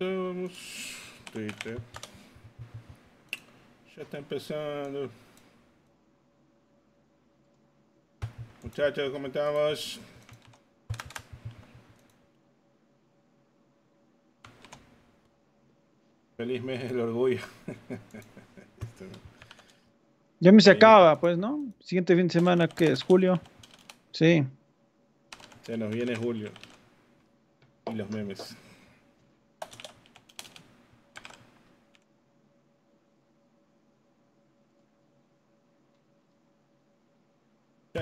Estamos. Twitter. está empezando. Muchachos, ¿cómo estamos? Feliz mes del orgullo. ya me se acaba, pues, ¿no? Siguiente fin de semana, que es? ¿Julio? Sí. Se nos viene julio. Y los memes.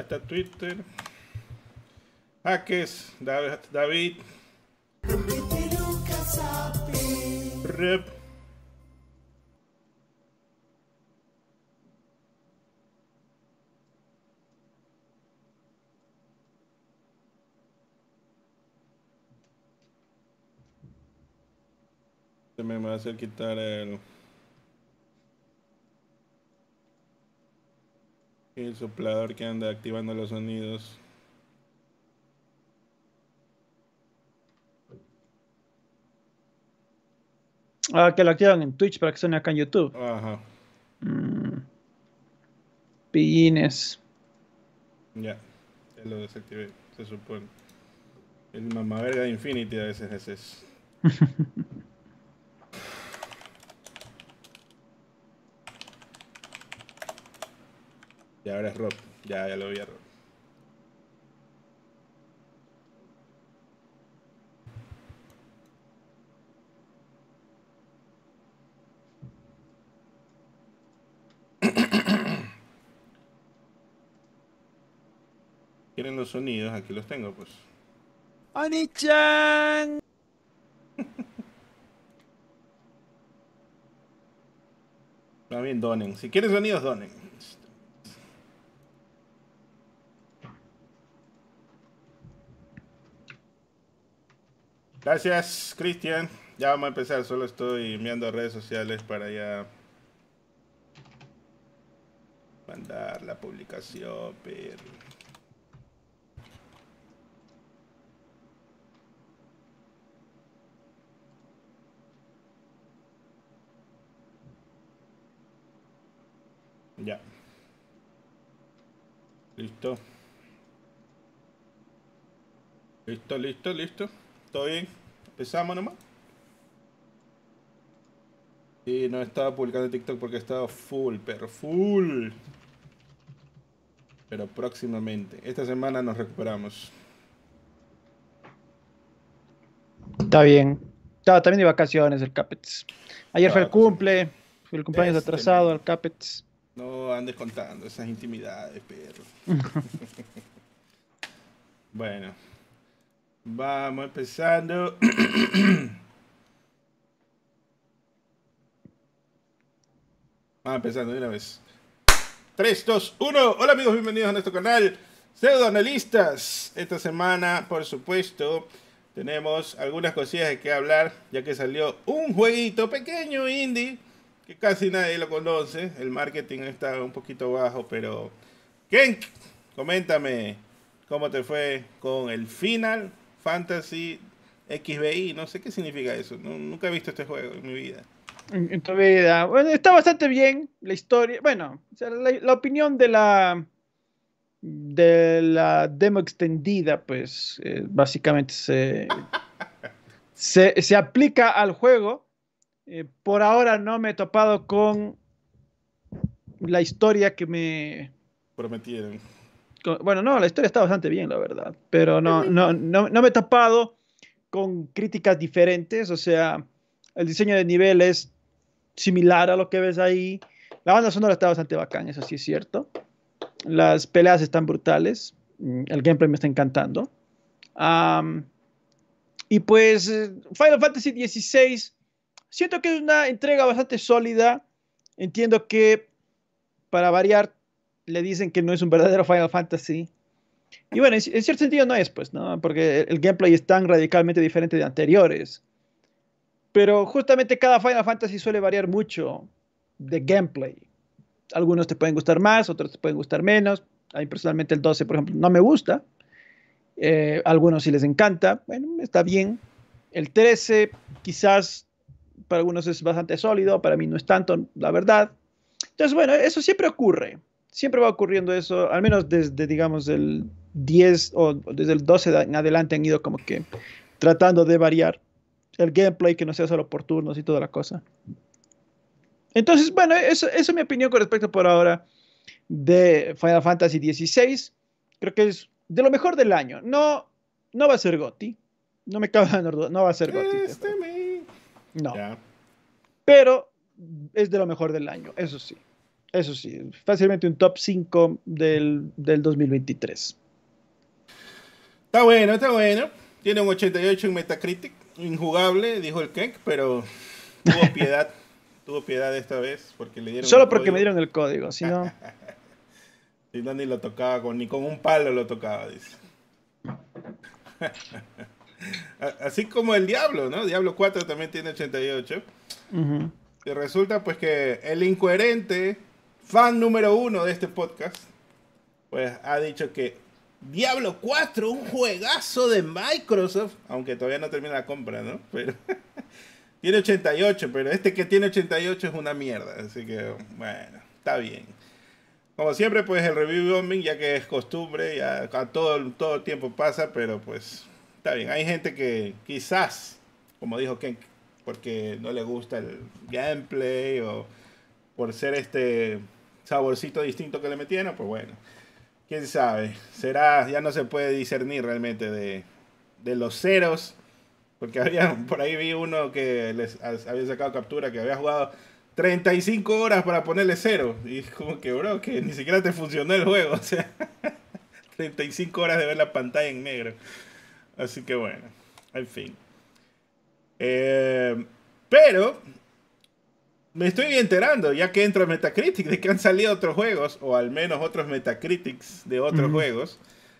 está Twitter. Jaques, David. Rep. Se me va a hacer quitar el... el soplador que anda activando los sonidos. Ah, que lo activan en Twitch para que suene acá en YouTube. Ajá. Mm. Ya, ya lo desactivé, se supone. El mamaverga de Infinity a veces es eso. Ya, ahora es Rob. Ya, ya lo vi a Rob. ¿Quieren los sonidos? Aquí los tengo, pues. Anichan También donen. Si quieren sonidos, donen. Gracias, Cristian. Ya vamos a empezar, solo estoy enviando redes sociales para ya mandar la publicación, Ya. Listo. Listo, listo, listo. ¿Todo bien? Empezamos nomás. Y no estaba publicando TikTok porque estaba full, pero full. Pero próximamente. Esta semana nos recuperamos. Está bien. Estaba también de vacaciones el Capets. Ayer fue el ah, pues, cumple. el cumpleaños atrasado al Capets. No andes contando esas intimidades, perro. bueno. Vamos empezando. Vamos empezando de una vez. 3, 2, 1. Hola amigos, bienvenidos a nuestro canal Pseudoanalistas. Esta semana, por supuesto, tenemos algunas cosillas de que hablar, ya que salió un jueguito pequeño indie, que casi nadie lo conoce. El marketing está un poquito bajo, pero... Ken, coméntame cómo te fue con el final Fantasy XBI, no sé qué significa eso, nunca he visto este juego en mi vida. En, tu vida. Bueno, está bastante bien la historia. Bueno, la, opinión de la de la demo extendida, pues eh, básicamente se, aplica al juego. Eh, por ahora no me he topado con la historia que me prometieron bueno, no, la historia está bastante bien, la verdad. Pero no, no, me he tapado con críticas diferentes. O sea, el diseño de nivel es similar a lo que ves ahí. La banda sonora está bastante bacán, eso sí es cierto. Las peleas están brutales. Mm, el gameplay me está encantando. y pues eh, Final Fantasy XVI, siento que es una entrega bastante sólida. Entiendo que para variar le dicen que no es un verdadero Final Fantasy. Y bueno, en, cierto sentido no es, pues, ¿no? Porque el, gameplay es tan radicalmente diferente de anteriores. Pero justamente cada Final Fantasy suele variar mucho de gameplay. Algunos te pueden gustar más, otros te pueden gustar menos. A mí personalmente el 12, por ejemplo, no me gusta. Eh, algunos sí les encanta. Bueno, está bien. El 13 quizás para algunos es bastante sólido, para mí no es tanto, la verdad. Entonces, bueno, eso siempre ocurre siempre va ocurriendo eso, al menos desde, digamos, el 10 o desde el 12 en adelante han ido como que tratando de variar el gameplay que no sea solo por turnos y toda la cosa. Entonces, bueno, eso, es mi opinión con respecto por ahora de Final Fantasy XVI. Creo que es de lo mejor del año. No, no va a ser Gotti. No me cabe no va a ser Gotti. Este no. Pero es de lo mejor del año, eso sí eso sí, fácilmente un top 5 del, 2023. Está bueno, está bueno. Tiene un 88 en Metacritic, injugable, dijo el Kenk, pero tuvo piedad. tuvo piedad esta vez porque le Solo porque me dieron el código, si no. si no, ni lo tocaba, con, ni con un palo lo tocaba, dice. Así como el Diablo, ¿no? Diablo 4 también tiene 88. Y resulta pues que el incoherente fan número uno de este podcast, pues ha dicho que Diablo 4, un juegazo de Microsoft, aunque todavía no termina la compra, ¿no? Pero tiene 88, pero este que tiene 88 es una mierda, así que bueno, está bien. Como siempre, pues el review bombing, ya que es costumbre, ya a todo, todo el tiempo pasa, pero pues está bien. Hay gente que quizás, como dijo Ken, porque no le gusta el gameplay o por ser este saborcito distinto que le metieron, pues bueno. Quién sabe, será, ya no se puede discernir realmente de, los ceros, porque había, por ahí vi uno que les había sacado captura, que había jugado 35 horas para ponerle cero. Y como que, bro, que ni siquiera te funcionó el juego. O sea, 35 horas de ver la pantalla en negro. Así que bueno, en fin. Eh, pero me estoy enterando, ya que entro en Metacritic, de que han salido otros juegos, o al menos otros Metacritics de otros juegos.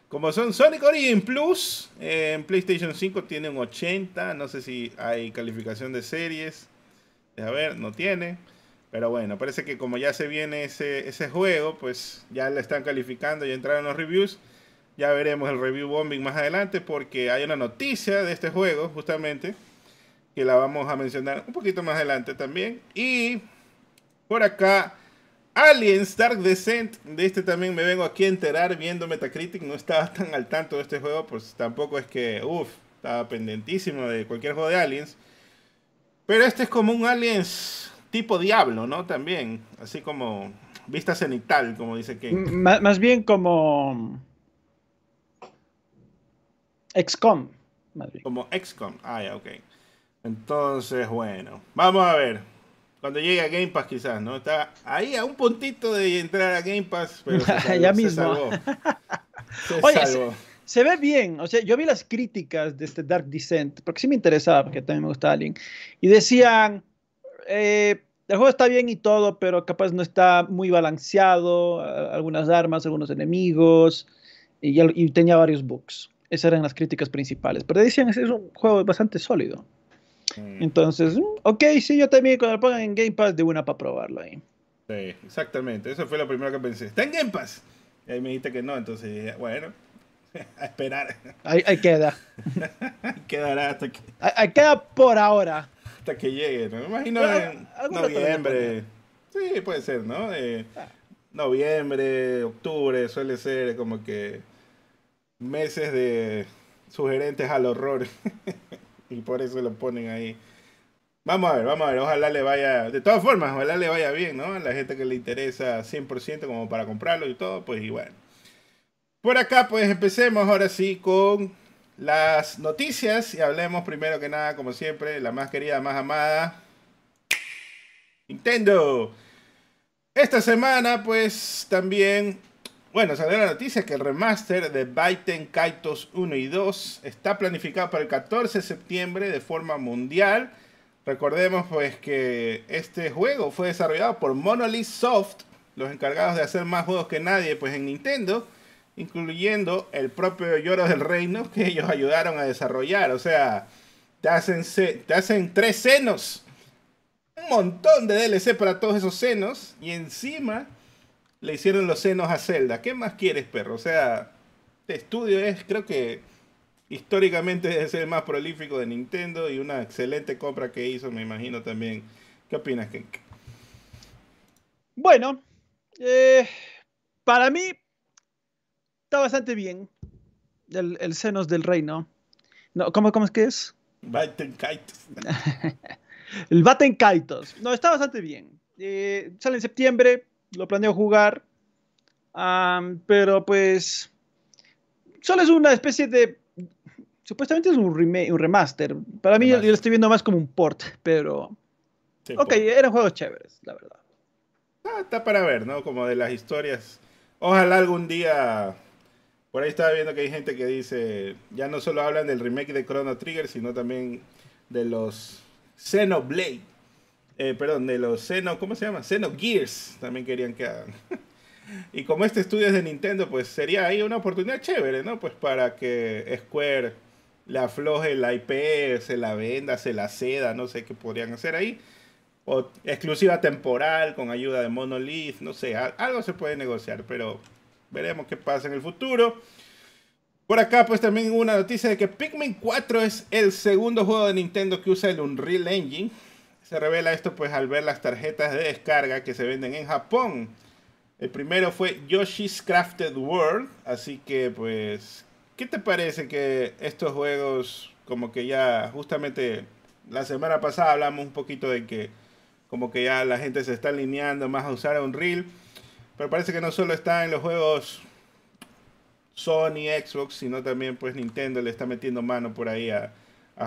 Como son Sonic Origin Plus, eh, en PlayStation 5 tiene un 80, no sé si hay calificación de series. A ver, no tiene. Pero bueno, parece que como ya se viene ese, ese juego, pues ya lo están calificando, y entraron los reviews. Ya veremos el review bombing más adelante porque hay una noticia de este juego, justamente que la vamos a mencionar un poquito más adelante también. Y por acá, Aliens Dark Descent. De este también me vengo aquí a enterar viendo Metacritic. No estaba tan al tanto de este juego, pues tampoco es que, uff, estaba pendentísimo de cualquier juego de Aliens. Pero este es como un Aliens tipo Diablo, ¿no? También, así como vista cenital, como dice que. Más, bien como. XCOM. Como XCOM, ah, ya, ok. Entonces, bueno, vamos a ver. Cuando llegue a Game Pass quizás, ¿no? Está ahí a un puntito de entrar a Game Pass, pero se ya mismo. Se Se ve bien, o sea, yo vi las críticas de este Dark Descent, porque sí me interesaba, porque también me gusta Alien, y decían, eh, el juego está bien y todo, pero capaz no está muy balanceado, algunas armas, algunos enemigos, y, y tenía varios bugs. Esas eran las críticas principales, pero decían, es un juego bastante sólido. Mm. Entonces, mm, ok, sí, yo también cuando lo pongan en Game Pass de una para probarlo ahí. Sí, exactamente. eso fue lo primero que pensé. ¿Está en Game Pass? Y ahí me dijiste que no, entonces bueno, a esperar. Ahí, queda. Quedará hasta que. Ahí, queda por ahora. Hasta que llegue, Me imagino en noviembre. Sí, puede ser, ¿no? Ah. Noviembre, octubre, suele ser como que meses de sugerentes al horror. y por eso lo ponen ahí. Vamos a ver, vamos a ver, ojalá le vaya, de todas formas, ojalá le vaya bien, ¿no? A la gente que le interesa 100% como para comprarlo y todo, pues y bueno. Por acá, pues empecemos ahora sí con las noticias y hablemos primero que nada, como siempre, la más querida, más amada, Nintendo. Esta semana, pues también bueno, salió la noticia que el remaster de Baiten Kaitos 1 y 2 está planificado para el 14 de septiembre de forma mundial. Recordemos pues que este juego fue desarrollado por Monolith Soft, los encargados de hacer más juegos que nadie pues en Nintendo, incluyendo el propio Lloro del Reino que ellos ayudaron a desarrollar. O sea, hacen, te hacen tres senos, un montón de DLC para todos esos senos y encima le hicieron los senos a Zelda. ¿Qué más quieres, perro? O sea, este estudio es, creo que históricamente es el más prolífico de Nintendo y una excelente compra que hizo, me imagino también. ¿Qué opinas, Ken? Bueno, eh, para mí está bastante bien el, Senos del Reino. ¿cómo, ¿Cómo es que es? Batenkaitos. el Batenkaitos. No, está bastante bien. Eh, sale en septiembre lo planeo jugar, pero pues solo es una especie de... Supuestamente es un, remake, un remaster. Para mí Yo, lo estoy viendo más como un port, pero... ok, eran juegos chéveres, la verdad. Ah, está para ver, ¿no? Como de las historias. Ojalá algún día... Por ahí estaba viendo que hay gente que dice, ya no solo hablan del remake de Chrono Trigger, sino también de los Xenoblade. Eh, perdón, de los Xeno, ¿cómo se llama? Xeno Gears también querían que y como este estudio es de Nintendo, pues sería ahí una oportunidad chévere, ¿no? Pues para que Square la afloje la IP, se la venda, se la ceda, no sé qué podrían hacer ahí. O exclusiva temporal con ayuda de Monolith, no sé, algo se puede negociar, pero veremos qué pasa en el futuro. Por acá pues también una noticia de que Pikmin 4 es el segundo juego de Nintendo que usa el Unreal Engine. Se revela esto pues al ver las tarjetas de descarga que se venden en Japón. El primero fue Yoshi's Crafted World, así que pues, ¿qué te parece que estos juegos como que ya justamente la semana pasada hablamos un poquito de que como que ya la gente se está alineando más a usar Unreal, pero parece que no solo está en los juegos Sony, Xbox, sino también pues Nintendo le está metiendo mano por ahí a,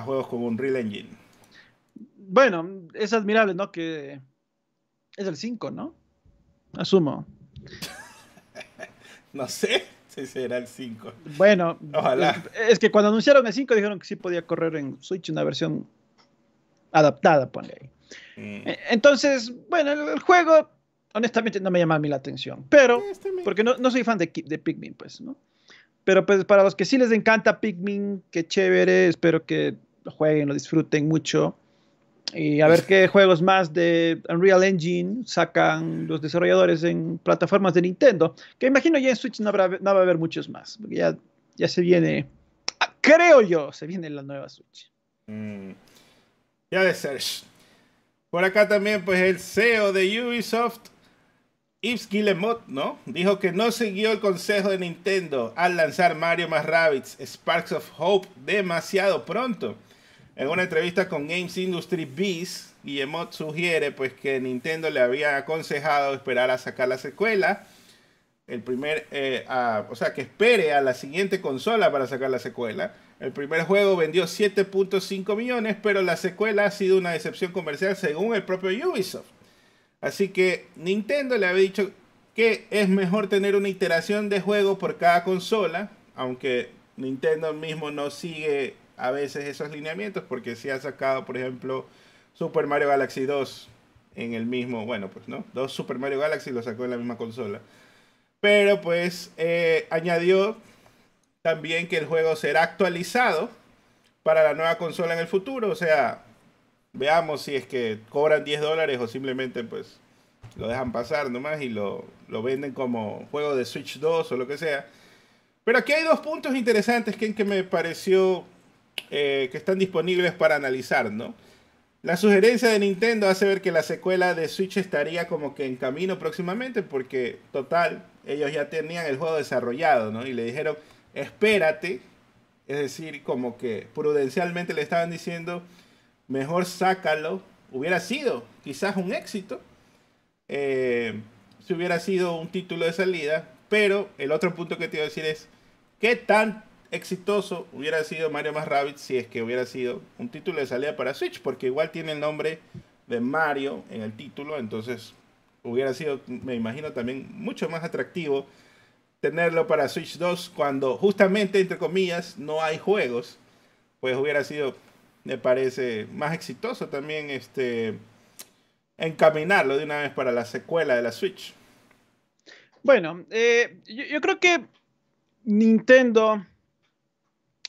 juegos con Unreal Engine bueno, es admirable, ¿no? Que es el 5, ¿no? Asumo. no sé si será el 5. Bueno, ojalá. Eh, es, que cuando anunciaron el 5 dijeron que sí podía correr en Switch una versión adaptada, ponle ahí. Mm. Eh, entonces, bueno, el, juego honestamente no me llama a mí la atención, pero porque no, soy fan de, de Pikmin, pues, ¿no? Pero pues para los que sí les encanta Pikmin, qué chévere, espero que lo jueguen, lo disfruten mucho. Y a ver qué juegos más de Unreal Engine sacan los desarrolladores en plataformas de Nintendo. Que imagino ya en Switch no, va a haber muchos más. Porque ya, ya se viene. Ah, creo yo, se viene la nueva Switch. Mm, ya de ser. Por acá también, pues el CEO de Ubisoft, Yves Guillemot, ¿no? Dijo que no siguió el consejo de Nintendo al lanzar Mario más Rabbits Sparks of Hope demasiado pronto en una entrevista con Games Industry Beast, Guillemot sugiere pues, que Nintendo le había aconsejado esperar a sacar la secuela. El primer, eh, o sea, que espere a la siguiente consola para sacar la secuela. El primer juego vendió 7.5 millones, pero la secuela ha sido una decepción comercial según el propio Ubisoft. Así que Nintendo le había dicho que es mejor tener una iteración de juego por cada consola, aunque Nintendo mismo no sigue a veces esos lineamientos porque si ha sacado, por ejemplo, Super Mario Galaxy 2 en el mismo, bueno, pues no, dos Super Mario Galaxy lo sacó en la misma consola. Pero pues eh, añadió también que el juego será actualizado para la nueva consola en el futuro, o sea, veamos si es que cobran 10 dólares o simplemente pues lo dejan pasar nomás y lo, lo venden como juego de Switch 2 o lo que sea. Pero aquí hay dos puntos interesantes que, que me pareció eh, que están disponibles para analizar, ¿no? La sugerencia de Nintendo hace ver que la secuela de Switch estaría como que en camino próximamente, porque total, ellos ya tenían el juego desarrollado, ¿no? Y le dijeron, espérate, es decir, como que prudencialmente le estaban diciendo, mejor sácalo, hubiera sido quizás un éxito, eh, si hubiera sido un título de salida, pero el otro punto que te iba a decir es, ¿qué tanto exitoso hubiera sido Mario más Rabbit si es que hubiera sido un título de salida para Switch, porque igual tiene el nombre de Mario en el título, entonces hubiera sido, me imagino, también mucho más atractivo tenerlo para Switch 2 cuando justamente, entre comillas, no hay juegos, pues hubiera sido, me parece, más exitoso también este encaminarlo de una vez para la secuela de la Switch. Bueno, eh, yo creo que Nintendo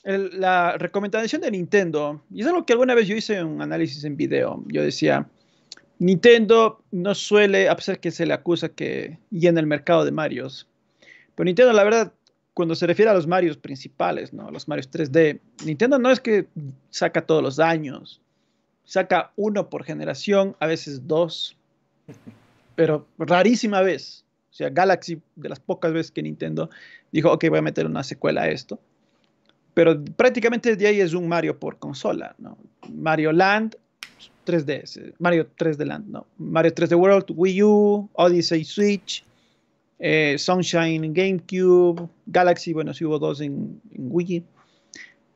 la recomendación de Nintendo, y es algo que alguna vez yo hice un análisis en video, yo decía, Nintendo no suele, a pesar que se le acusa que llena el mercado de Marios, pero Nintendo la verdad, cuando se refiere a los Marios principales, ¿no? los Marios 3D, Nintendo no es que saca todos los años, saca uno por generación, a veces dos, pero rarísima vez. O sea, Galaxy, de las pocas veces que Nintendo dijo, ok, voy a meter una secuela a esto, pero prácticamente de ahí es un Mario por consola, ¿no? Mario Land 3 d Mario 3D Land, no. Mario 3D World, Wii U, Odyssey Switch, eh, Sunshine GameCube, Galaxy, bueno, si hubo dos en, Wii.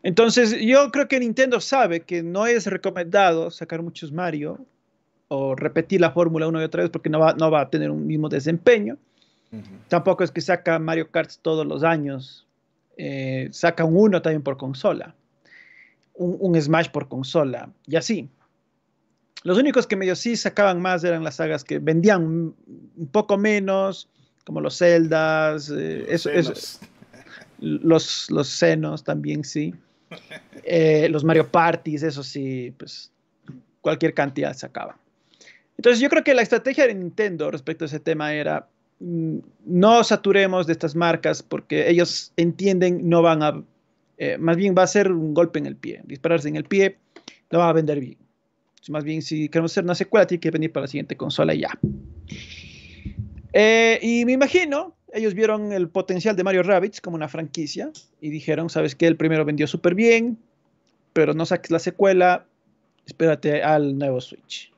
Entonces, yo creo que Nintendo sabe que no es recomendado sacar muchos Mario o repetir la fórmula una y otra vez porque no va, a tener un mismo desempeño. Tampoco es que saca Mario Kart todos los años eh, saca un uno también por consola, un, Smash por consola, y así. Los únicos que medio sí sacaban más eran las sagas que vendían un poco menos, como los Zeldas, eh, los, los, senos también sí. Eh, los Mario Parties, eso sí, pues cualquier cantidad sacaban. Entonces yo creo que la estrategia de Nintendo respecto a ese tema era Mm, no saturemos de estas marcas porque ellos entienden, no van a, eh, más bien va a ser un golpe en el pie, dispararse en el pie, no van a vender bien. más bien, si queremos hacer una secuela, tiene que venir para la siguiente consola ya. Eh, y me imagino, ellos vieron el potencial de Mario Rabbits como una franquicia y dijeron, sabes que el primero vendió súper bien, pero no saques la secuela, espérate al nuevo Switch.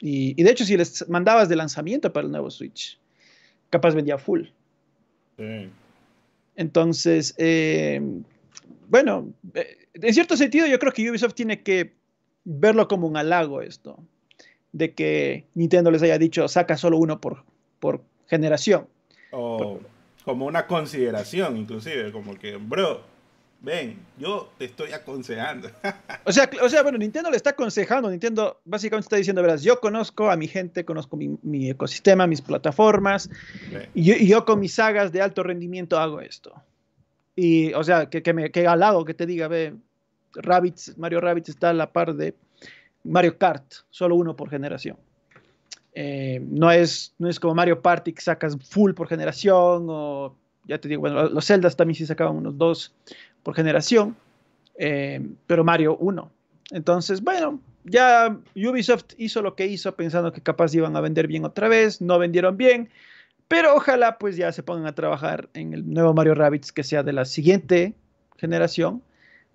y de hecho, si les mandabas de lanzamiento para el nuevo Switch, capaz vendía full. Entonces, eh, bueno, eh, en cierto sentido yo creo que Ubisoft tiene que verlo como un halago esto, de que Nintendo les haya dicho, saca solo uno por, por generación. O como una consideración, inclusive, como que, bro, Ven, yo te estoy aconsejando. o, sea, o sea, bueno, Nintendo le está aconsejando. Nintendo básicamente está diciendo, verás, yo conozco a mi gente, conozco mi, ecosistema, mis plataformas, y, yo, con mis sagas de alto rendimiento hago esto. Y, o sea, que, que me al lado que te diga, ve, Rabbids, Mario Rabbit está a la par de Mario Kart, solo uno por generación. Eh, no, es, no es como Mario Party que sacas full por generación o ya te digo, bueno, los Zeldas también sí sacaban unos dos por generación, eh, pero Mario 1. Entonces, bueno, ya Ubisoft hizo lo que hizo pensando que capaz iban a vender bien otra vez, no vendieron bien, pero ojalá pues ya se pongan a trabajar en el nuevo Mario Rabbits que sea de la siguiente generación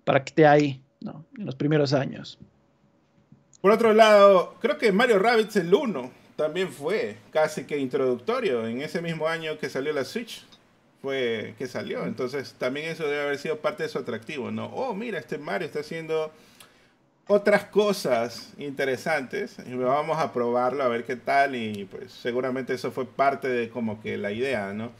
para que esté ahí, En los primeros años. Por otro lado, creo que Mario Rabbits el 1 también fue casi que introductorio en ese mismo año que salió la Switch, fue que salió. Entonces también eso debe haber sido parte de su atractivo, ¿no? Oh, mira, este Mario está haciendo otras cosas interesantes y vamos a probarlo a ver qué tal y pues seguramente eso fue parte de como que la idea, ¿no?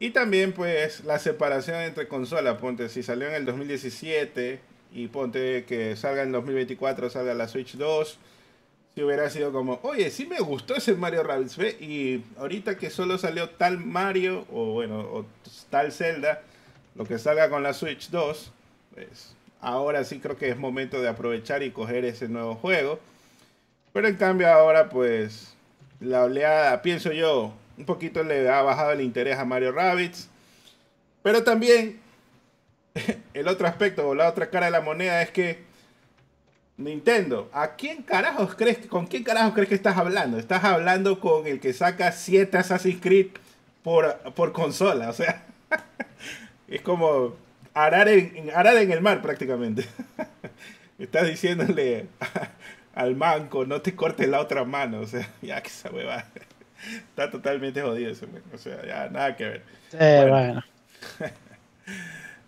Y también pues la separación entre consolas, ponte si salió en el 2017 y ponte que salga en 2024, salga la Switch 2 hubiera sido como, oye, sí me gustó ese Mario Rabbids, Y ahorita que solo salió tal Mario, o bueno, o tal Zelda, lo que salga con la Switch 2, pues ahora sí creo que es momento de aprovechar y coger ese nuevo juego. Pero en cambio ahora pues la oleada, pienso yo, un poquito le ha bajado el interés a Mario Rabbids. Pero también el otro aspecto o la otra cara de la moneda es que Nintendo, ¿a quién carajos crees, con quién carajos crees que estás hablando? Estás hablando con el que saca 7 Assassin's Creed por, por consola, o sea, es como arar en, arar en el mar prácticamente. Estás diciéndole al manco, no te cortes la otra mano, o sea, ya que esa hueva está totalmente jodido o sea, ya nada que ver. Sí, bueno.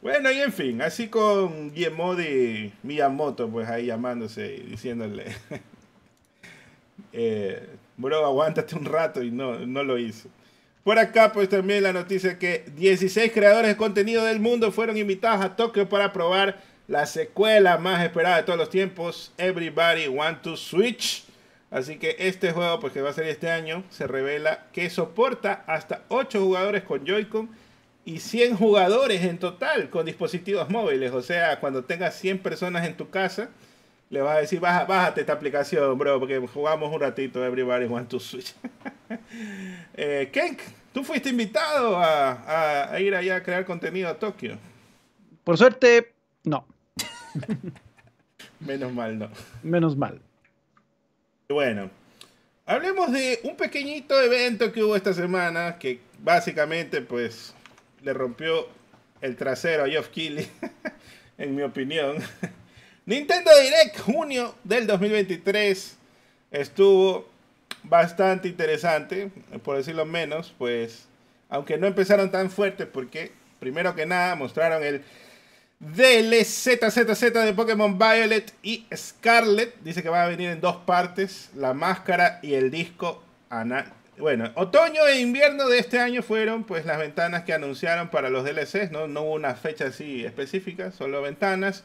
Bueno, y en fin, así con Guillermo de Miyamoto, pues ahí llamándose y diciéndole, eh, bro, aguántate un rato y no, no lo hizo. Por acá, pues también la noticia que 16 creadores de contenido del mundo fueron invitados a Tokio para probar la secuela más esperada de todos los tiempos, Everybody Want to Switch. Así que este juego, pues que va a salir este año, se revela que soporta hasta 8 jugadores con Joy-Con y 100 jugadores en total con dispositivos móviles. O sea, cuando tengas 100 personas en tu casa, le vas a decir, Baja, bájate esta aplicación, bro, porque jugamos un ratito, everybody wants to switch. eh, Kenk, tú fuiste invitado a, a, ir allá a crear contenido a Tokio. Por suerte, no. Menos mal, no. Menos mal. Bueno, hablemos de un pequeñito evento que hubo esta semana, que básicamente, pues, le rompió el trasero a Jeff Keighley, en mi opinión. Nintendo Direct, junio del 2023, estuvo bastante interesante, por decirlo menos, pues, aunque no empezaron tan fuerte, porque primero que nada mostraron el DLZZZ de Pokémon Violet y Scarlet. Dice que va a venir en dos partes, la máscara y el disco anal bueno, otoño e invierno de este año fueron pues las ventanas que anunciaron para los DLCs, ¿no? hubo una fecha así específica, solo ventanas.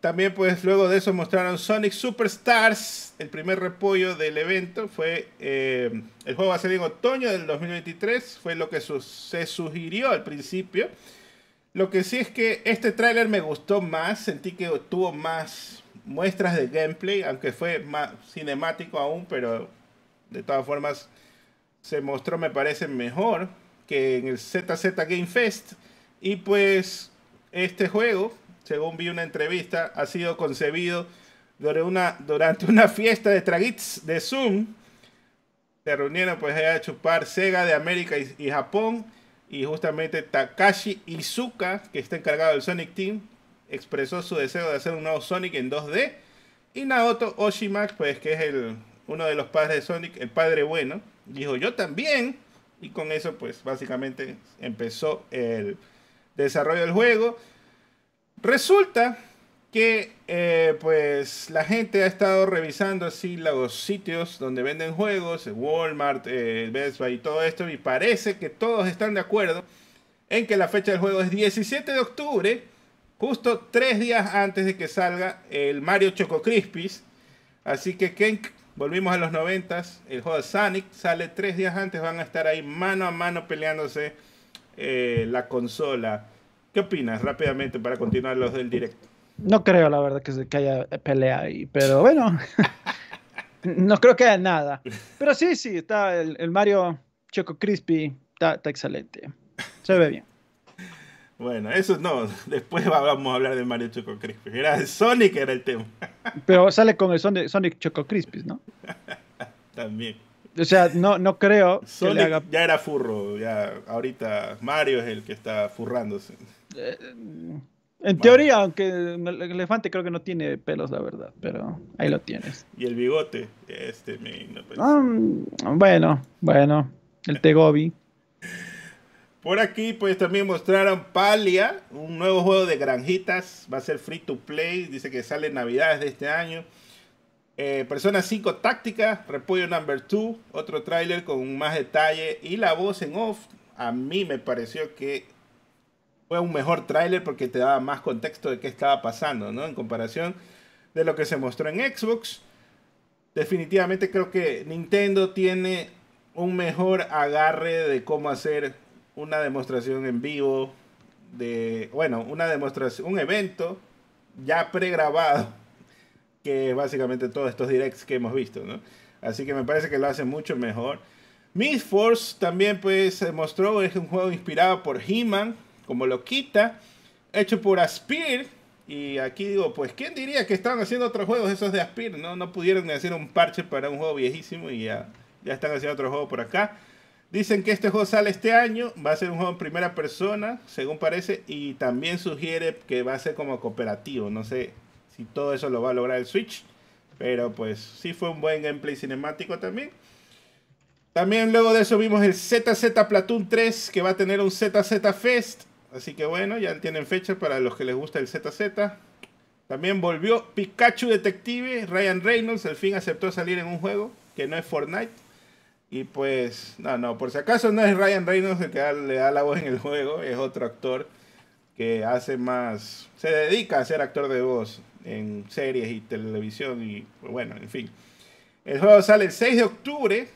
También pues luego de eso mostraron Sonic Superstars, el primer repollo del evento. Fue, eh, el juego va a salir en otoño del 2023, fue lo que se sugirió al principio. Lo que sí es que este tráiler me gustó más, sentí que tuvo más muestras de gameplay, aunque fue más cinemático aún, pero de todas formas se mostró, me parece, mejor que en el ZZ Game Fest. Y pues este juego, según vi una entrevista, ha sido concebido durante una, durante una fiesta de traguits de Zoom. Se reunieron pues a chupar Sega de América y, Japón. Y justamente Takashi Izuka, que está encargado del Sonic Team, expresó su deseo de hacer un nuevo Sonic en 2D. Y Naoto Oshima, pues que es el, uno de los padres de Sonic, el padre bueno, dijo yo también. Y con eso, pues básicamente empezó el desarrollo del juego. Resulta que eh, pues la gente ha estado revisando así los sitios donde venden juegos, Walmart, eh, Best Buy y todo esto, y parece que todos están de acuerdo en que la fecha del juego es 17 de octubre, justo tres días antes de que salga el Mario Choco Crispis. Así que, qué... Volvimos a los 90, el juego de Sonic sale tres días antes, van a estar ahí mano a mano peleándose eh, la consola. ¿Qué opinas rápidamente para continuar los del directo? No creo, la verdad, que, haya pelea ahí, pero bueno, no creo que haya nada. Pero sí, sí, está el, Mario Choco Crispy, está excelente, se ve bien. Bueno, eso no. Después vamos a hablar de Mario Choco Crispis. Era Sonic era el tema. Pero sale con el Sonic, Sonic Choco Crispis, ¿no? También. O sea, no, no creo Sonic ya era furro. Ya ahorita Mario es el que está furrándose. Eh, en teoría, aunque el elefante creo que no tiene pelos, la verdad, pero ahí lo tienes. Y el bigote, este, me, pues. ah, mm, bueno, bueno, el Tegobi. Por aquí, pues también mostraron Palia, un nuevo juego de granjitas. Va a ser free to play. Dice que sale en Navidades de este año. Eh, Persona 5 Táctica, Repollo Number 2. Otro tráiler con más detalle. Y la voz en off. A mí me pareció que fue un mejor tráiler porque te daba más contexto de qué estaba pasando, ¿no? En comparación de lo que se mostró en Xbox. Definitivamente creo que Nintendo tiene un mejor agarre de cómo hacer una demostración en vivo de, bueno, una demostración, un evento ya pregrabado, que básicamente todos estos directs que hemos visto, ¿no? Así que me parece que lo hace mucho mejor. Miss Force también pues se mostró, es un juego inspirado por He-Man, como lo quita, hecho por Aspir. Y aquí digo, pues ¿quién diría que están haciendo otros juegos esos de Aspir? No, no pudieron hacer un parche para un juego viejísimo y ya, ya están haciendo otro juego por acá. Dicen que este juego sale este año, va a ser un juego en primera persona, según parece, y también sugiere que va a ser como cooperativo. No sé si todo eso lo va a lograr el Switch, pero pues sí fue un buen gameplay cinemático también. También luego de eso vimos el ZZ Platoon 3, que va a tener un ZZ Fest. Así que bueno, ya tienen fecha para los que les gusta el ZZ. También volvió Pikachu Detective, Ryan Reynolds, al fin aceptó salir en un juego que no es Fortnite. Y pues, no, no, por si acaso no es Ryan Reynolds el que le da la voz en el juego, es otro actor que hace más, se dedica a ser actor de voz en series y televisión y bueno, en fin. El juego sale el 6 de octubre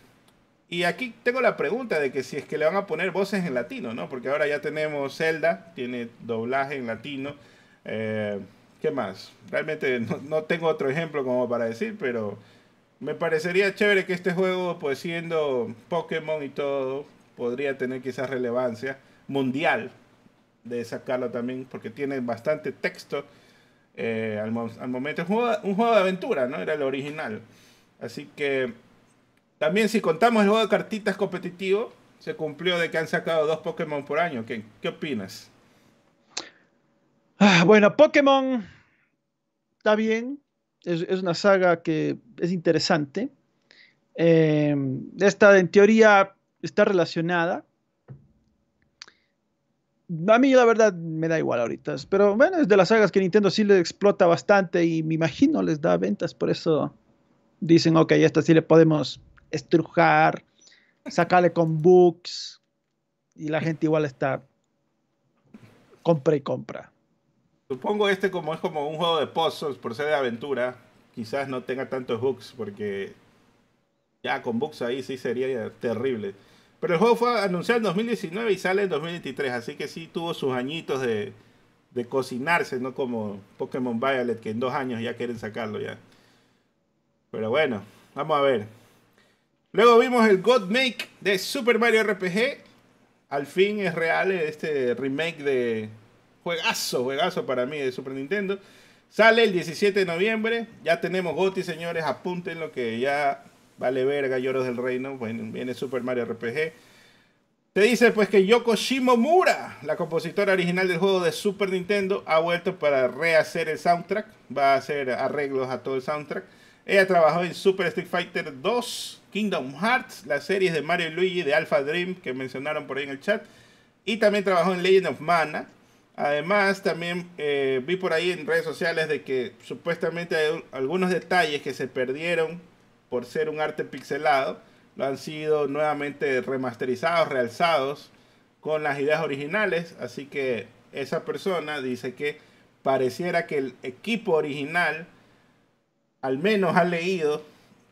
y aquí tengo la pregunta de que si es que le van a poner voces en latino, ¿no? Porque ahora ya tenemos Zelda, tiene doblaje en latino. Eh, ¿Qué más? Realmente no tengo otro ejemplo como para decir, pero... Me parecería chévere que este juego, pues siendo Pokémon y todo, podría tener quizás relevancia mundial de sacarlo también, porque tiene bastante texto eh, al, momento. Un juego, un juego de aventura, ¿no? Era el original. Así que también si contamos el juego de cartitas competitivo, se cumplió de que han sacado dos Pokémon por año. ¿Qué, opinas? Ah, bueno, Pokémon está bien, es, una saga que es interesante. Em, esta en teoría está relacionada. A mí la verdad me da igual ahorita, pero bueno, es de las sagas que Nintendo sí le explota bastante y me imagino les da ventas, por eso dicen, ok, esta sí le podemos estrujar, sacarle con books y la gente igual está compra y compra. Supongo este como es como un juego de pozos por ser de aventura, quizás no tenga tantos bugs porque ya con bugs ahí sí sería terrible. Pero el juego fue anunciado en 2019 y sale en 2023, así que sí tuvo sus añitos de, de cocinarse, no como Pokémon Violet, que en dos años ya quieren sacarlo ya. Pero bueno, vamos a ver. Luego vimos el God Make de Super Mario RPG. Al fin es real este remake de, Juegazo, juegazo para mí de Super Nintendo. Sale el 17 de noviembre. Ya tenemos GOTI, señores. Apunten lo que ya vale verga, lloros del reino. Bueno, viene Super Mario RPG. Se dice pues que Yoko Shimomura, la compositora original del juego de Super Nintendo, ha vuelto para rehacer el soundtrack. Va a hacer arreglos a todo el soundtrack. Ella trabajó en Super Street Fighter 2, Kingdom Hearts, las series de Mario y Luigi de Alpha Dream que mencionaron por ahí en el chat. Y también trabajó en Legend of Mana, Además, también eh, vi por ahí en redes sociales de que supuestamente hay algunos detalles que se perdieron por ser un arte pixelado, lo han sido nuevamente remasterizados, realzados con las ideas originales. Así que esa persona dice que pareciera que el equipo original al menos ha leído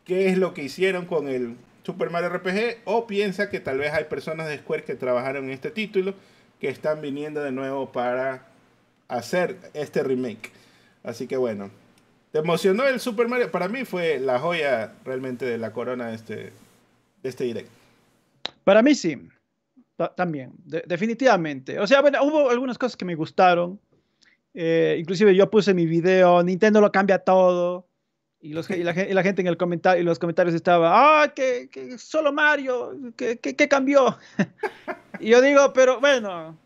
qué es lo que hicieron con el Super Mario RPG o piensa que tal vez hay personas de Square que trabajaron en este título que están viniendo de nuevo para hacer este remake. Así que bueno, ¿te emocionó el Super Mario? Para mí fue la joya realmente de la corona de este, este directo. Para mí sí, también, definitivamente. O sea, bueno, hubo algunas cosas que me gustaron. Eh, inclusive yo puse mi video, Nintendo lo cambia todo. Y, los, la, gente en el comentario, y los comentarios estaba, ah, que, solo Mario, que, cambió. y yo digo, pero bueno,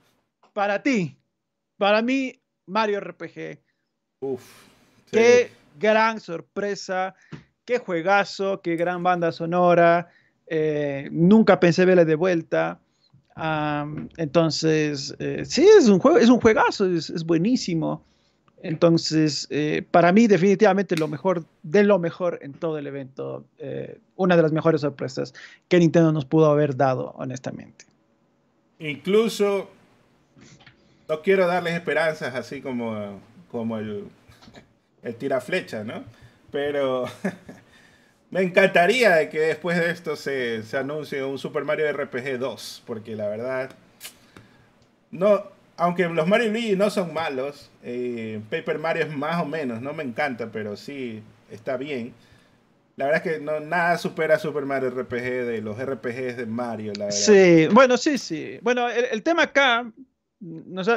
para ti, para mí, Mario RPG. Uf. Qué gran sorpresa, qué juegazo, qué gran banda sonora. Eh, nunca pensé verle de vuelta. entonces, eh, sí, es un, juego, es un juegazo, es buenísimo. Entonces, eh, para mí definitivamente lo mejor de lo mejor en todo el evento, eh, una de las mejores sorpresas que Nintendo nos pudo haber dado, honestamente. Incluso, no quiero darles esperanzas así como, como el, el tiraflecha, ¿no? Pero me encantaría que después de esto se, se anuncie un Super Mario RPG 2, porque la verdad, no, aunque los Mario y Luigi no son malos, eh, Paper Mario es más o menos, no me encanta, pero sí está bien. La verdad es que nada supera Super Mario RPG de los RPGs de Mario, la Sí, bueno, sí, sí. Bueno, el, tema acá, no, sé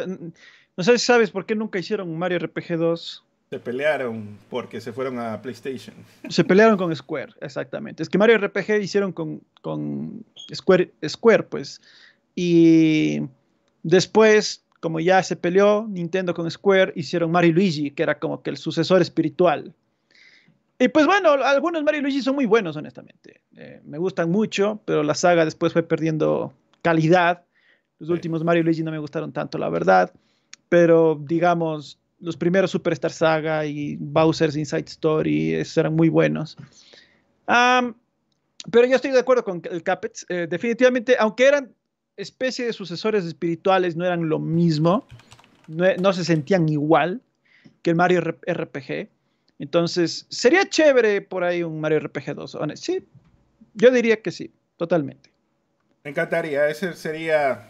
si sabes por qué nunca hicieron Mario RPG 2. Se pelearon porque se fueron a PlayStation. Se pelearon con Square, exactamente. Es que Mario RPG hicieron con, Square, Square, pues. Y después como ya se peleó Nintendo con Square, hicieron Mario Luigi, que era como que el sucesor espiritual. Y pues bueno, algunos Mario y Luigi son muy buenos, honestamente. Eh, me gustan mucho, pero la saga después fue perdiendo calidad. Los últimos Mario y Luigi no me gustaron tanto, la verdad. Pero digamos, los primeros Superstar Saga y Bowser's Inside Story eran muy buenos. pero yo estoy de acuerdo con el Capet. Eh, definitivamente, aunque eran especie de sucesores espirituales no eran lo mismo, no, e, se sentían igual que el Mario RPG. Entonces, sería chévere por ahí un Mario RPG 2. Sí, yo diría que sí, totalmente. Me encantaría, ese sería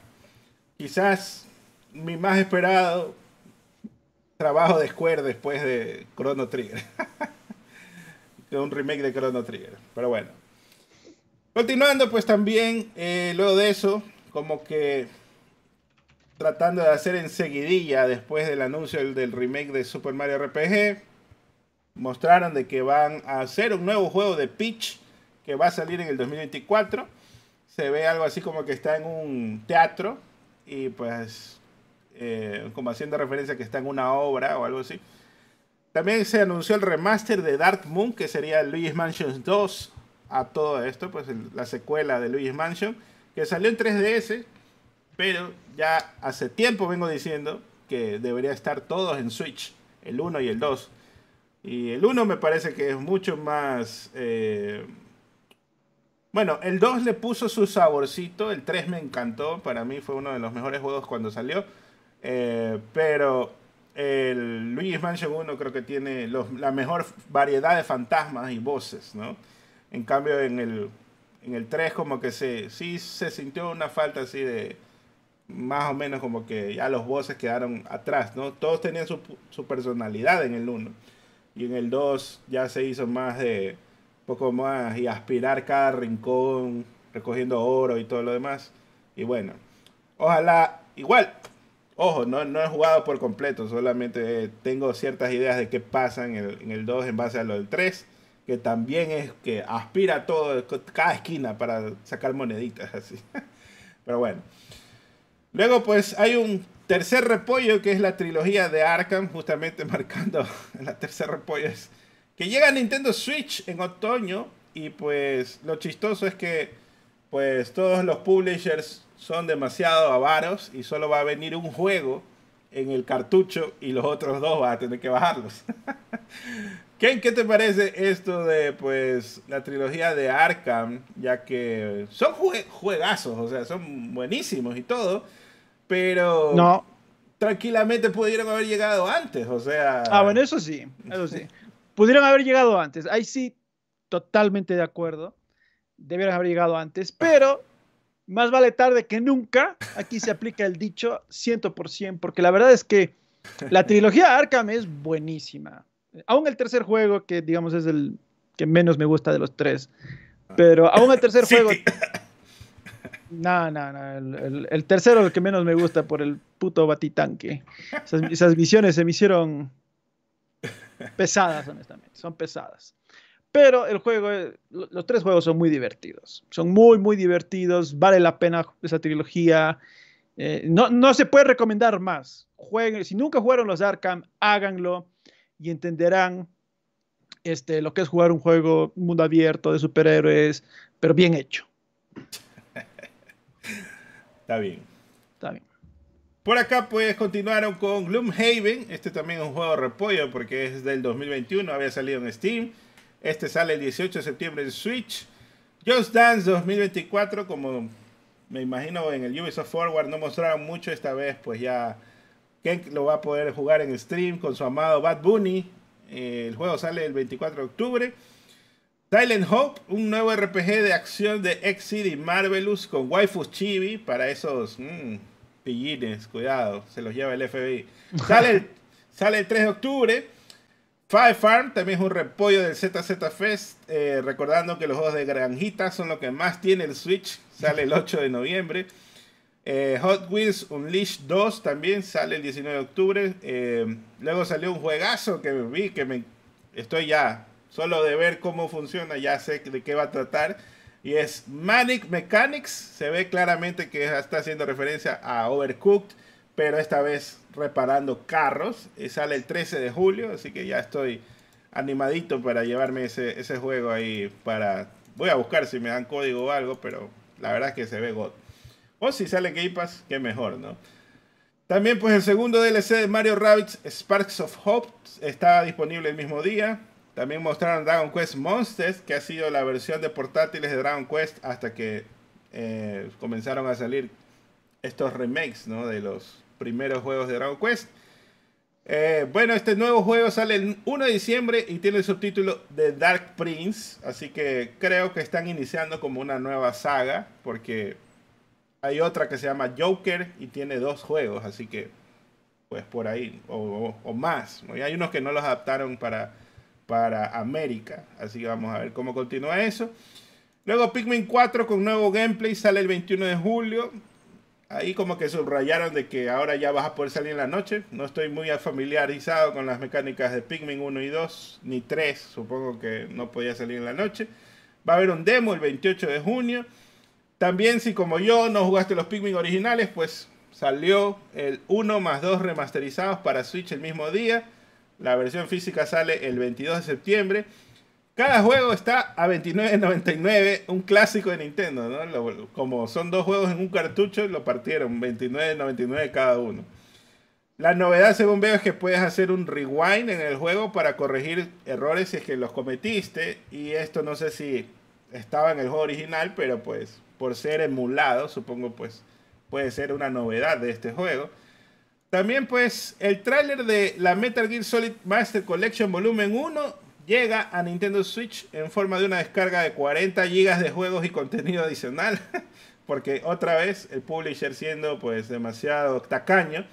quizás mi más esperado trabajo de Square después de Chrono Trigger. un remake de Chrono Trigger, pero bueno. Continuando, pues también, eh, luego de eso, como que tratando de hacer enseguidilla después del anuncio del, remake de Super Mario RPG. Mostraron de que van a hacer un nuevo juego de Peach que va a salir en el 2024. Se ve algo así como que está en un teatro y pues eh, como haciendo referencia que está en una obra o algo así. También se anunció el remaster de Dark Moon, que sería Luigi's Mansion 2 a todo esto, pues la secuela de Luigi's Mansion que salió en 3DS, pero ya hace tiempo vengo diciendo que debería estar todos en Switch, el 1 y el 2. Y el 1 me parece que es mucho más... Eh, bueno, el 2 le puso su saborcito, el 3 me encantó, para mí fue uno de los mejores juegos cuando salió, eh, pero el Luigi's Mansion 1 creo que tiene la mejor variedad de fantasmas y voces, ¿no? En cambio, en el en el 3 como que se, sí se sintió una falta así de más o menos como que ya los voces quedaron atrás, ¿no? Todos tenían su, personalidad en el 1. Y en el 2 ya se hizo más de poco más y aspirar cada rincón, recogiendo oro y todo lo demás. Y bueno, ojalá igual. Ojo, no, no he jugado por completo, solamente tengo ciertas ideas de qué pasa en el, en el 2 en base a lo del 3 que también es que aspira todo, cada esquina para sacar moneditas así. Pero bueno. Luego pues hay un tercer repollo que es la trilogía de Arkham, justamente marcando la tercera repollo, que llega a Nintendo Switch en otoño y pues lo chistoso es que pues todos los publishers son demasiado avaros y solo va a venir un juego en el cartucho y los otros dos van a tener que bajarlos. ¿qué te parece esto de pues la trilogía de Arkham? Ya que son juegazos, o sea, son buenísimos y todo, pero no. tranquilamente pudieron haber llegado antes, o sea. Ah, bueno, eso sí, eso sí. pudieron haber llegado antes. Ahí sí, totalmente de acuerdo. Debieron haber llegado antes, pero más vale tarde que nunca. Aquí se aplica el dicho 100%, porque la verdad es que la trilogía Arkham es buenísima aún el tercer juego, que digamos es el que menos me gusta de los tres, pero aún el tercer juego... No, no, no. El, tercero, el que menos me gusta por el puto batitanque. Esas, esas misiones se me hicieron pesadas, honestamente. Son pesadas. Pero el juego, eh, los tres juegos son muy divertidos. Son muy, muy divertidos. Vale la pena esa trilogía. Eh, no, se puede recomendar más. si nunca jugaron los Arkham, háganlo y entenderán este, lo que es jugar un juego mundo abierto de superhéroes, pero bien hecho. Está bien. Está bien. Por acá pues continuaron con Gloomhaven, este también es un juego de repollo porque es del 2021, había salido en Steam, este sale el 18 de septiembre en Switch, Just Dance 2024, como me imagino en el Ubisoft Forward no mostraron mucho, esta vez pues ya Ken lo va a poder jugar en stream con su amado Bad Bunny. Eh, el juego sale el 24 de octubre. Silent Hope, un nuevo RPG de acción de Exit y Marvelous con waifus chibi para esos mm, pillines, cuidado, se los lleva el FBI. Sale el, sale 3 de octubre. Five Farm también es un repollo del ZZ Fest, eh, recordando que los juegos de granjitas son los que más tiene el Switch, sale el 8 de noviembre. Eh, Hot Wheels Unleashed 2 también sale el 19 de octubre. Eh, luego salió un juegazo que vi, que me estoy ya, solo de ver cómo funciona, ya sé de qué va a tratar. Y es Manic Mechanics. Se ve claramente que está haciendo referencia a Overcooked, pero esta vez reparando carros. Y eh, sale el 13 de julio, así que ya estoy animadito para llevarme ese, ese juego ahí para... Voy a buscar si me dan código o algo, pero la verdad es que se ve God. O si sale Game Pass, qué mejor, ¿no? También pues el segundo DLC de Mario Rabbit, Sparks of Hope está disponible el mismo día. También mostraron Dragon Quest Monsters, que ha sido la versión de portátiles de Dragon Quest hasta que eh, comenzaron a salir estos remakes ¿no? de los primeros juegos de Dragon Quest. Eh, bueno, este nuevo juego sale el 1 de diciembre y tiene el subtítulo The Dark Prince, así que creo que están iniciando como una nueva saga, porque hay otra que se llama Joker y tiene dos juegos, así que pues por ahí, o, más. hay unos que no los adaptaron para, para América, así que vamos a ver cómo continúa eso. Luego Pikmin 4 con nuevo gameplay sale el 21 de julio. Ahí como que subrayaron de que ahora ya vas a poder salir en la noche. No estoy muy familiarizado con las mecánicas de Pikmin 1 y 2, ni 3. Supongo que no podía salir en la noche. Va a haber un demo el 28 de junio. También si como yo no jugaste los Pikmin originales, pues salió el 1 más 2 remasterizados para Switch el mismo día. La versión física sale el 22 de septiembre. Cada juego está a 29.99, un clásico de Nintendo, ¿no? como son dos juegos en un cartucho, lo partieron 29.99 cada uno. La novedad, según veo, es que puedes hacer un rewind en el juego para corregir errores si es que los cometiste. Y esto no sé si estaba en el juego original, pero pues por ser emulado, supongo pues puede ser una novedad de este juego. También pues el tráiler de la Metal Gear Solid Master Collection Volumen 1 llega a Nintendo Switch en forma de una descarga de 40 GB de juegos y contenido adicional, porque otra vez el publisher siendo pues demasiado tacaño,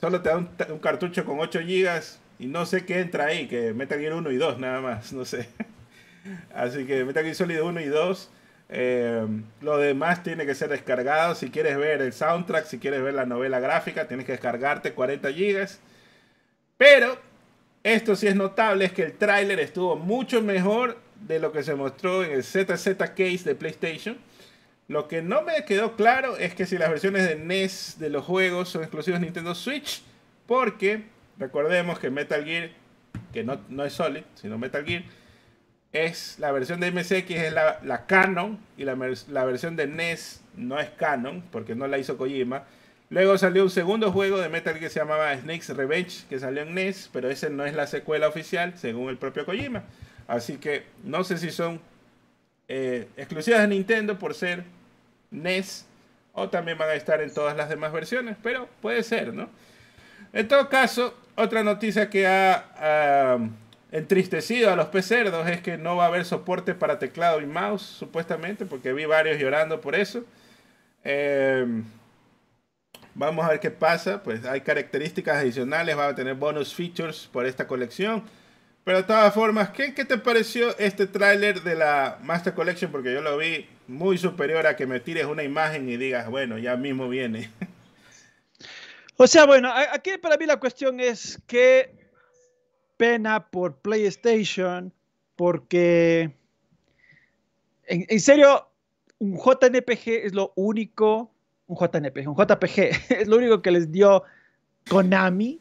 solo te da un, cartucho con 8 GB y no sé qué entra ahí, que Metal Gear 1 y 2 nada más, no sé. Así que Metal Gear Solid 1 y 2 eh, lo demás tiene que ser descargado. Si quieres ver el soundtrack, si quieres ver la novela gráfica, tienes que descargarte 40 GB. Pero esto sí es notable, es que el tráiler estuvo mucho mejor de lo que se mostró en el ZZ Case de PlayStation. Lo que no me quedó claro es que si las versiones de NES de los juegos son exclusivos de Nintendo Switch, porque recordemos que Metal Gear, que no, no es Solid, sino Metal Gear, es la versión de MSX es la, Canon y la, versión de NES no es Canon porque no la hizo Kojima. Luego salió un segundo juego de Metal que se llamaba Snake's Revenge que salió en NES, pero ese no es la secuela oficial según el propio Kojima. Así que no sé si son eh, exclusivas de Nintendo por ser NES o también van a estar en todas las demás versiones, pero puede ser, ¿no? En todo caso, otra noticia que ha... Ah, entristecido a los pecerdos es que no va a haber soporte para teclado y mouse, supuestamente, porque vi varios llorando por eso. Em, vamos a ver qué pasa, pues hay características adicionales, va a tener bonus features por esta colección. Pero de todas formas, ¿qué, qué te pareció este tráiler de la Master Collection? Porque yo lo vi muy superior a que me tires una imagen y digas, bueno, ya mismo viene. O sea, bueno, aquí para mí la cuestión es que pena por PlayStation porque, en, serio, un JNPG es lo único, un JNPG, un JPG, es lo único que les dio Konami.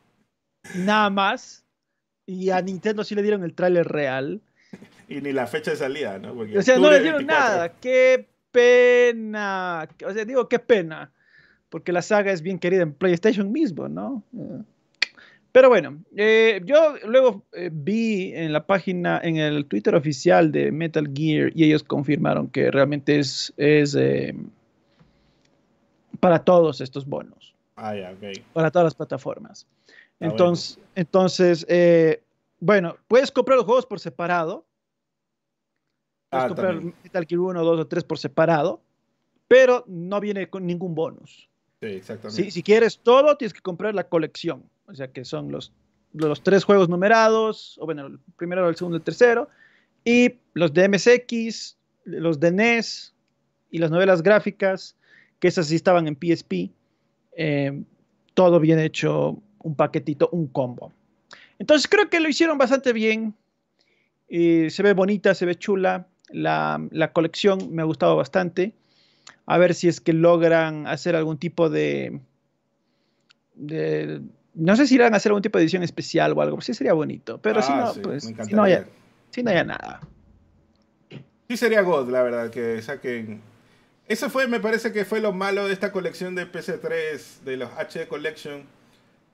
Nada más. Y a Nintendo sí le dieron el tráiler real. Y ni la fecha de salida, ¿no? o sea, no le dieron nada. Qué pena. O sea, digo, qué pena. Porque la saga es bien querida en PlayStation mismo, ¿no? Eh, pero bueno, eh, yo luego eh, vi en la página, en el Twitter oficial de Metal Gear y ellos confirmaron que realmente es, es eh, para todos estos bonos. Ah, para todas las plataformas. Ah, entonces, bueno, bueno, puedes comprar los juegos por separado. Puedes ah, comprar Metal Gear 1, 2 o 3 por separado, pero no viene con ningún bonus. Si, si quieres todo, tienes que comprar la colección o sea que son los, los tres juegos numerados, o bueno, el primero, el segundo, y el tercero, y los de MSX, los de NES y las novelas gráficas, que esas sí estaban en PSP, eh, todo bien hecho, un paquetito, un combo. Entonces creo que lo hicieron bastante bien, se ve bonita, se ve chula, la, la colección me ha gustado bastante a ver si es que logran hacer algún tipo de, de, no sé si irán a hacer algún tipo de edición especial o algo, pues sí sería bonito, pero si ah, no, pues, si no, haya, si no nada. Sí sería God, la verdad, que saquen... Eso fue, me parece que fue lo malo de esta colección de PC3, de los HD Collection.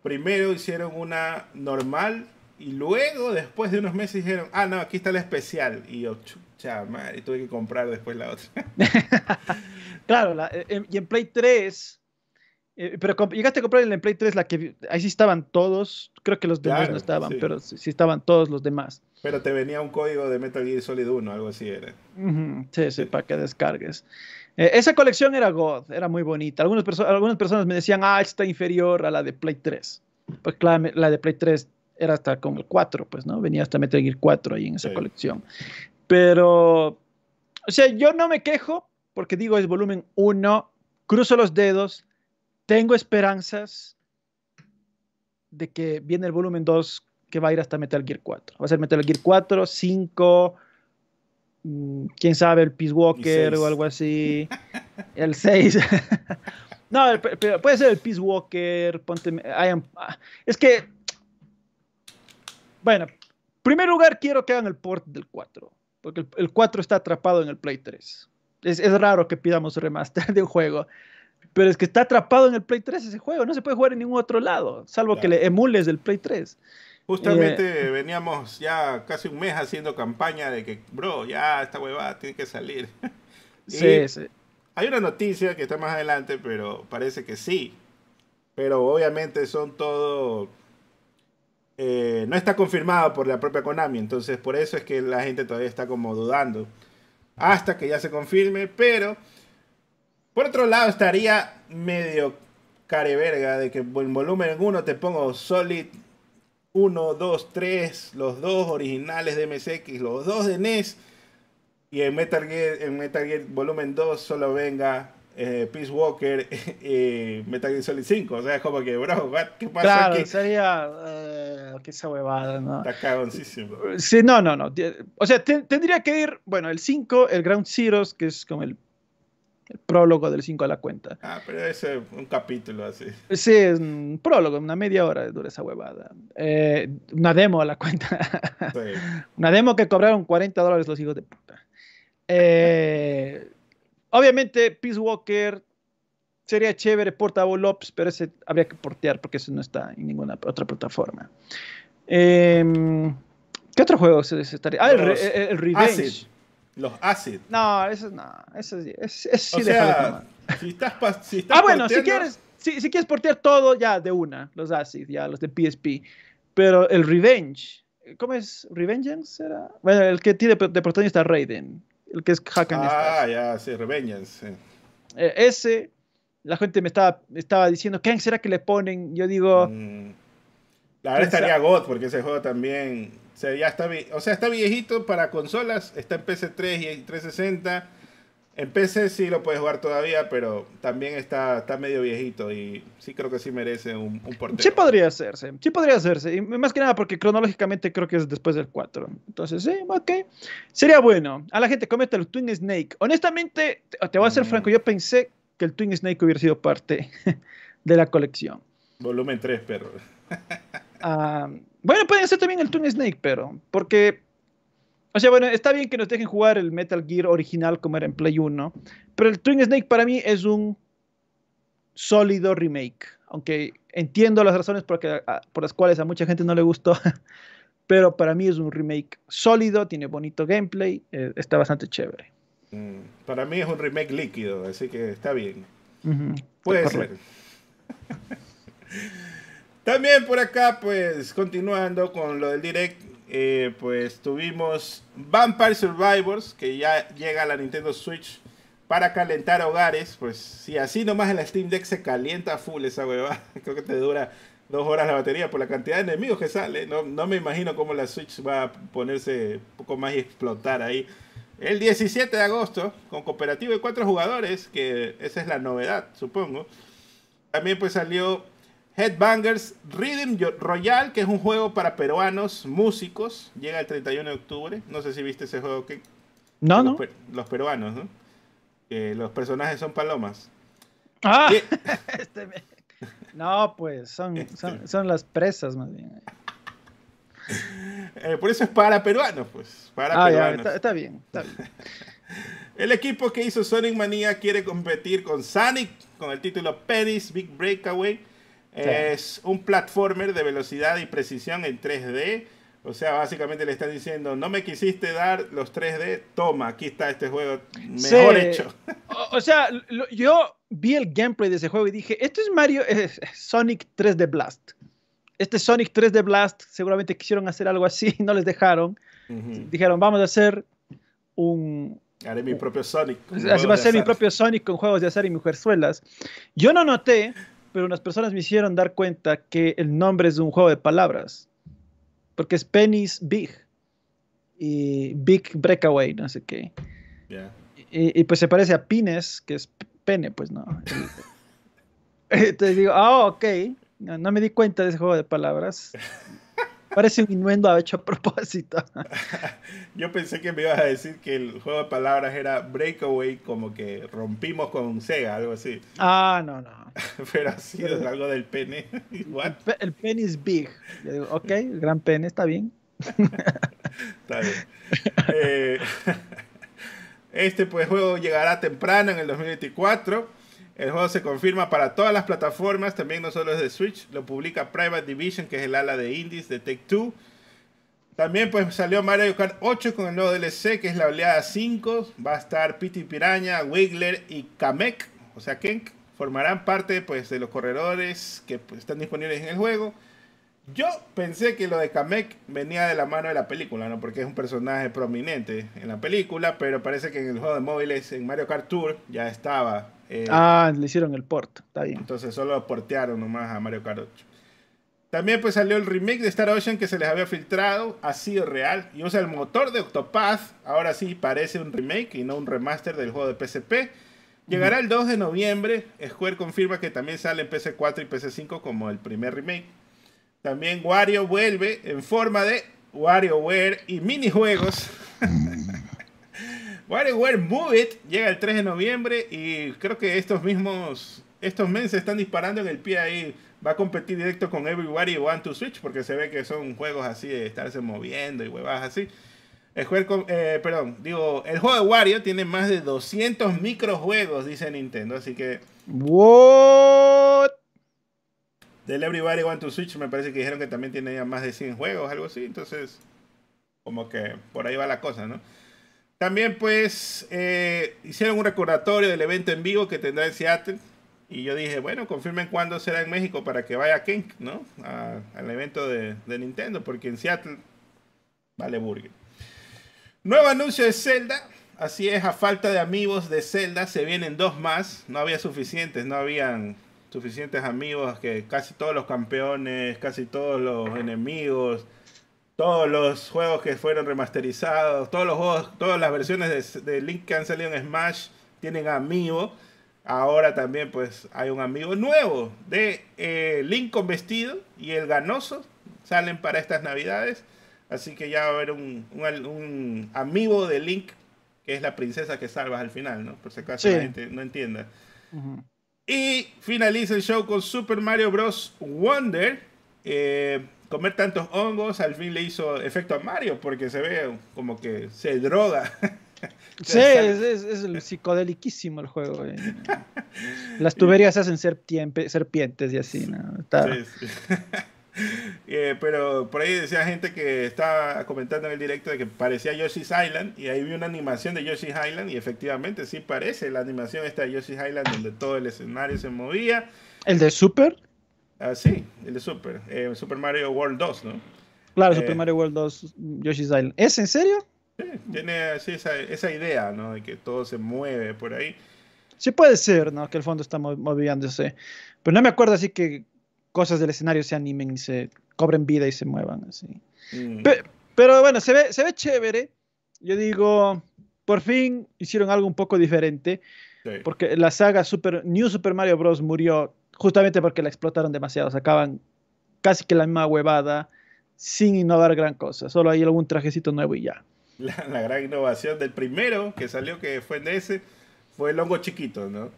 Primero hicieron una normal y luego, después de unos meses, dijeron, ah, no, aquí está la especial. Y yo, chucha, madre, tuve que comprar después la otra. claro, eh, eh, y en Play 3 eh, pero llegaste a comprar en el Play 3 la que ahí sí estaban todos, creo que los demás no estaban, pero sí, estaban todos los demás. Pero te venía un código de Metal Gear Solid 1, algo así era. sí, sí, para que descargues. Eh, esa colección era God, era muy bonita. Algunas, personas algunas personas me decían, ah, está inferior a la de Play 3. Pues claro, la de Play 3 era hasta con el 4, pues, ¿no? Venía hasta Metal Gear 4 ahí en esa colección. Pero, o sea, yo no me quejo porque digo es volumen 1, cruzo los dedos tengo esperanzas de que viene el volumen 2 que va a ir hasta Metal Gear 4. Va a ser Metal Gear 4, 5, mm, quién sabe, el Peace Walker o algo así. El 6. no, puede ser el Peace Walker. Ah, es que. Bueno, en primer lugar quiero que hagan el port del 4. Porque el, 4 está atrapado en el Play 3. Es, es raro que pidamos remaster de un juego pero es que está atrapado en el Play 3 ese juego, no se puede jugar en ningún otro lado, salvo que le emules del Play 3. Justamente eh, veníamos ya casi un mes haciendo campaña de que, bro, ya esta huevada tiene que salir. sí, sí. Hay una noticia que está más adelante, pero parece que sí. Pero obviamente son todo... Eh, no está confirmado por la propia Konami, entonces por eso es que la gente todavía está como dudando. Hasta que ya se confirme, pero por otro lado, estaría medio careverga de que en volumen 1 te pongo Solid 1, 2, 3, los dos originales de MSX, los dos de NES. Y en Metal Gear, en Metal Gear Volumen 2 solo venga eh, Peace Walker y eh, Metal Gear Solid 5. O sea, es como que, bro, ¿qué pasa claro, sería... Eh, que esa huevada, ¿no? Está cagoncísimo. Sí, no, no, no. O sea, tendría que ir, bueno, el 5, el Ground Zeroes, que es como el el prólogo del 5 a la cuenta. Ah, pero es un capítulo así. Sí, es un prólogo, una media hora dura esa huevada. Eh, una demo a la cuenta. una demo que cobraron 40 dólares los hijos de puta. Eh, obviamente, Peace Walker sería chévere Portable Ops, pero ese habría que portear porque ese no está en ninguna otra plataforma. Em, ¿Qué otro juego se estaría? Ah, el, los acid. No, eso no. Eso, eso, sí o sea, si estás, si estás Ah, bueno, si quieres, si, si, quieres portear todo, ya de una. Los acid, ya los de PSP. Pero el Revenge. ¿Cómo es? ¿Revengeance era? Bueno, el que tiene de está Raiden. El que es hack Ah, ya, sí, Revengeance. Eh, ese, la gente me estaba, estaba diciendo, ¿quién será que le ponen? Yo digo, mm. La verdad estaría God, porque ese juego también. O sea, ya está, o sea, está viejito para consolas. Está en PC3 y en 360. En PC sí lo puedes jugar todavía, pero también está, medio viejito y sí creo que sí merece un, un portero. Sí podría hacerse, sí podría hacerse. más que nada porque cronológicamente creo que es después del 4. Entonces, sí, ok. Sería bueno. A la gente, comenta el Twin Snake. Honestamente, te voy a ser mm. franco, yo pensé que el Twin Snake hubiera sido parte de la colección. Volumen 3, perro. Ah, bueno, puede ser también el Twin Snake, pero. Porque. O sea, bueno, está bien que nos dejen jugar el Metal Gear original como era en Play 1. Pero el Twin Snake para mí es un sólido remake. Aunque entiendo las razones por, ah, por las cuales a mucha gente no le gustó. pero para mí es un remake sólido, tiene bonito gameplay, eh, está bastante chévere. Mm, para mí es un remake líquido, así que está bien. Puede ser. También por acá, pues, continuando con lo del direct, eh, pues tuvimos Vampire Survivors, que ya llega a la Nintendo Switch para calentar hogares. Pues si así nomás en la Steam Deck se calienta full esa hueva, creo que te dura dos horas la batería por la cantidad de enemigos que sale. No, no me imagino cómo la Switch va a ponerse un poco más y explotar ahí. El 17 de agosto, con cooperativo de cuatro jugadores, que esa es la novedad, supongo. También pues salió Headbangers Rhythm Royal, que es un juego para peruanos músicos, llega el 31 de octubre. No sé si viste ese juego que... No, los no. los peruanos, ¿no? Eh, los personajes son palomas. Ah, este No, pues son, este. son, las presas más bien. Eh, por eso es para peruanos, pues. Para ah, peruanos. está, bien, El equipo que hizo Sonic Mania quiere competir con Sonic con el título Pedis, Big Breakaway es un platformer de velocidad y precisión en 3D. O sea, básicamente le están diciendo, no me quisiste dar los 3D, toma, aquí está este juego mejor hecho. O, sea, yo vi el gameplay de ese juego y dije, esto es Mario, es eh, Sonic 3D Blast. Este Sonic 3D Blast seguramente quisieron hacer algo así, no les dejaron. Dijeron, vamos a hacer un... Haré mi propio Sonic. Va a ser mi propio Sonic con juegos de azar y mujerzuelas. Yo no noté pero unas personas me hicieron dar cuenta que el nombre es un juego de palabras, porque es Penny's Big y Big Breakaway, no sé qué. Y, pues se parece a Pines, que es pene, pues no. Entonces digo, ah, oh, ok, no, me di cuenta de ese juego de palabras. Parece un innuendo hecho a propósito. Yo pensé que me ibas a decir que el juego de palabras era Breakaway, como que rompimos con un Sega, algo así. Ah, no, no. Pero así sido algo del pene. El, pene es big. ok, el gran pene, está bien. está bien. Eh, este pues, juego llegará temprano en el 2024 el juego se confirma para todas las plataformas, también no solo es de Switch. Lo publica Private Division, que es el ala de indies de Take Two. También pues salió Mario Kart 8 con el nuevo DLC, que es la oleada 5. Va a estar Pity Piraña, Wiggler y Kamek, o sea Kenk. Formarán parte pues de los corredores que pues, están disponibles en el juego. Yo pensé que lo de Kamek venía de la mano de la película, ¿no? Porque es un personaje prominente en la película, pero parece que en el juego de móviles, en Mario Kart Tour, ya estaba eh, ah, le hicieron el port, está bien. Entonces solo portearon nomás a Mario Kart También pues salió el remake de Star Ocean que se les había filtrado, ha sido real, y usa el motor de Octopath, ahora sí parece un remake y no un remaster del juego de PSP. Llegará el 2 de noviembre, Square confirma que también sale en pc 4 y pc 5 como el primer remake. También Wario vuelve en forma de WarioWare y minijuegos. WarioWare Move It llega el 3 de noviembre y creo que estos mismos, estos men se están disparando en el pie ahí. Va a competir directo con Everybody One to Switch porque se ve que son juegos así de estarse moviendo y huevas así. El juego, eh, perdón, digo, el juego de Wario tiene más de 200 microjuegos, dice Nintendo, así que... What? Del Everybody One to Switch me parece que dijeron que también tiene ya más de 100 juegos, algo así, entonces... Como que por ahí va la cosa, ¿no? También pues eh, hicieron un recordatorio del evento en vivo que tendrá en Seattle. Y yo dije, bueno, confirmen cuándo será en México para que vaya King, ¿no? al evento de, Nintendo, porque en Seattle vale burger. Nuevo anuncio de Zelda. Así es, a falta de amigos de Zelda se vienen dos más. No había suficientes, no habían suficientes amigos que casi todos los campeones, casi todos los enemigos, todos los juegos que fueron remasterizados, todos los todas las versiones de, Link que han salido en Smash tienen amigo. Ahora también pues hay un amigo nuevo de eh, Link con vestido y el ganoso salen para estas navidades. Así que ya va a haber un, amigo de Link que es la princesa que salvas al final, ¿no? Por si acaso la gente no entienda. Y finaliza el show con Super Mario Bros. Wonder. Eh, comer tantos hongos al fin le hizo efecto a Mario, porque se ve como que se droga. Sí, es, es, psicodeliquísimo el juego. Las tuberías hacen serpientes y así, eh, pero por ahí decía gente que estaba comentando en el directo de que parecía Yoshi's Island y ahí vi una animación de Yoshi's Island y efectivamente sí parece la animación esta de Yoshi's Island donde todo el escenario se movía. ¿El de Super? Ah, sí, el de Super. Eh, Super Mario World 2, ¿no? Claro, Super eh, Mario World 2, Yoshi's Island. ¿Es en serio? Sí, tiene así esa, idea, ¿no? De que todo se mueve por ahí. Sí puede ser, ¿no? Que el fondo está moviéndose. Pero no me acuerdo así que cosas del escenario se animen y se cobren vida y se muevan así. Mm. Pero, bueno, se ve, se ve chévere. Yo digo, por fin hicieron algo un poco diferente. Porque la saga Super, New Super Mario Bros. murió justamente porque la explotaron demasiado, sacaban casi que la misma huevada sin innovar gran cosa, solo hay algún trajecito nuevo y ya. La, gran innovación del primero que salió, que fue en ese, fue el hongo chiquito, ¿no?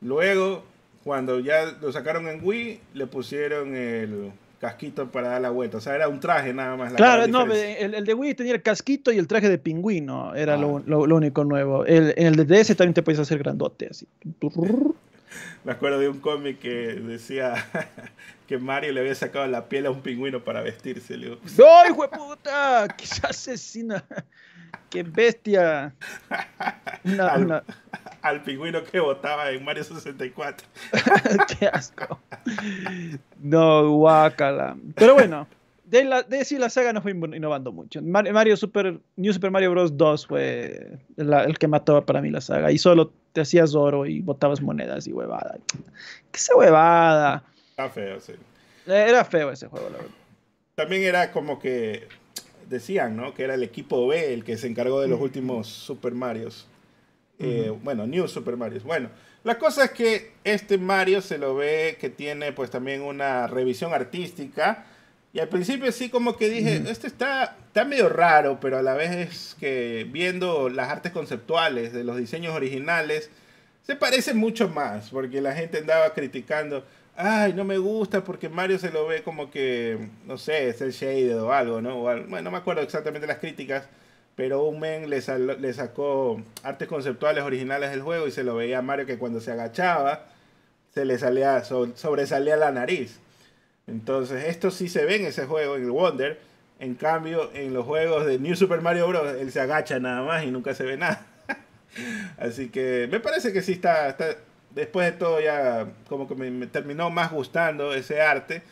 Luego, cuando ya lo sacaron en Wii, le pusieron el casquito para dar la vuelta. O sea, era un traje nada más. claro, no, el, de Wii tenía el casquito y el traje de pingüino, era ah. lo, único nuevo. El, en el de DS también te puedes hacer grandote, así. Eh, Me acuerdo de un cómic que decía que Mario le había sacado la piel a un pingüino para vestirse. ¡Soy digo, ¡Qué asesina! ¡Qué bestia! al, al, pingüino que votaba en Mario 64. ¡Qué asco! No, guácala. Pero bueno de, la, la saga no fue innovando mucho. Mario Super, New Super Mario Bros. 2 fue el que mató para mí la saga. Y solo te hacías oro y botabas monedas y huevada. ¿Qué se huevada? Era feo, sí. Eh, era feo ese juego, la verdad. También era como que decían, ¿no? Que era el equipo B el que se encargó de los últimos Super Marios. Eh, bueno, New Super Marios. Bueno, la cosa es que este Mario se lo ve que tiene pues también una revisión artística y al principio sí como que dije, Este esto está, está medio raro, pero a la vez es que viendo las artes conceptuales de los diseños originales, se parece mucho más, porque la gente andaba criticando, ay, no me gusta porque Mario se lo ve como que, no sé, es el shaded o algo, ¿no? bueno, no me acuerdo exactamente las críticas, pero un men le, sacó artes conceptuales originales del juego y se lo veía a Mario que cuando se agachaba, se le salía, sobresalía la nariz. Entonces, esto sí se ve en ese juego, en el Wonder. En cambio, en los juegos de New Super Mario Bros., él se agacha nada más y nunca se ve nada. Así que me parece que sí está, después de todo ya como que me, me, terminó más gustando ese arte.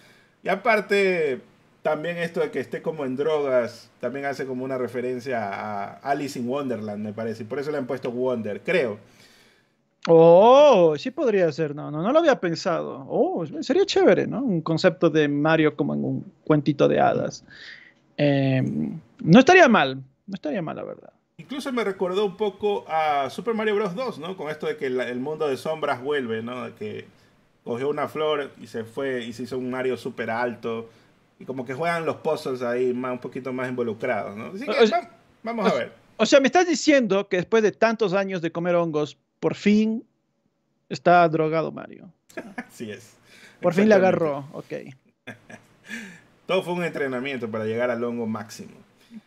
Y aparte, también esto de que esté como en drogas, también hace como una referencia a Alice in Wonderland, me parece. Y por eso le han puesto Wonder, creo. Oh, sí podría ser, no, no, no lo había pensado. Oh, sería chévere, ¿no? Un concepto de Mario como en un cuentito de hadas. Em, no estaría mal, no estaría mal, la verdad. Incluso me recordó un poco a Super Mario Bros. 2, ¿no? Con esto de que el mundo de sombras vuelve, ¿no? De que cogió una flor y se fue y se hizo un Mario súper alto. Y como que juegan los puzzles ahí más, un poquito más involucrados, ¿no? Así que, o, vamos, a ver. O sea, me estás diciendo que después de tantos años de comer hongos, por fin está drogado Mario. Así es. Por fin le agarró, ok. Todo fue un entrenamiento para llegar al hongo máximo.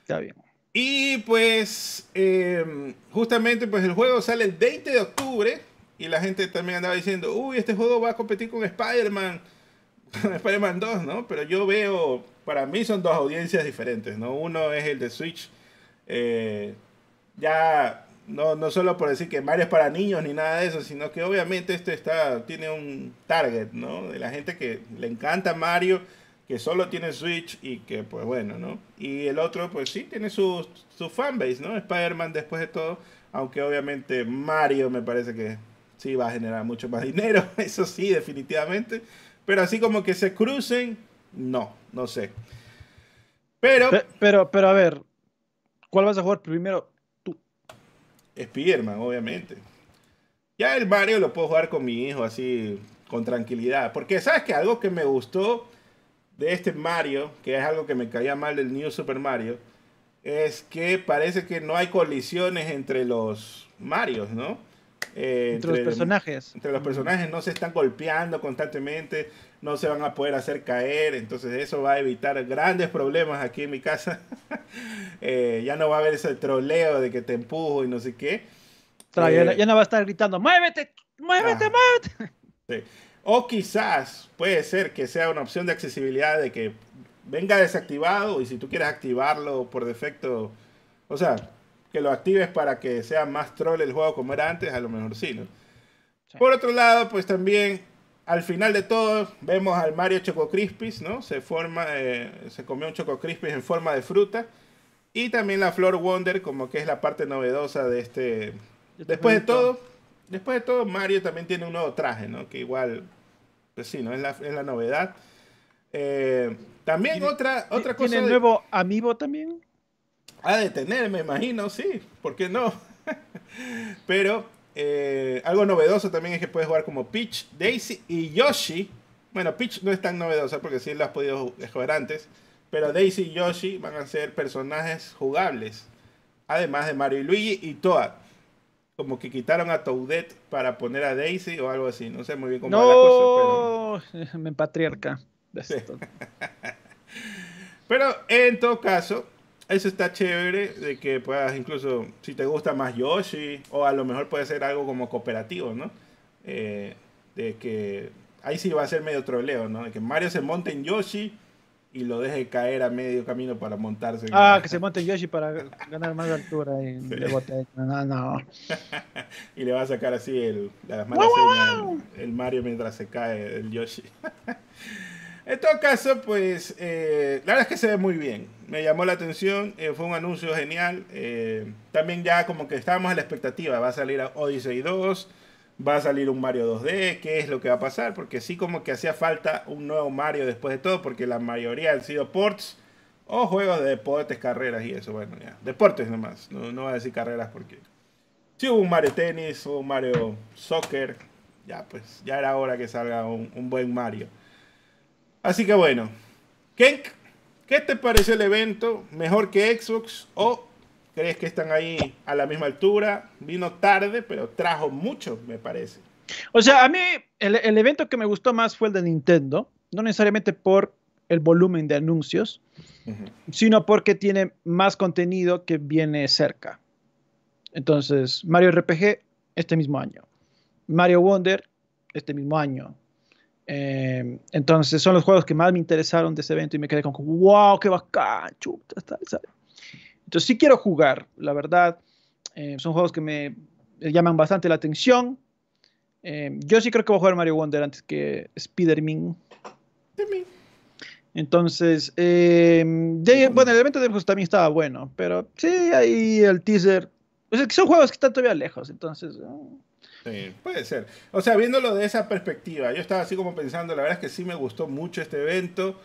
Está bien. Y pues, em, justamente, pues el juego sale el 20 de octubre y la gente también andaba diciendo, uy, este juego va a competir con Spider-Man, Spider-Man 2, ¿no? Pero yo veo, para mí son dos audiencias diferentes, ¿no? Uno es el de Switch, eh, ya no, no solo por decir que Mario es para niños ni nada de eso, sino que obviamente esto está, tiene un target, ¿no? De la gente que le encanta Mario, que solo tiene Switch y que, pues bueno, ¿no? Y el otro, pues sí, tiene su, su fanbase, ¿no? Spider-Man después de todo, aunque obviamente Mario me parece que sí va a generar mucho más dinero, eso sí, definitivamente. Pero así como que se crucen, no, no sé. Pero. Pero, pero a ver, ¿cuál vas a jugar primero? spider obviamente. Ya el Mario lo puedo jugar con mi hijo así, con tranquilidad. Porque sabes que algo que me gustó de este Mario, que es algo que me caía mal del New Super Mario, es que parece que no hay colisiones entre los Marios, ¿no? Eh, entre, los personajes. Entre los personajes no se están golpeando constantemente no se van a poder hacer caer, entonces eso va a evitar grandes problemas aquí en mi casa. Eh, ya no va a haber ese troleo de que te empujo y no sé qué. Eh, ya no va a estar gritando, muévete, muévete, ah. muévete. O quizás puede ser que sea una opción de accesibilidad de que venga desactivado y si tú quieres activarlo por defecto, o sea, que lo actives para que sea más troll el juego como era antes, a lo mejor sí, Sí. Por otro lado, pues también al final de todo vemos al Mario Choco Crispis, ¿no? Se forma, eh, se comió un Choco Crispis en forma de fruta. Y también la Flor Wonder, como que es la parte novedosa de este. Después de todo, después de todo, Mario también tiene un nuevo traje, ¿no? Que igual, pues sí, ¿no? Es la, es la novedad. Eh, también otra, otra cosa. ¿Tiene el nuevo amigo también? Ha de tener, me imagino, sí. ¿Por qué no? Pero eh, algo novedoso también es que puedes jugar como Peach, Daisy y Yoshi. Bueno, Peach no es tan novedosa porque sí la has podido jugar antes. Pero Daisy y Yoshi van a ser personajes jugables. Además de Mario y Luigi y Toad. Como que quitaron a Toadette para poner a Daisy o algo así. No sé muy bien cómo no, la cosa. Me patriarca. pero en todo caso, eso está chévere de que puedas incluso, si te gusta más Yoshi, o a lo mejor puede ser algo como cooperativo, ¿no? Eh, de que ahí sí va a ser medio troleo, ¿no? De que Mario se monte en Yoshi y lo deje caer a medio camino para montarse. Ah, que se monte en Yoshi para ganar más altura y le va a sacar así el, las el Mario mientras se cae el Yoshi. En todo caso, pues eh, la verdad es que se ve muy bien. Me llamó la atención, eh, fue un anuncio genial. Eh, también ya como que estábamos en la expectativa, va a salir a Odyssey 2, va a salir un Mario 2D, qué es lo que va a pasar, porque sí como que hacía falta un nuevo Mario después de todo, porque la mayoría han sido ports o juegos de deportes, carreras y eso. Bueno, ya, deportes nomás, no, voy a decir carreras porque... Si hubo un Mario Tennis, hubo un Mario Soccer, ya pues, ya era hora que salga un buen Mario. Así que bueno, Kenk, ¿qué te pareció el evento? ¿Mejor que Xbox o crees que están ahí a la misma altura? Vino tarde, pero trajo mucho, me parece. O sea, a mí el, evento que me gustó más fue el de Nintendo, no necesariamente por el volumen de anuncios, sino porque tiene más contenido que viene cerca. Entonces, Mario RPG este mismo año, Mario Wonder este mismo año, Em, entonces son los juegos que más me interesaron de ese evento y me quedé con, wow, qué bacán, chuta, Entonces sí quiero jugar, la verdad. Em, son juegos que me llaman bastante la atención. Em, yo sí creo que voy a jugar Mario Wonder antes que Spider-Man. Entonces, bueno, el evento de pues, también estaba bueno, pero sí, ahí el teaser. O sea, son juegos que están todavía lejos, entonces. Eh, puede ser. O sea, viéndolo de esa perspectiva, yo estaba así como pensando, la verdad es que sí me gustó mucho este evento,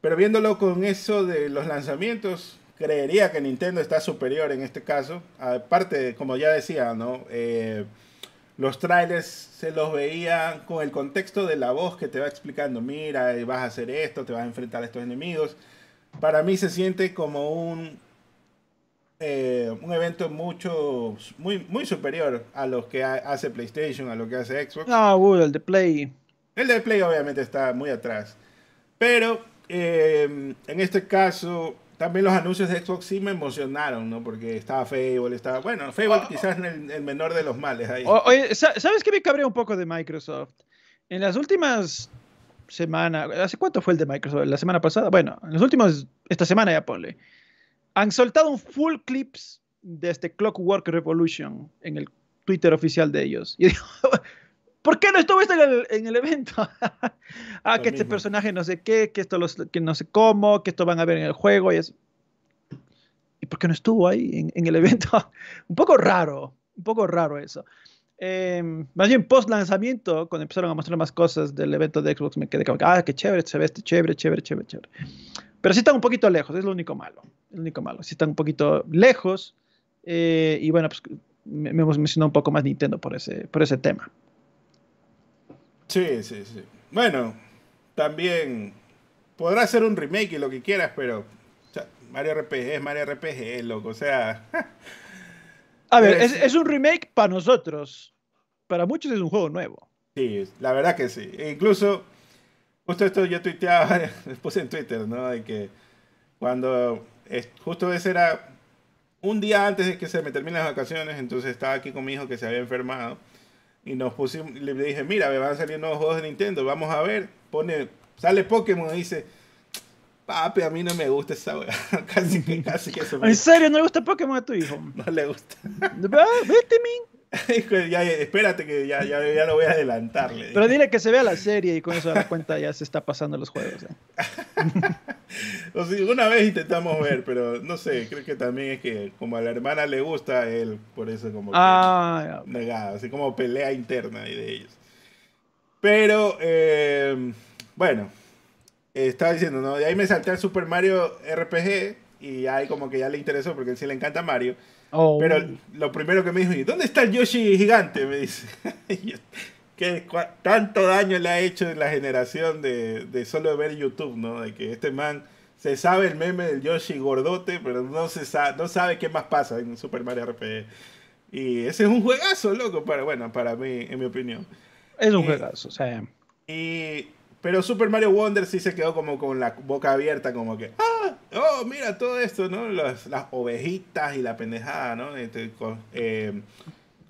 pero viéndolo con eso de los lanzamientos, creería que Nintendo está superior en este caso. Aparte, como ya decía, ¿no? Eh, los trailers se los veía con el contexto de la voz que te va explicando, mira, vas a hacer esto, te vas a enfrentar a estos enemigos. Para mí se siente como un eh, un evento mucho muy, muy superior a los que hace PlayStation, a lo que hace Xbox. Ah, el de Play. El de Play obviamente está muy atrás. Pero eh, en este caso, también los anuncios de Xbox sí me emocionaron, ¿no? Porque estaba Fable, estaba... Bueno, Fable oh, oh. quizás el, el, menor de los males ahí. Oye, ¿sabes qué me cabrea un poco de Microsoft? En las últimas semanas... ¿Hace cuánto fue el de Microsoft? ¿La semana pasada? Bueno, en los últimos... Esta semana ya ponle han soltado un full clips de este Clockwork Revolution en el Twitter oficial de ellos. Y digo, ¿por qué no estuvo en el, en el evento? ah, que este personaje no sé qué, que esto que no sé cómo, que esto van a ver en el juego y eso. ¿Y por qué no estuvo ahí en, el evento? un poco raro, un poco raro eso. Em, más bien post lanzamiento, cuando empezaron a mostrar más cosas del evento de Xbox, me quedé como, ah, qué chévere, se ve este chévere, chévere, chévere, chévere. Pero sí están un poquito lejos, es lo único malo. Lo único malo. Sí están un poquito lejos. Eh, y bueno, pues me, hemos mencionado un poco más Nintendo por ese, por ese tema. Sí, sí, sí. Bueno, también podrá ser un remake y lo que quieras, pero o sea, Mario RPG es Mario RPG, loco. O sea. A ver, es, un remake para nosotros. Para muchos es un juego nuevo. Sí, la verdad que sí. E incluso Justo esto yo tuiteaba, puse en Twitter, ¿no? De que cuando, justo ese era un día antes de que se me terminen las vacaciones, entonces estaba aquí con mi hijo que se había enfermado y nos pusimos, le dije, mira, me van a salir nuevos juegos de Nintendo, vamos a ver, pone, sale Pokémon y dice, papi, a mí no me gusta esa weá, casi, casi que eso me... ¿En serio no le gusta Pokémon a tu hijo? no le gusta. Ah, ¡Vete, ya, espérate que ya, ya, lo voy a adelantarle. Pero dile que se vea la serie y con eso se cuenta ya se está pasando los juegos. ¿eh? o una vez intentamos ver, pero no sé, creo que también es que como a la hermana le gusta él, por eso como ah, negado, así como pelea interna de ellos. Pero eh, bueno, estaba diciendo, ¿no? De ahí me salté al Super Mario RPG y ahí como que ya le interesó porque él sí le encanta Mario. Oh. Pero lo primero que me dijo, dónde está el Yoshi gigante? Me dice. ¿Qué, tanto daño le ha hecho la generación de, solo ver YouTube, ¿no? De que este man se sabe el meme del Yoshi gordote, pero no, se no sabe qué más pasa en Super Mario RPG. Y ese es un juegazo, loco, para, bueno, para mí, en mi opinión. Es un juegazo, o sea. Y pero Super Mario Wonder sí se quedó como con la boca abierta, como que, ¡ah! ¡Oh, mira todo esto, ¿no? Las, ovejitas y la pendejada, ¿no? Este, eh,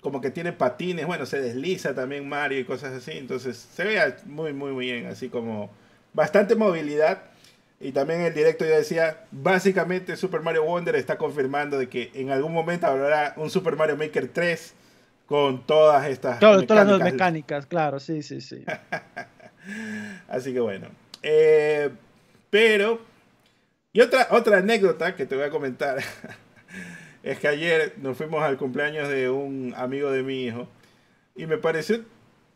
como que tiene patines, bueno, se desliza también Mario y cosas así. Entonces se veía muy, muy, muy bien, así como bastante movilidad. Y también en el directo yo decía, básicamente Super Mario Wonder está confirmando de que en algún momento habrá un Super Mario Maker 3 con todas estas... Todas las mecánicas, claro, sí, sí, sí. Así que bueno. Eh, pero, y otra, otra anécdota que te voy a comentar es que ayer nos fuimos al cumpleaños de un amigo de mi hijo y me pareció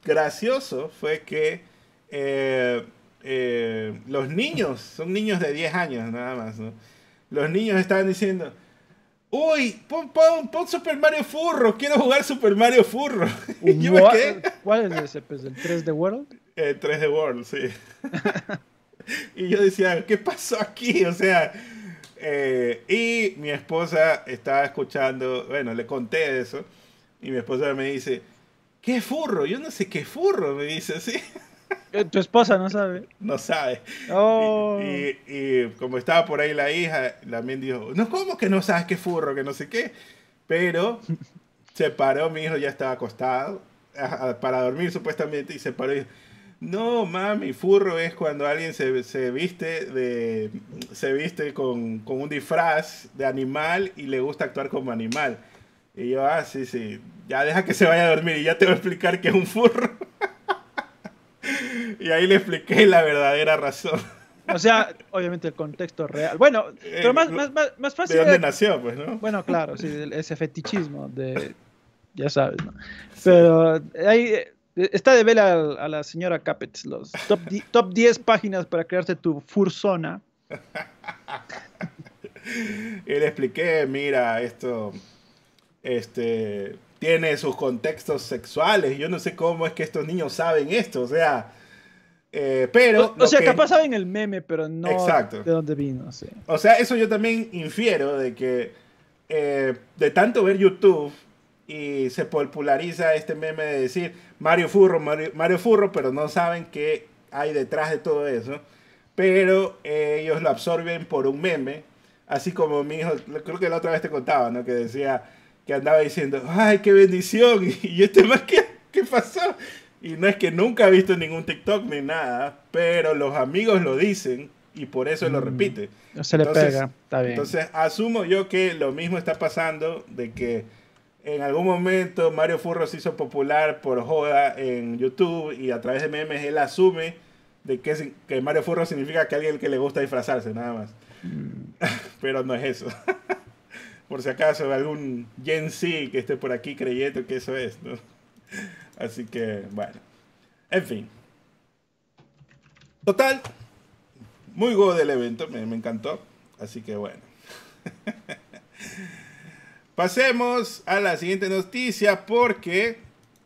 gracioso fue que eh, eh, los niños, son niños de 10 años nada más, los niños estaban diciendo, uy, pon, pon, pon, Super Mario Furro, quiero jugar Super Mario Furro. y yo ¿Cuál es ese? Pues, ¿El 3D World? Eh, 3D World, sí. y yo decía, ¿qué pasó aquí? O sea, eh, y mi esposa estaba escuchando, bueno, le conté eso, y mi esposa me dice, ¿qué furro? Yo no sé qué furro, me dice así. Eh, tu esposa no sabe. No sabe. Oh. Y, y, como estaba por ahí la hija, también dijo, no, ¿cómo que no sabes qué furro, que no sé qué? Pero se paró, mi hijo ya estaba acostado para dormir supuestamente, y se paró y dijo, no, mami, furro es cuando alguien se, viste de se viste con, un disfraz de animal y le gusta actuar como animal. Y yo, ah, sí, sí, ya deja que se vaya a dormir y ya te voy a explicar qué es un furro. y ahí le expliqué la verdadera razón. O sea, obviamente el contexto real. Bueno, pero eh, más, más, más, fácil. ¿De dónde nació, pues, no? Bueno, claro, sí, ese fetichismo de. Ya sabes, ¿no? Pero ahí eh, está de vela a, la señora Capets, los top, 10 páginas para crearse tu fursona. y le expliqué, mira, esto este, tiene sus contextos sexuales. Yo no sé cómo es que estos niños saben esto, o sea... Eh, pero... O, sea, capaz saben el meme, pero no Exacto. de dónde vino. Sí. O sea, eso yo también infiero de que eh, de tanto ver YouTube y se populariza este meme de decir, Mario Furro, Mario, Furro, pero no saben qué hay detrás de todo eso. Pero eh, ellos lo absorben por un meme, así como mi hijo, creo que la otra vez te contaba, ¿no? Que decía, que andaba diciendo, ay, qué bendición, y este más, ¿qué, qué pasó? Y no es que nunca ha visto ningún TikTok ni nada, pero los amigos lo dicen y por eso lo mm, repite. No se le pega, está bien. Entonces asumo yo que lo mismo está pasando de que en algún momento Mario Furro se hizo popular por joda en YouTube y a través de memes él asume de que, Mario Furro significa que alguien que le gusta disfrazarse, nada más. Mm. Pero no es eso. por si acaso algún Gen Z que esté por aquí creyendo que eso es, Así que, bueno. En fin. Total. Muy go del evento, me, me encantó. Así que bueno. Pasemos a la siguiente noticia porque...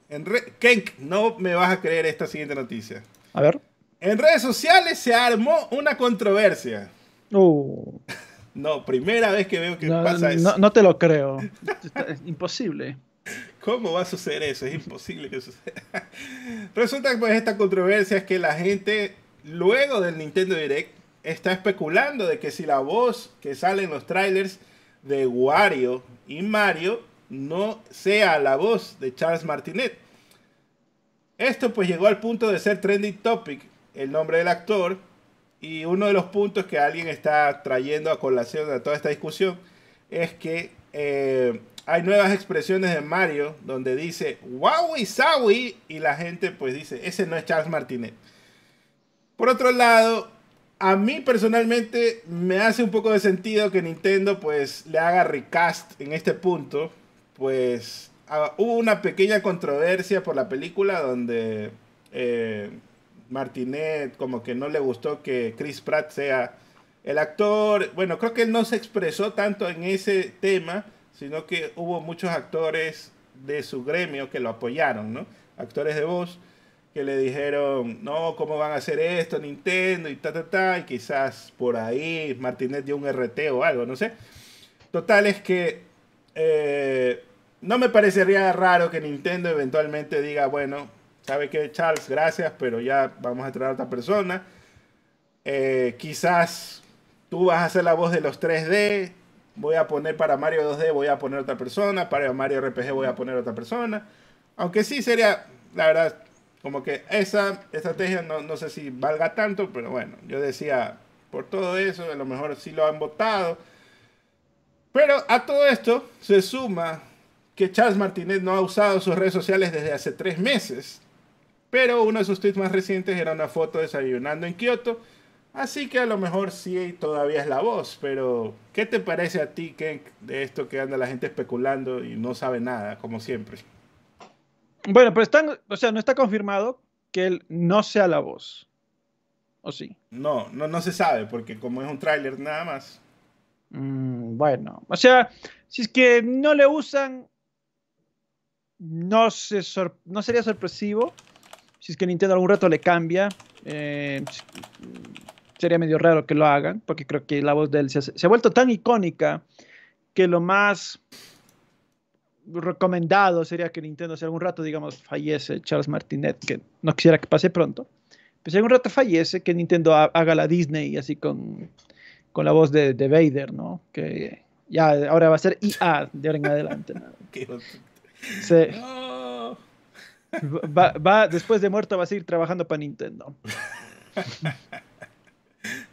En Kenk, no me vas a creer esta siguiente noticia. A ver. En redes sociales se armó una controversia. Uh. No, primera vez que veo que pasa eso. No, te lo creo. es imposible. ¿Cómo va a suceder eso? Es imposible que suceda. Resulta que pues, esta controversia es que la gente, luego del Nintendo Direct, está especulando de que si la voz que sale en los trailers de Wario y Mario no sea la voz de Charles Martinet. Esto pues llegó al punto de ser trending topic, el nombre del actor, y uno de los puntos que alguien está trayendo a colación de toda esta discusión es que eh, hay nuevas expresiones de Mario donde dice y Sawi y la gente pues dice, ese no es Charles Martinet. Por otro lado, a mí personalmente me hace un poco de sentido que Nintendo pues le haga recast en este punto. Pues hubo una pequeña controversia por la película donde eh, Martinet como que no le gustó que Chris Pratt sea el actor. Bueno, creo que él no se expresó tanto en ese tema, sino que hubo muchos actores de su gremio que lo apoyaron, ¿no? Actores de voz que le dijeron, no, ¿cómo van a hacer esto Nintendo? Y ta, ta, ta. Y quizás por ahí Martínez dio un RT o algo, no sé. Total es que eh, no me parecería raro que Nintendo eventualmente diga, bueno, ¿sabe qué, Charles? Gracias, pero ya vamos a traer a otra persona. Eh, quizás tú vas a hacer la voz de los 3D. Voy a poner para Mario 2D, voy a poner otra persona. Para Mario RPG, voy a poner otra persona. Aunque sí sería, la verdad, como que esa estrategia no, sé si valga tanto, pero bueno, yo decía, por todo eso, a lo mejor sí lo han votado. Pero a todo esto se suma que Charles Martínez no ha usado sus redes sociales desde hace tres meses, pero uno de sus tweets más recientes era una foto desayunando en Kioto, así que a lo mejor sí todavía es la voz, pero ¿qué te parece a ti, Ken, de esto que anda la gente especulando y no sabe nada, como siempre? Bueno, pero están, o sea, no está confirmado que él no sea la voz. ¿O sí? No, no, no se sabe, porque como es un tráiler nada más. Mm, bueno, o sea, si es que no le usan, no, se no sería sorpresivo. Si es que Nintendo algún rato le cambia, eh, sería medio raro que lo hagan, porque creo que la voz de él se ha vuelto tan icónica que lo más recomendado sería que Nintendo, si algún rato, digamos, fallece Charles Martinet, que no quisiera que pase pronto, pues si algún rato fallece, que Nintendo haga la Disney así con, la voz de, Vader, ¿no? Que ya ahora va a ser IA e de ahora en adelante. va, después de muerto va a seguir trabajando para Nintendo.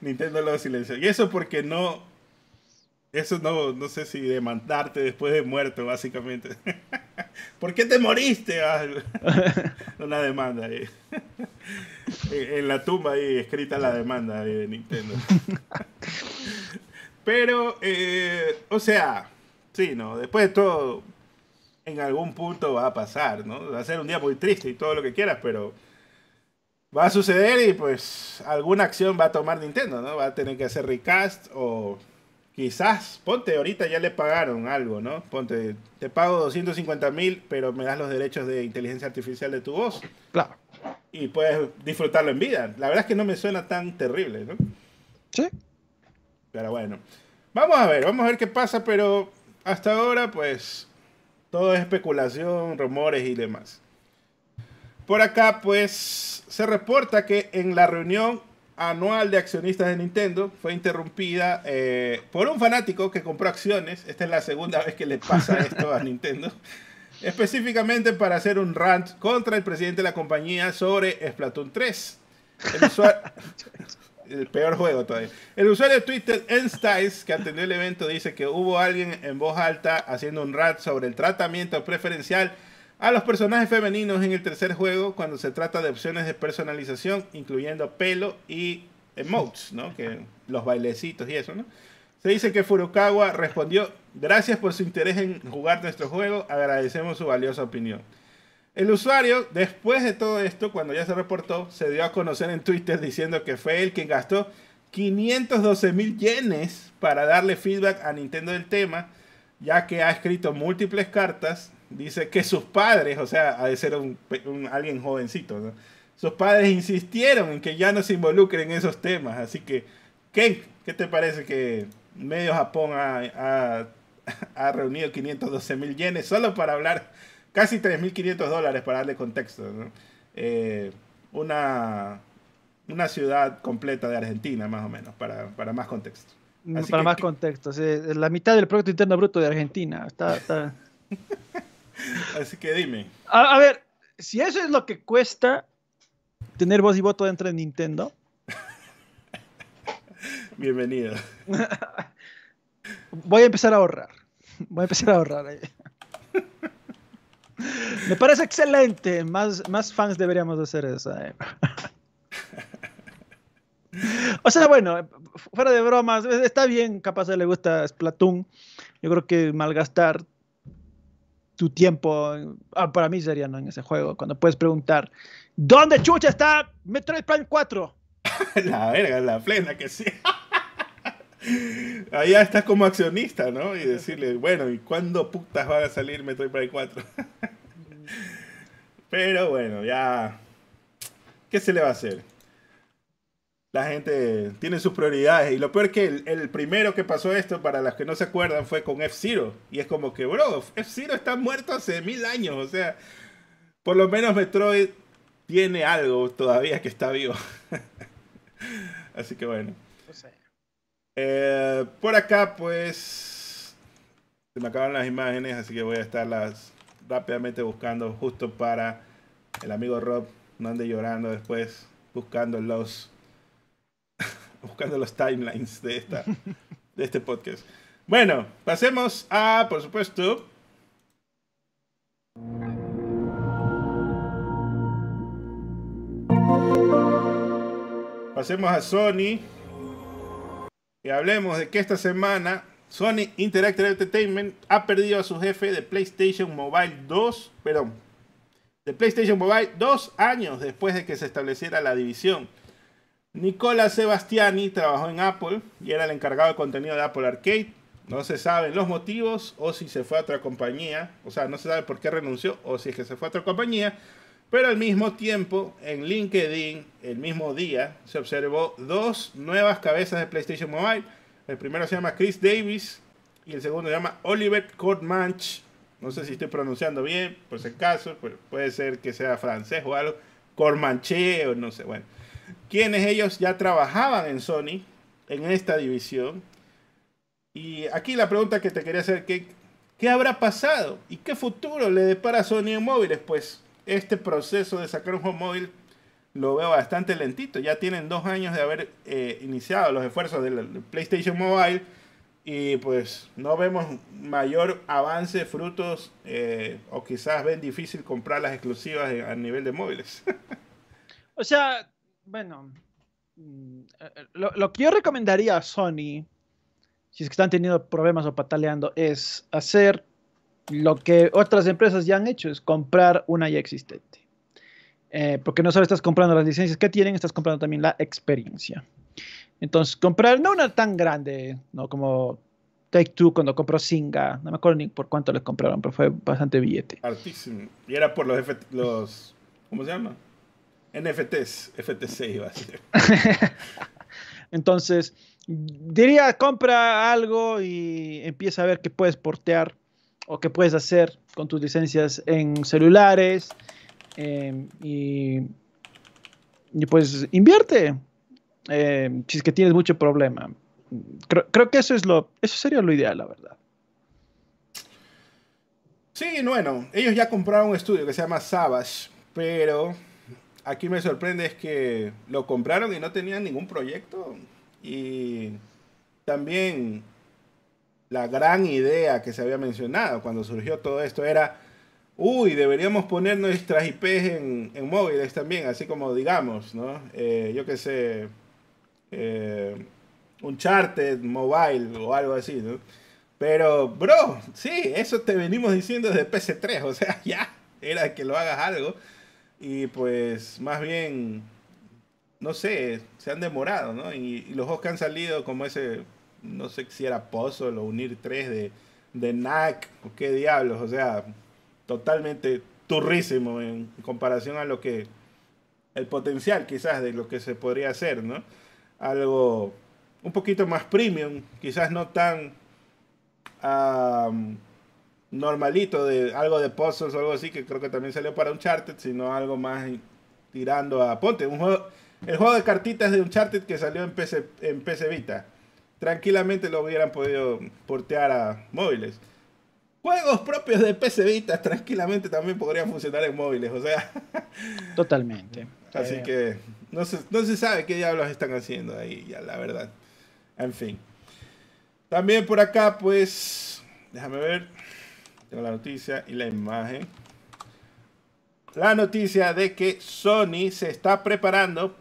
Nintendo lo silencio. Y eso porque no eso no, no sé si demandarte después de muerto, básicamente. ¿Por qué te moriste? Ah, una demanda ahí. En la tumba ahí escrita la demanda de Nintendo. Pero, eh, o sea, sí, ¿no? Después de todo, en algún punto va a pasar, ¿no? Va a ser un día muy triste y todo lo que quieras, pero va a suceder y pues alguna acción va a tomar Nintendo, ¿no? Va a tener que hacer recast o quizás, ponte, ahorita ya le pagaron algo, ¿no? Ponte, te pago 250 mil, pero me das los derechos de inteligencia artificial de tu voz. Claro. Y puedes disfrutarlo en vida. La verdad es que no me suena tan terrible, ¿no? Sí. Pero bueno. Vamos a ver, vamos a ver qué pasa, pero hasta ahora, pues, todo es especulación, rumores y demás. Por acá, pues, se reporta que en la reunión anual de accionistas de Nintendo fue interrumpida eh, por un fanático que compró acciones. Esta es la segunda vez que le pasa esto a Nintendo. Específicamente para hacer un rant contra el presidente de la compañía sobre Splatoon 3. El, peor juego todavía. El usuario de Twitter Enstyles, que atendió el evento, dice que hubo alguien en voz alta haciendo un rant sobre el tratamiento preferencial a los personajes femeninos en el tercer juego cuando se trata de opciones de personalización, incluyendo pelo y emotes, ¿no? Que los bailecitos y eso, ¿no? Se dice que Furukawa respondió, gracias por su interés en jugar nuestro juego, agradecemos su valiosa opinión. El usuario, después de todo esto, cuando ya se reportó, se dio a conocer en Twitter diciendo que fue él quien gastó 512 mil yenes para darle feedback a Nintendo del tema, ya que ha escrito múltiples cartas Dice que sus padres, o sea, ha de ser un, alguien jovencito, sus padres insistieron en que ya no se involucren en esos temas. Así que, ¿qué te parece que medio Japón ha, ha, reunido 512 mil yenes solo para hablar casi 3.500 dólares para darle contexto? Eh, una, una ciudad completa de Argentina, más o menos, para, para más contexto. Mm, para más contexto, la mitad del Producto Interno Bruto de Argentina. está... Así que dime. A, ver, si eso es lo que cuesta tener voz y voto dentro de Nintendo. Bienvenido. Voy a empezar a ahorrar. Voy a empezar a ahorrar. Me parece excelente. Más, más fans deberíamos hacer eso. Eh. O sea, bueno, fuera de bromas, está bien, capaz a le gusta Splatoon. Yo creo que malgastar tu tiempo, ah, para mí sería en ese juego, cuando puedes preguntar, ¿dónde chucha está Metroid Prime 4? la verga, la plena que sí. ya estás como accionista, ¿no? Y decirle, bueno, ¿y cuándo putas va a salir Metroid Prime 4? Pero bueno, ya. ¿Qué se le va a hacer? la gente tiene sus prioridades. Y lo peor es que el, primero que pasó esto, para los que no se acuerdan, fue con F-Zero. Y es como que, bro, F-Zero está muerto hace mil años. O sea, por lo menos Metroid tiene algo todavía que está vivo. Así que bueno. Eh, por acá, pues. Se me acaban las imágenes, así que voy a estarlas rápidamente buscando justo para el amigo Rob. No ande llorando después buscando los buscando los timelines de, esta, de este podcast. Bueno, pasemos a, por supuesto... Pasemos a Sony y hablemos de que esta semana Sony Interactive Entertainment ha perdido a su jefe de PlayStation Mobile 2, perdón, de PlayStation Mobile dos años después de que se estableciera la división. Nicola Sebastiani trabajó en Apple y era el encargado de contenido de Apple Arcade. No se saben los motivos o si se fue a otra compañía, o sea, no se sabe por qué renunció o si es que se fue a otra compañía, pero al mismo tiempo en LinkedIn, el mismo día, se observó dos nuevas cabezas de PlayStation Mobile. El primero se llama Chris Davis y el segundo se llama Oliver Cormanch No sé si estoy pronunciando bien, por si acaso, pues puede ser que sea francés o algo, Cormanche o no sé, bueno quienes ellos ya trabajaban en Sony, en esta división. Y aquí la pregunta que te quería hacer, ¿qué, qué habrá pasado y qué futuro le depara a Sony en móviles? Pues este proceso de sacar un juego móvil lo veo bastante lentito. Ya tienen dos años de haber eh, iniciado los esfuerzos del PlayStation Mobile y pues no vemos mayor avance, frutos eh, o quizás ven difícil comprar las exclusivas a nivel de móviles. o sea, bueno, mm, eh, eh, lo, que yo recomendaría a Sony, si es que están teniendo problemas o pataleando, es hacer lo que otras empresas ya han hecho, es comprar una ya existente. Eh, porque no solo estás comprando las licencias que tienen, estás comprando también la experiencia. Entonces, comprar no una tan grande, no como Take Two cuando compró Singa, no me acuerdo ni por cuánto le compraron, pero fue bastante billete. Artísimo. Y era por los, los ¿cómo se llama? NFTs, FTC iba a ser. Entonces, diría, compra algo y empieza a ver qué puedes portear o qué puedes hacer con tus licencias en celulares. Em, y, y, pues invierte. Em, si es que tienes mucho problema. Creo, que eso es lo. Eso sería lo ideal, la verdad. Sí, bueno, ellos ya compraron un estudio que se llama Savage, pero aquí me sorprende es que lo compraron y no tenían ningún proyecto. Y también la gran idea que se había mencionado cuando surgió todo esto era, uy, deberíamos poner nuestras IPs en, móviles también, así como digamos, ¿no? Eh, yo qué sé, eh, un charted mobile o algo así, ¿no? Pero, bro, sí, eso te venimos diciendo desde PC3, o sea, ya era que lo hagas algo. Y pues más bien, no sé, se han demorado, ¿no? Y, los juegos que han salido como ese, no sé si era Puzzle o Unir 3 de, de NAC o qué diablos, o sea, totalmente turrísimo en comparación a lo que el potencial quizás de lo que se podría hacer, ¿no? Algo un poquito más premium, quizás no tan normalito, de algo de puzzles o algo así, que creo que también salió para un Uncharted, sino algo más tirando a. Ponte, un juego, el juego de cartitas de un Uncharted que salió en PC, en PC Vita. Tranquilamente lo hubieran podido portear a móviles. Juegos propios de PC Vita tranquilamente también podrían funcionar en móviles, o sea. Totalmente. Así eh. que no se, no se sabe qué diablos están haciendo ahí, ya la verdad. En fin. También por acá, pues, déjame ver la noticia y la imagen. La noticia de que Sony se está preparando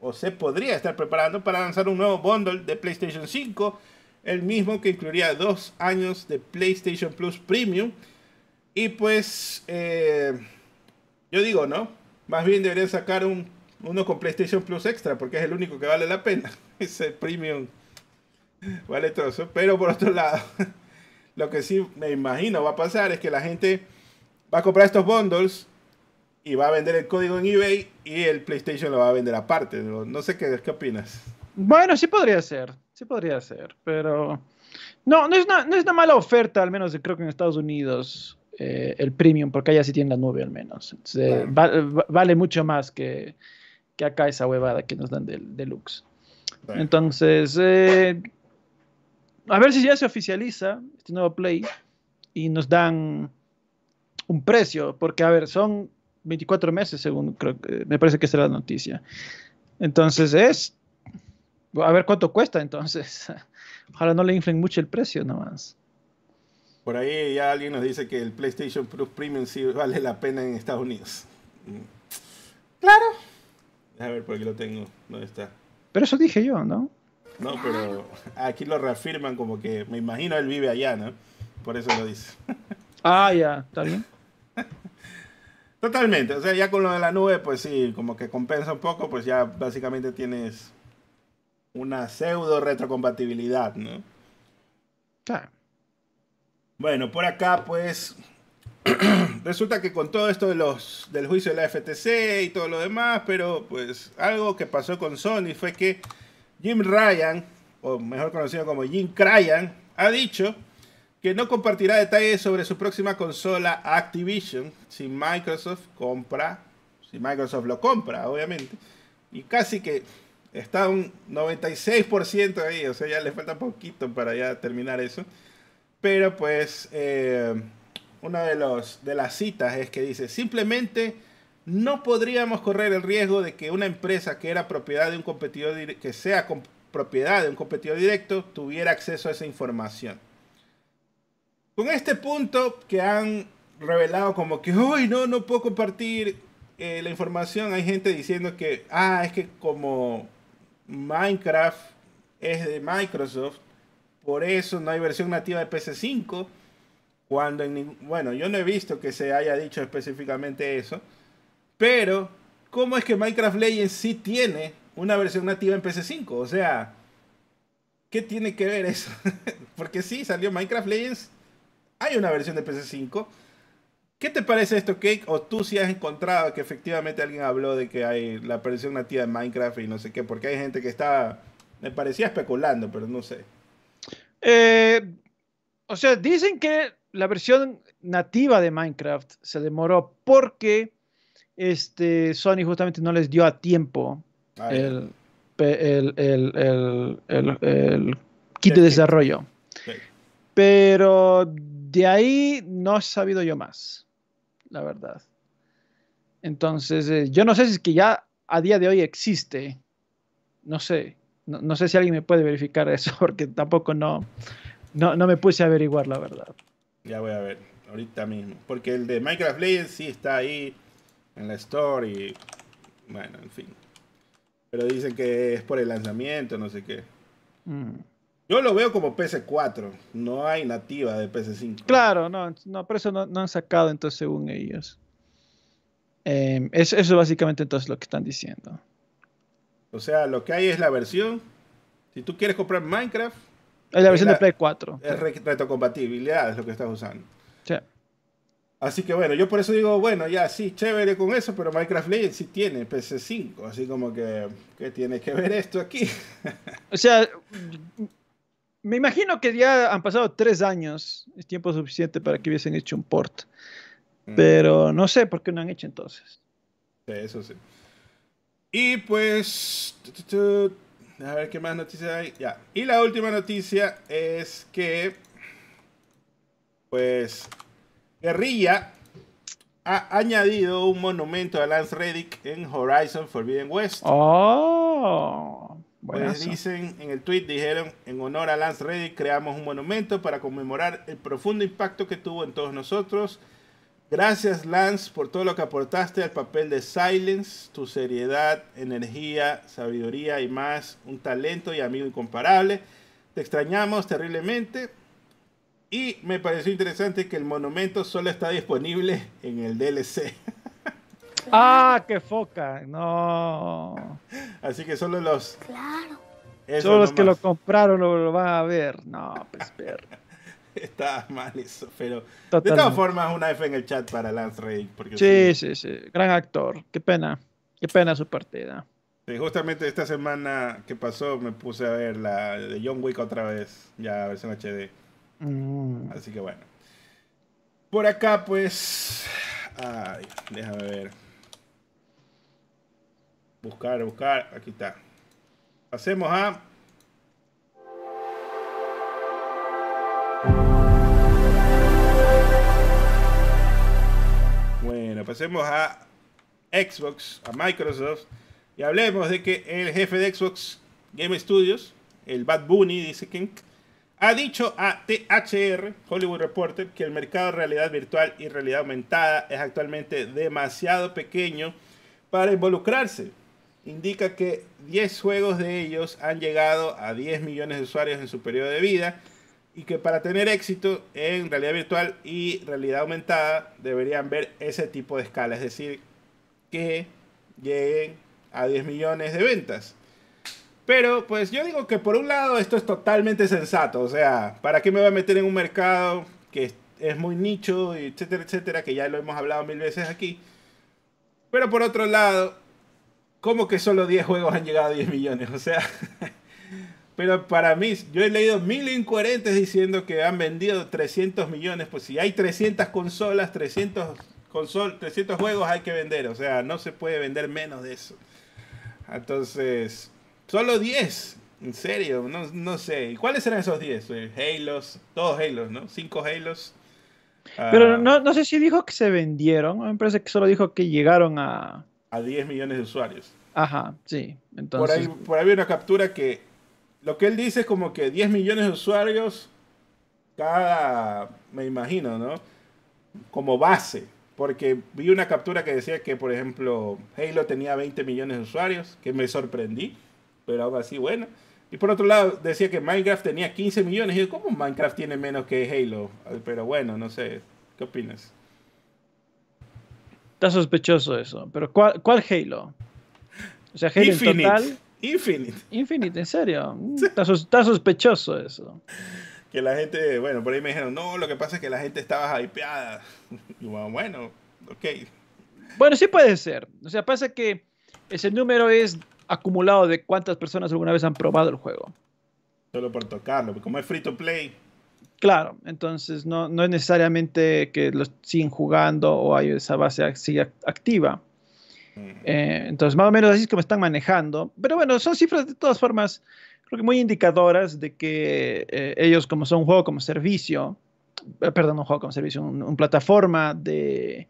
o se podría estar preparando para lanzar un nuevo bundle de PlayStation 5, el mismo que incluiría dos años de PlayStation Plus Premium. Y pues, eh, yo digo, ¿no? Más bien deberían sacar un, uno con PlayStation Plus Extra, porque es el único que vale la pena. Ese Premium vale todo Pero por otro lado, Lo que sí me imagino va a pasar es que la gente va a comprar estos bundles y va a vender el código en eBay y el PlayStation lo va a vender aparte. No sé qué, qué opinas. Bueno, sí podría ser, sí podría ser, pero no, no es una, no mala oferta, al menos creo que en Estados Unidos. Eh, el premium, porque allá sí tiene la nube al menos. vale mucho más que, que acá esa huevada que nos dan del deluxe. Entonces, eh, a ver si ya se oficializa este nuevo Play y nos dan un precio, porque a ver, son 24 meses, según me parece que será la noticia. Entonces es, a ver cuánto cuesta entonces. Ojalá no le inflen mucho el precio nomás. Por ahí ya alguien nos dice que el PlayStation Plus Premium sí vale la pena en Estados Unidos. Mm. Claro. A ver, por aquí lo tengo. Pero eso dije yo, ¿no? ¿no? Pero aquí lo reafirman como que me imagino él vive allá, ¿no? Por eso lo dice. Ah, ya, está bien. Totalmente, o sea, ya con lo de la nube, pues sí, como que compensa un poco, pues ya básicamente tienes una pseudo retrocompatibilidad, ¿no? Claro. Bueno, por acá, pues resulta que con todo esto de los, del juicio de la FTC y todo lo demás, pero pues algo que pasó con Sony fue que Jim Ryan, o mejor conocido como Jim Cryan, ha dicho que no compartirá detalles sobre su próxima consola Activision si Microsoft compra, si Microsoft lo compra, obviamente. Y casi que está un 96% ahí, o sea, ya le falta poquito para ya terminar eso. Pero pues eh, una de, los, de las citas es que dice, simplemente no podríamos correr el riesgo de que una empresa que era propiedad de un competidor que sea propiedad de un competidor directo tuviera acceso a esa información. Con este punto que han revelado como que hoy no no puedo compartir eh, la información, hay gente diciendo que ah es que como Minecraft es de Microsoft, por eso no hay versión nativa de PC5. Cuando bueno, yo no he visto que se haya dicho específicamente eso. Pero, ¿cómo es que Minecraft Legends sí tiene una versión nativa en PC5? O sea, ¿qué tiene que ver eso? Porque sí, salió Minecraft Legends, hay una versión de PC5. ¿Qué te parece esto, Cake? ¿O tú si has encontrado que efectivamente alguien habló de que hay la versión nativa de Minecraft y no sé qué? Porque hay gente que está, me parecía especulando, pero no sé. Eh, o sea, dicen que la versión nativa de Minecraft se demoró porque este, Sony justamente no les dio a tiempo ah, el, el, el, el, kit de desarrollo. Pero de ahí no he sabido yo más, la verdad. Entonces, eh, yo no sé si es que ya a día de hoy existe. No sé. No, sé si alguien me puede verificar eso, porque tampoco no, no, no, me puse a averiguar, la verdad. Ya voy a ver, ahorita mismo. Porque el de Minecraft Legends sí está ahí en la story bueno, en fin. Pero dicen que es por el lanzamiento, no sé qué. Mm. Yo lo veo como PC4, no hay nativa de PC5. Claro, no, no por eso no, han sacado entonces según ellos. Em, eso, es básicamente entonces lo que están diciendo. O sea, lo que hay es la versión. Si tú quieres comprar Minecraft... Es la versión de Play 4. Es retrocompatibilidad es lo que estás usando. Sí. Así que bueno, yo por eso digo, bueno, ya sí, chévere con eso, pero Minecraft Legends sí tiene PC5, así como que, ¿qué tiene que ver esto aquí? o sea, me imagino que ya han pasado tres años, es tiempo suficiente para que hubiesen hecho un port, mm. pero no sé por qué no han hecho entonces. Sí, Eso sí. Y pues, a ver qué más noticias hay. Ya. Y la última noticia es que, pues, Guerrilla ha añadido un monumento a Lance Reddick en Horizon Forbidden West. Oh, pues dicen en el tweet dijeron en honor a Lance Reddick creamos un monumento para conmemorar el profundo impacto que tuvo en todos nosotros. Gracias Lance por todo lo que aportaste al papel de Silence, tu seriedad, energía, sabiduría y más, un talento y amigo incomparable. Te extrañamos terriblemente y me pareció interesante que el monumento solo está disponible en el DLC. ¡Ah, qué foca! No. Así que solo los. Claro. solo los que lo compraron lo, van a ver. No, pues está mal eso, pero. De todas formas, una F en el chat para Lance Rey. sí, sí, sí, Gran actor. Qué pena. Qué pena su partida. Sí, justamente esta semana que pasó me puse a ver la de John Wick otra vez, ya versión HD. Mm. Así que bueno. Por acá, pues. Ay, déjame ver. Buscar, buscar. Aquí está. Pasemos a. Bueno, pasemos a Xbox, a Microsoft. Y hablemos de que el jefe de Xbox Game Studios, el Bad Bunny, dice que ha dicho a THR, Hollywood Reporter, que el mercado de realidad virtual y realidad aumentada es actualmente demasiado pequeño para involucrarse. Indica que 10 juegos de ellos han llegado a 10 millones de usuarios en su periodo de vida y que para tener éxito en realidad virtual y realidad aumentada deberían ver ese tipo de escala, es decir, que lleguen a 10 millones de ventas. Pero pues yo digo que por un lado esto es totalmente sensato, o sea, ¿para qué me voy a meter en un mercado que es muy nicho, etcétera, etcétera, que ya lo hemos hablado mil veces aquí? Pero por otro lado, ¿cómo que solo 10 juegos han llegado a 10 millones? O sea, pero para mí, yo he leído mil incoherentes diciendo que han vendido 300 millones, pues si hay 300 consolas, 300, consol, 300 juegos hay que vender, o sea, no se puede vender menos de eso. Entonces, Solo 10. En serio, no, sé. ¿Cuáles eran esos 10? Eh, Halos, todos Halos, ¿no? 5 Halos. Pero ah. no, no, sé si dijo que se vendieron, me parece que solo dijo que llegaron a... A 10 millones de usuarios. Ajá, sí. Entonces... Por, ahí, por una captura que lo que él dice es como que 10 millones de usuarios cada, me imagino, ¿no? Como base. Porque vi una captura que decía que, por ejemplo, Halo tenía 20 millones de usuarios, que me sorprendí pero ahora así, bueno. Y por otro lado, decía que Minecraft tenía 15 millones. Y yo, ¿cómo Minecraft tiene menos que Halo? Pero bueno, no sé. ¿Qué opinas? Está sospechoso eso. Pero ¿cuál, Halo? O sea, Halo Infinite. en total. Infinite. Infinite, en serio. Mm, está, sospechoso eso. Que la gente, bueno, por ahí me dijeron, no, lo que pasa es que la gente estaba hypeada. bueno, bueno ok. Bueno, sí puede ser. O sea, pasa que ese número es acumulado de cuántas personas alguna vez han probado el juego. Solo por tocarlo, porque como es free to play. Claro, entonces no, es necesariamente que los siguen jugando o hay esa base siga activa. Mm. Eh, entonces, más o menos así es como están manejando. Pero bueno, son cifras de todas formas, creo que muy indicadoras de que eh, ellos, como son un juego como servicio, eh, perdón, un juego como servicio, una plataforma de,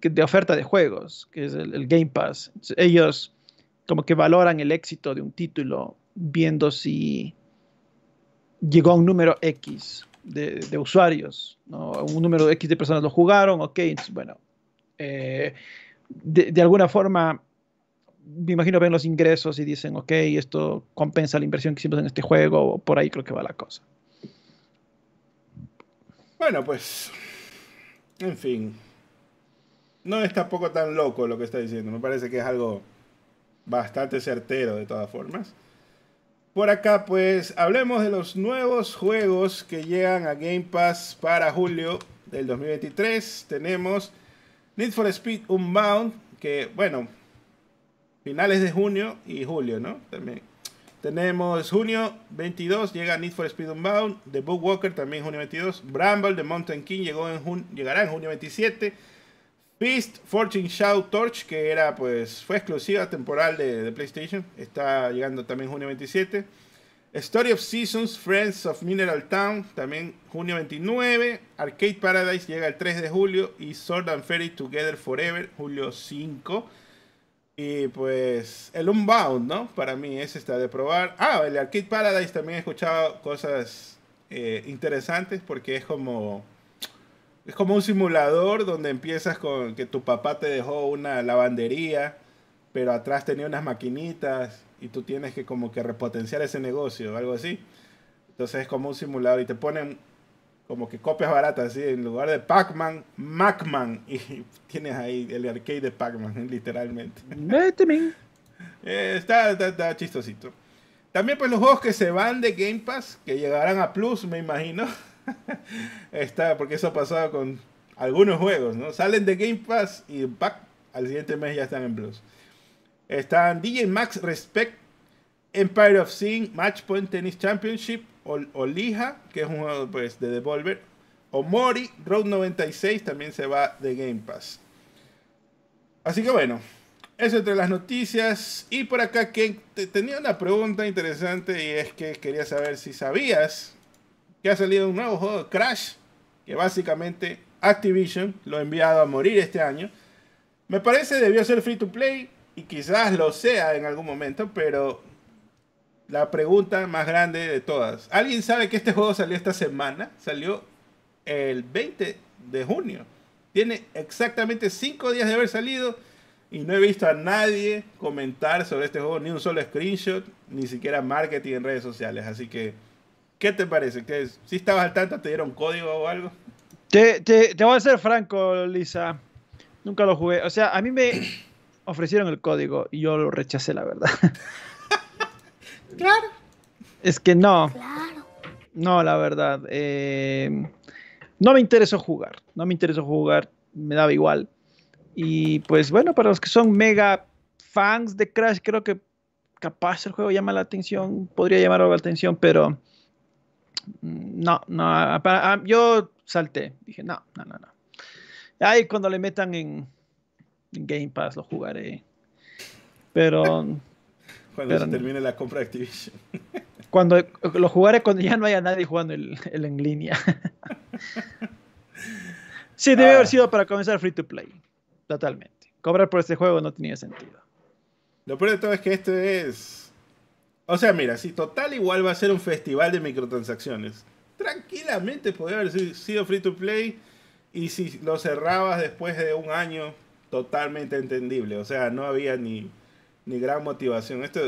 de oferta de juegos, que es el, Game Pass. ellos como que valoran el éxito de un título viendo si llegó a un número X de, usuarios, un número X de personas lo jugaron, ok, bueno, eh, de, de, alguna forma, me imagino ven los ingresos y dicen, ok, esto compensa la inversión que hicimos en este juego, o por ahí creo que va la cosa. Bueno, pues, en fin, no es tampoco tan loco lo que está diciendo, me parece que es algo bastante certero de todas formas. Por acá pues hablemos de los nuevos juegos que llegan a Game Pass para julio del 2023. Tenemos Need for Speed Unbound, que bueno, finales de junio y julio, ¿no? También. Tenemos junio 22, llega Need for Speed Unbound, The Book Walker también junio 22, Bramble, The Mountain King llegó en llegará en junio 27. Beast Fortune Shadow Torch, que era pues fue exclusiva temporal de, PlayStation, está llegando también junio 27. Story of Seasons, Friends of Mineral Town, también junio 29. Arcade Paradise llega el 3 de julio. Y Sword and Fairy Together Forever, julio 5. Y pues el Unbound, ¿no? Para mí ese está de probar. Ah, el Arcade Paradise también he escuchado cosas eh, interesantes porque es como es como un simulador donde empiezas con que tu papá te dejó una lavandería, pero atrás tenía unas maquinitas y tú tienes que como que repotenciar ese negocio, algo así. Entonces es como un simulador y te ponen como que copias baratas, así, en lugar de Pac-Man, Mac-Man. Y tienes ahí el arcade de Pac-Man, literalmente. Eh, está, está, chistosito. También pues los juegos que se van de Game Pass, que llegarán a Plus, me imagino. Está, porque eso ha pasado con algunos juegos, ¿no? Salen de Game Pass y al siguiente mes ya están en Blues Están DJ Max Respect, Empire of Sin, Matchpoint Tennis Championship, Olija, que es un juego pues, de Devolver, Omori, Road 96 también se va de Game Pass. Así que bueno, eso entre las noticias. Y por acá que tenía una pregunta interesante y es que quería saber si sabías que ha salido un nuevo juego Crash, que básicamente Activision lo ha enviado a morir este año. Me parece debió ser free to play y quizás lo sea en algún momento, pero la pregunta más grande de todas. ¿Alguien sabe que este juego salió esta semana? Salió el 20 de junio. Tiene exactamente 5 días de haber salido y no he visto a nadie comentar sobre este juego, ni un solo screenshot, ni siquiera marketing en redes sociales. Así que ¿Qué te parece? si ¿Sí estabas al tanto, te dieron código o algo? Te, te, te, voy a ser franco, Lisa. Nunca lo jugué. O sea, a mí me ofrecieron el código y yo lo rechacé, la verdad. claro. Es que no. Claro. No, la verdad. Eh, no me interesó jugar. No me interesó jugar. Me daba igual. Y pues bueno, para los que son mega fans de Crash, creo que capaz el juego llama la atención. Podría llamar la atención, pero no, no, ah, yo salté, dije, no, no, no, no. Ahí cuando le metan en, Game Pass lo jugaré. Pero... cuando se termine la compra de Activision. cuando lo jugaré cuando ya no haya nadie jugando el, en línea. sí, debe ah. haber sido para comenzar free to play. Totalmente. Cobrar por este juego no tenía sentido. Lo peor de todo es que este es o sea, mira, si total igual va a ser un festival de microtransacciones. Tranquilamente podría haber sido free to play. Y si lo cerrabas después de un año, totalmente entendible. O sea, no había ni, ni gran motivación. Esto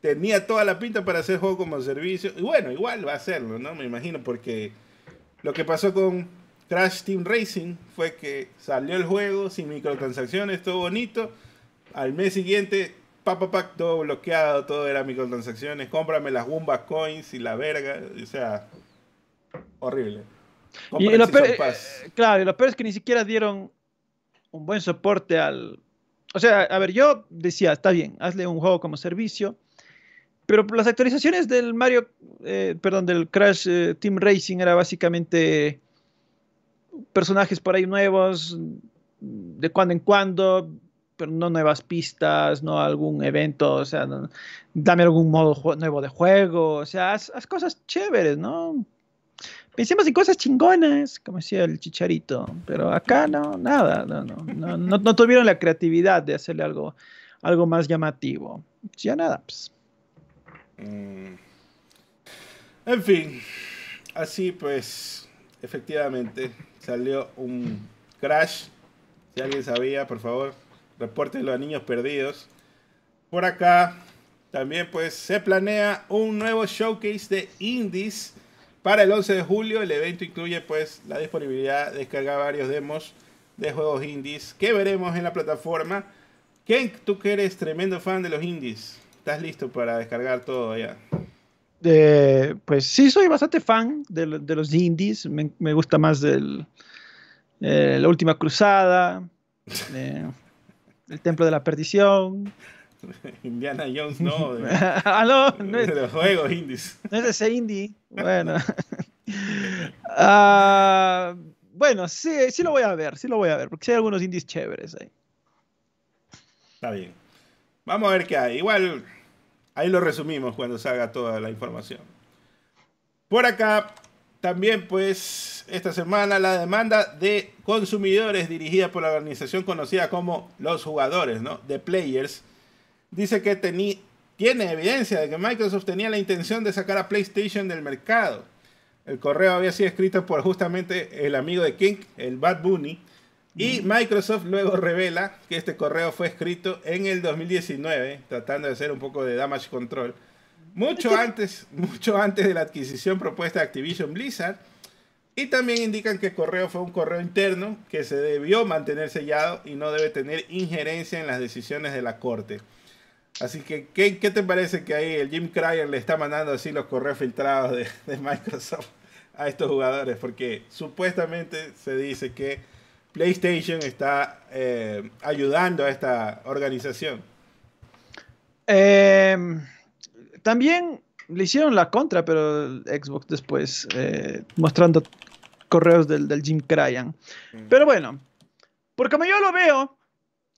tenía toda la pinta para hacer juego como servicio. Y bueno, igual va a hacerlo, ¿no? Me imagino, porque lo que pasó con Crash Team Racing fue que salió el juego sin microtransacciones, todo bonito. Al mes siguiente todo bloqueado, todo era microtransacciones, cómprame las Goomba Coins y la verga, o sea, horrible. y lo peor, eh, eh, claro, y lo peor es que ni siquiera dieron un buen soporte al... O sea, a ver, yo decía, está bien, hazle un juego como servicio, pero las actualizaciones del Mario, eh, perdón, del Crash Team Racing era básicamente personajes por ahí nuevos, de cuando en cuando, pero no nuevas pistas, no algún evento, o sea, dame algún modo nuevo de juego, o sea, haz, cosas chéveres, ¿no? Pensemos en cosas chingonas, como decía el chicharito, pero acá no, nada, no, tuvieron la creatividad de hacerle algo, algo más llamativo. Ya nada, pues. Mm. En fin, así pues, efectivamente, salió un crash. Si alguien sabía, por favor, Reporte de los niños perdidos. Por acá también pues se planea un nuevo showcase de indies para el 11 de julio. El evento incluye pues la disponibilidad de descargar varios demos de juegos indies que veremos en la plataforma. Ken, tú que eres tremendo fan de los indies, ¿estás listo para descargar todo ya? Eh, pues sí, soy bastante fan de, los indies. Me, gusta más eh, La Última Cruzada. Eh, el Templo de la Perdición. Indiana Jones, no. Ah, no, es, indies. No es ese indie. Bueno. Ah, bueno, sí, sí lo voy a ver, sí lo voy a ver, porque sí hay algunos indies chéveres ahí. Está bien. Vamos a ver qué hay. Igual ahí lo resumimos cuando salga toda la información. Por acá también, pues, esta semana la demanda de consumidores dirigida por la organización conocida como los jugadores, ¿no? De Players, dice que tiene evidencia de que Microsoft tenía la intención de sacar a PlayStation del mercado. El correo había sido escrito por justamente el amigo de King, el Bad Bunny, y Microsoft luego revela que este correo fue escrito en el 2019, tratando de hacer un poco de damage control mucho antes, mucho antes de la adquisición propuesta de Activision Blizzard. Y también indican que el correo fue un correo interno que se debió mantener sellado y no debe tener injerencia en las decisiones de la corte. Así que, ¿qué, te parece que ahí el Jim Cryer le está mandando así los correos filtrados de, Microsoft a estos jugadores? Porque supuestamente se dice que PlayStation está eh, ayudando a esta organización. Eh también le hicieron la contra, pero Xbox después eh, mostrando correos del, Jim Cryan. Pero bueno, porque como yo lo veo,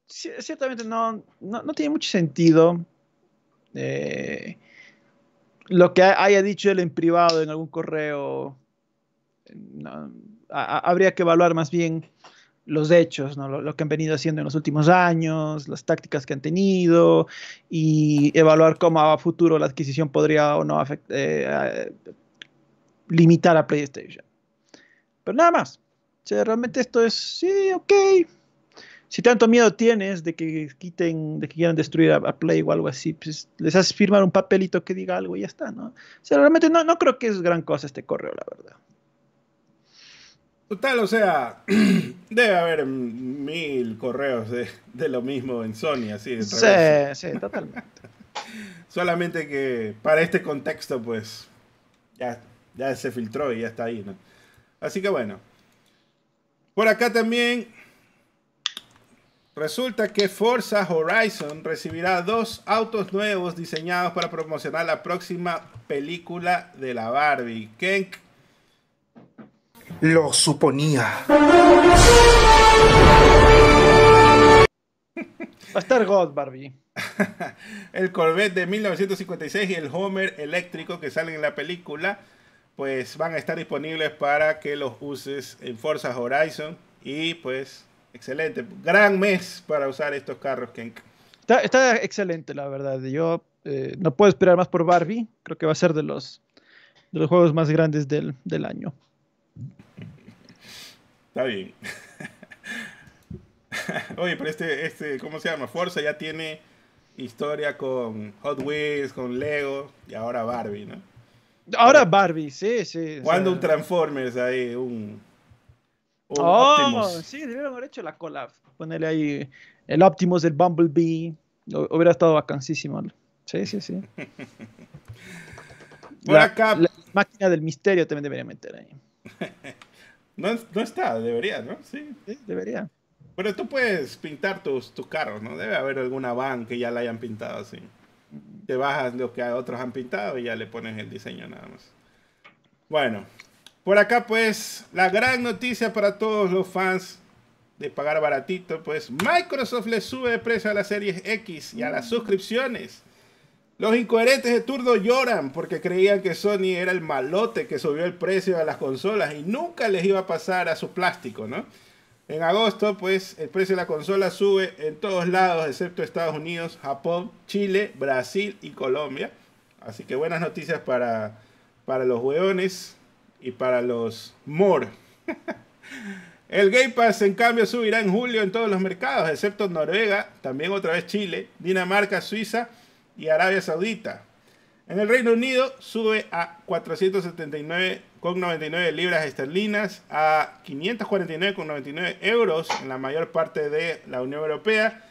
ciertamente no, tiene mucho sentido eh, lo que haya dicho él en privado en algún correo. habría que evaluar más bien los hechos, lo, que han venido haciendo en los últimos años, las tácticas que han tenido y evaluar cómo a futuro la adquisición podría o no afectar, eh, limitar a PlayStation. Pero nada más. realmente esto es, sí, ok. Si tanto miedo tienes de que quiten, de que quieran destruir a, Play o algo así, pues les haces firmar un papelito que diga algo y ya está, ¿no? realmente no, no creo que es gran cosa este correo, la verdad. Total, o sea, debe haber mil correos de, lo mismo en Sony, así de Sí, sí, totalmente. Solamente que para este contexto, pues, ya, ya se filtró y ya está ahí, ¿no? Así que bueno. Por acá también Resulta que Forza Horizon recibirá dos autos nuevos diseñados para promocionar la próxima película de la Barbie. Ken, lo suponía. Va a estar God, Barbie. el Corvette de 1956 y el Homer eléctrico que salen en la película, pues van a estar disponibles para que los uses en Forza Horizon. Y pues, excelente. Gran mes para usar estos carros, Ken. Está, excelente, la verdad. Yo eh, no puedo esperar más por Barbie. Creo que va a ser de los, juegos más grandes del año. Está bien. Oye, pero este, este, ¿cómo se llama? Forza ya tiene historia con Hot Wheels, con Lego y ahora Barbie, ¿no? Ahora Barbie, sí, sí. cuando un Transformers ahí? Un, oh, Optimus. sí, debieron haber hecho la collab. Ponerle ahí el Optimus, el Bumblebee. Hubiera estado vacancísimo. Sí, sí, sí. La máquina del misterio también debería meter ahí. No, está, debería, ¿no? Sí. debería. Pero tú puedes pintar tus, tus carros, ¿no? Debe haber alguna van que ya la hayan pintado así. Te bajas lo que otros han pintado y ya le pones el diseño nada más. Bueno, por acá pues la gran noticia para todos los fans de pagar baratito, pues Microsoft le sube de precio a las series X y a las mm. suscripciones. Los incoherentes de turno lloran porque creían que Sony era el malote que subió el precio de las consolas y nunca les iba a pasar a su plástico, ¿no? En agosto, pues, el precio de la consola sube en todos lados, excepto Estados Unidos, Japón, Chile, Brasil y Colombia. Así que buenas noticias para, para los hueones y para los more. El Game Pass, en cambio, subirá en julio en todos los mercados, excepto Noruega, también otra vez Chile, Dinamarca, Suiza y Arabia Saudita. En el Reino Unido sube a 479,99 libras esterlinas a 549,99 euros en la mayor parte de la Unión Europea,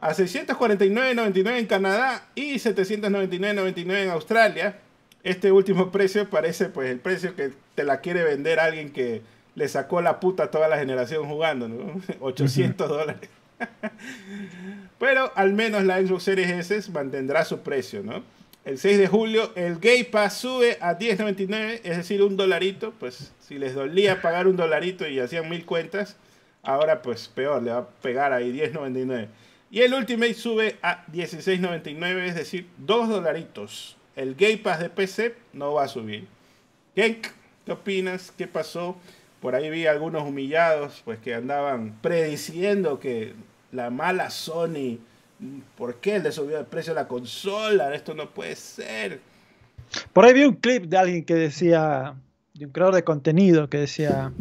a 649,99 en Canadá y 799,99 en Australia. Este último precio parece pues el precio que te la quiere vender alguien que le sacó la puta a toda la generación jugando, ¿no? 800 dólares. Pero al menos la Xbox Series S mantendrá su precio, ¿no? El 6 de julio el Gay Pass sube a 10.99, es decir, un dolarito. Pues si les dolía pagar un dolarito y hacían mil cuentas, ahora pues peor, le va a pegar ahí 10.99. Y el Ultimate sube a 16.99, es decir, dos dolaritos. El Gay Pass de PC no va a subir. ¿qué opinas? ¿Qué pasó? Por ahí vi algunos humillados pues que andaban prediciendo que la mala Sony. ¿Por qué le subió el precio a la consola? Esto no puede ser. Por ahí vi un clip de alguien que decía, de un creador de contenido que decía,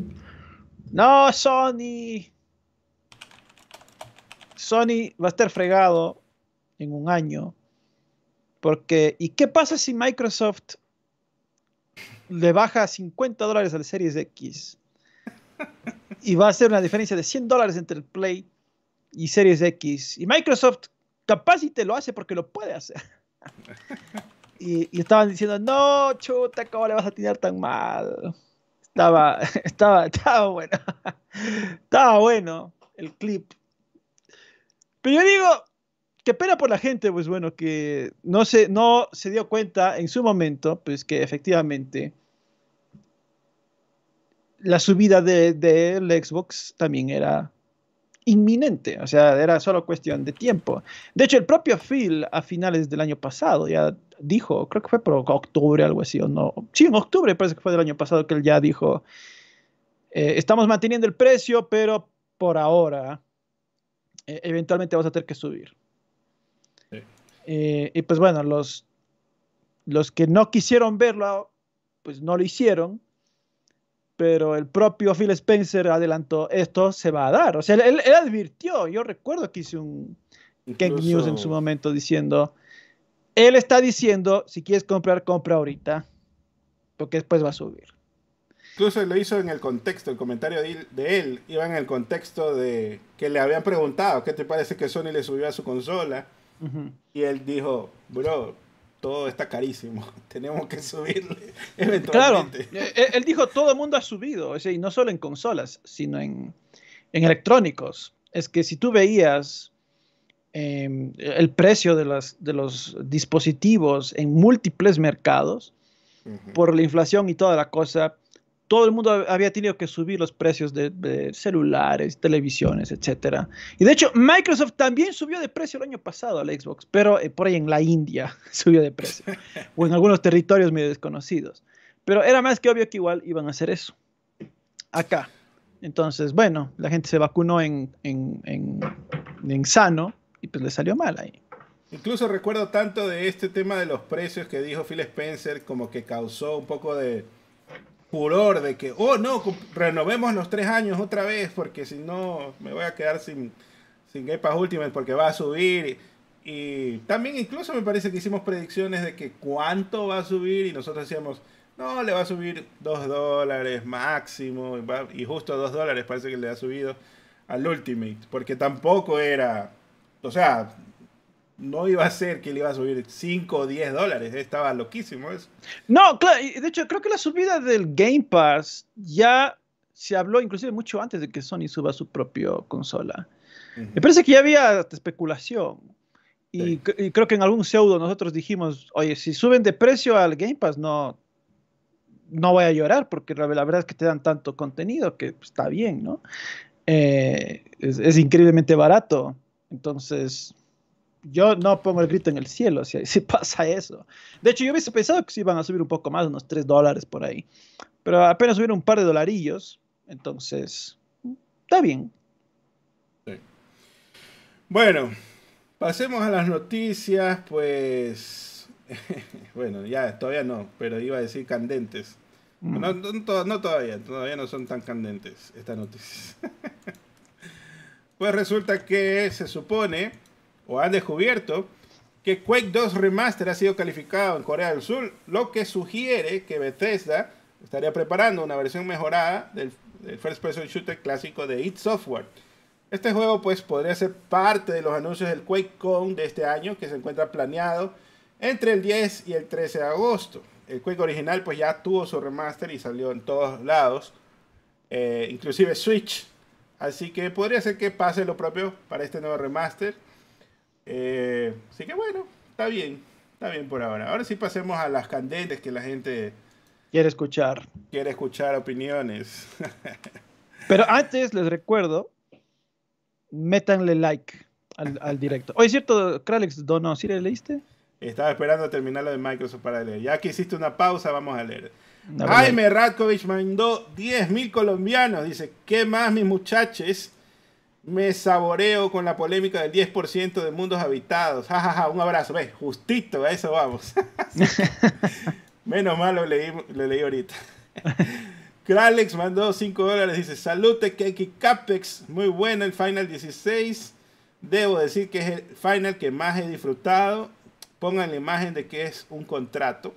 no, Sony, Sony va a estar fregado en un año. Porque, ¿y qué pasa si Microsoft le baja 50 dólares al Series X? Y va a ser una diferencia de 100 dólares entre el Play y Series X. Y Microsoft capaz y te lo hace porque lo puede hacer. y, estaban diciendo, no, chuta, ¿cómo le vas a tirar tan mal? Estaba, estaba, estaba bueno. estaba bueno el clip. Pero yo digo, qué pena por la gente, pues bueno, que no se, no se dio cuenta en su momento, pues que efectivamente la subida del de, de Xbox también era inminente, o sea, era solo cuestión de tiempo. De hecho, el propio Phil a finales del año pasado ya dijo, creo que fue por octubre, algo así, o no, sí, en octubre parece que fue del año pasado que él ya dijo, eh, estamos manteniendo el precio, pero por ahora, eh, eventualmente vamos a tener que subir. Eh, y pues bueno, los, los que no quisieron verlo, pues no lo hicieron, pero el propio Phil Spencer adelantó, esto se va a dar. O sea, él, él advirtió, yo recuerdo que hice un Ken News en su momento diciendo, él está diciendo, si quieres comprar, compra ahorita, porque después va a subir. Incluso lo hizo en el contexto, el comentario de él iba en el contexto de que le habían preguntado, ¿qué te parece que Sony le subió a su consola? Y él dijo, bro, todo está carísimo, tenemos que subirle eventualmente. Claro, eh, eh, él dijo, todo el mundo ha subido, y no solo en consolas, sino en, electrónicos. Es que si tú veías em, el precio de, las, de los dispositivos en múltiples mercados, por la inflación y toda la cosa, todo el mundo había tenido que subir los precios de, celulares, televisiones, etc. Y de hecho, Microsoft también subió de precio el año pasado al Xbox, pero eh, por ahí en la India subió de precio, o en algunos territorios medio desconocidos. Pero era más que obvio que igual iban a hacer eso. Acá. Entonces, bueno, la gente se vacunó en, en, en sano y pues le salió mal ahí. Incluso recuerdo tanto de este tema de los precios que dijo Phil Spencer como que causó un poco de furor de que, oh no, renovemos los tres años otra vez porque si no me voy a quedar sin, sin Game Ultimate porque va a subir. Y, también incluso me parece que hicimos predicciones de que cuánto va a subir y nosotros decíamos, no, le va a subir dos dólares máximo y, justo dos dólares parece que le ha subido al Ultimate porque tampoco era, o sea, no iba a ser que le iba a subir 5 o 10 dólares. Eh, estaba loquísimo eso. No, claro, de hecho, creo que la subida del Game Pass ya se habló inclusive mucho antes de que Sony suba su propia consola. Me parece que ya había especulación. Y, creo que en algún pseudo nosotros dijimos, oye, si suben de precio al Game Pass, no, no voy a llorar, porque la, verdad es que te dan tanto contenido que está bien, ¿no? Eh, es increíblemente barato. Entonces, yo no pongo el grito en el cielo si, pasa eso. De hecho, yo hubiese pensado que sí iban a subir un poco más, unos 3 dólares por ahí. Pero apenas subieron un par de dolarillos. Entonces, está bien. Bueno, pasemos a las noticias, pues... bueno, ya, todavía no, pero iba a decir candentes. Mm. No, no todavía, todavía no son tan candentes estas noticias. pues resulta que se supone o han descubierto que Quake 2 Remaster ha sido calificado en Corea del Sur, lo que sugiere que Bethesda estaría preparando una versión mejorada del, First Person Shooter clásico de id Software. Este juego pues podría ser parte de los anuncios del QuakeCon de este año que se encuentra planeado entre el 10 y el 13 de agosto. El Quake original pues ya tuvo su remaster y salió en todos lados, eh, inclusive Switch. Así que podría ser que pase lo propio para este nuevo remaster eh, así que bueno, está bien, está bien por ahora. Ahora sí pasemos a las candentes que la gente... Quiere escuchar. Quiere escuchar opiniones. Pero antes les recuerdo, métanle like al, directo. Oye, cierto, Kralex donó, ¿sí le leíste? Estaba esperando terminar lo de Microsoft para leer. Ya que hiciste una pausa, vamos a leer. Jaime Radkovich mandó 10.000 colombianos. Dice, ¿qué más mis muchachos? Me saboreo con la polémica del 10% de mundos habitados. jajaja ja, ja, un abrazo. Ve, justito, a eso vamos. Menos mal lo leí, leí ahorita. Kralex mandó 5 dólares. Dice: Salute, Keki Capex. Muy bueno el Final 16. Debo decir que es el final que más he disfrutado. Pongan la imagen de que es un contrato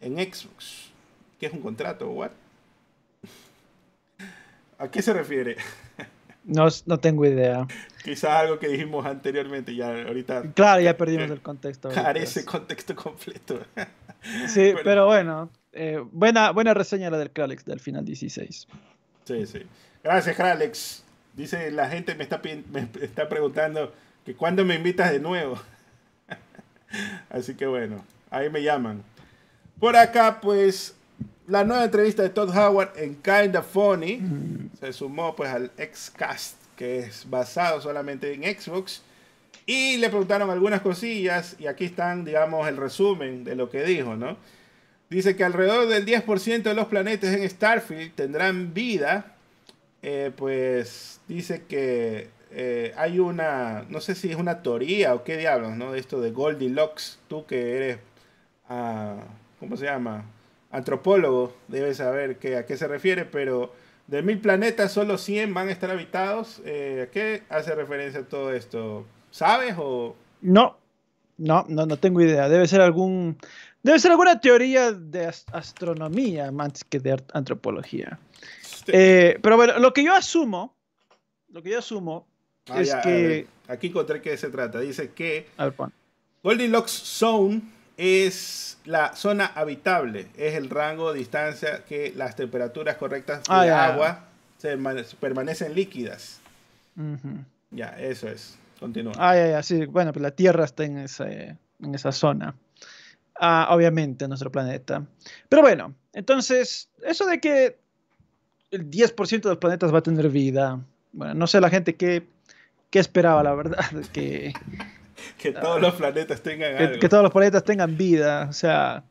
en Xbox. ¿Qué es un contrato? What? ¿A qué se refiere? No, no tengo idea. Quizás algo que dijimos anteriormente, ya ahorita. Claro, ya perdimos el contexto. Carece contexto completo. sí, pero bueno. Eh, buena, buena reseña la del Kralex del final 16. Sí, sí. Gracias, Kralex. Dice la gente me está, me está preguntando que cuándo me invitas de nuevo. Así que bueno, ahí me llaman. Por acá, pues, la nueva entrevista de Todd Howard en Kinda Funny se sumó pues al Xcast, que es basado solamente en Xbox. Y le preguntaron algunas cosillas y aquí están, digamos, el resumen de lo que dijo, ¿no? Dice que alrededor del 10% de los planetas en Starfield tendrán vida. Eh, pues dice que eh, hay una, no sé si es una teoría o qué diablos, ¿no? De esto de Goldilocks, tú que eres, ah, ¿cómo se llama? antropólogo debe saber que, a qué se refiere, pero de mil planetas solo 100 van a estar habitados. Eh, ¿A qué hace referencia todo esto? ¿Sabes o...? No, no, no, no tengo idea. Debe ser algún... Debe ser alguna teoría de astronomía más que de antropología. Eh, pero bueno, lo que yo asumo, lo que yo asumo ah, es que... aquí encontré qué se trata. Dice que... Goldilocks Zone es la zona habitable, es el rango de distancia que las temperaturas correctas de ah, agua permanecen líquidas. Ya, eso es. Continúa. Ah, ya, ya, sí. Bueno, pues la Tierra está en, en esa zona. Ah, obviamente, nuestro planeta. Pero bueno, entonces, eso de que el 10% de los planetas va a tener vida. Bueno, no sé la gente qué, qué esperaba, la verdad, que, que ah. todos los planetas tengan que, que todos los planetas tengan vida. O sea,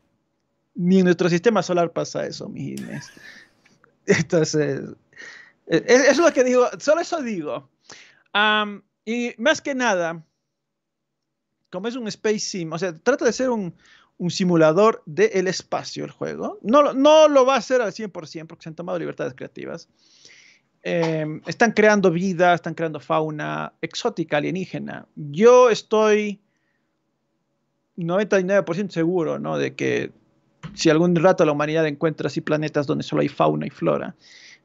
ni en nuestro sistema solar pasa eso, mis Entonces, eh, es, es, lo que digo, solo eso digo. y más que nada, como es un Space Sim, o sea, trata de ser un, un simulador del espacio el juego. No, no lo va a hacer al 100% porque se han tomado libertades creativas. Em, están creando vida, están creando fauna exótica, alienígena. Yo estoy 99% seguro ¿no? de que si algún rato la humanidad encuentra así planetas donde solo hay fauna y flora,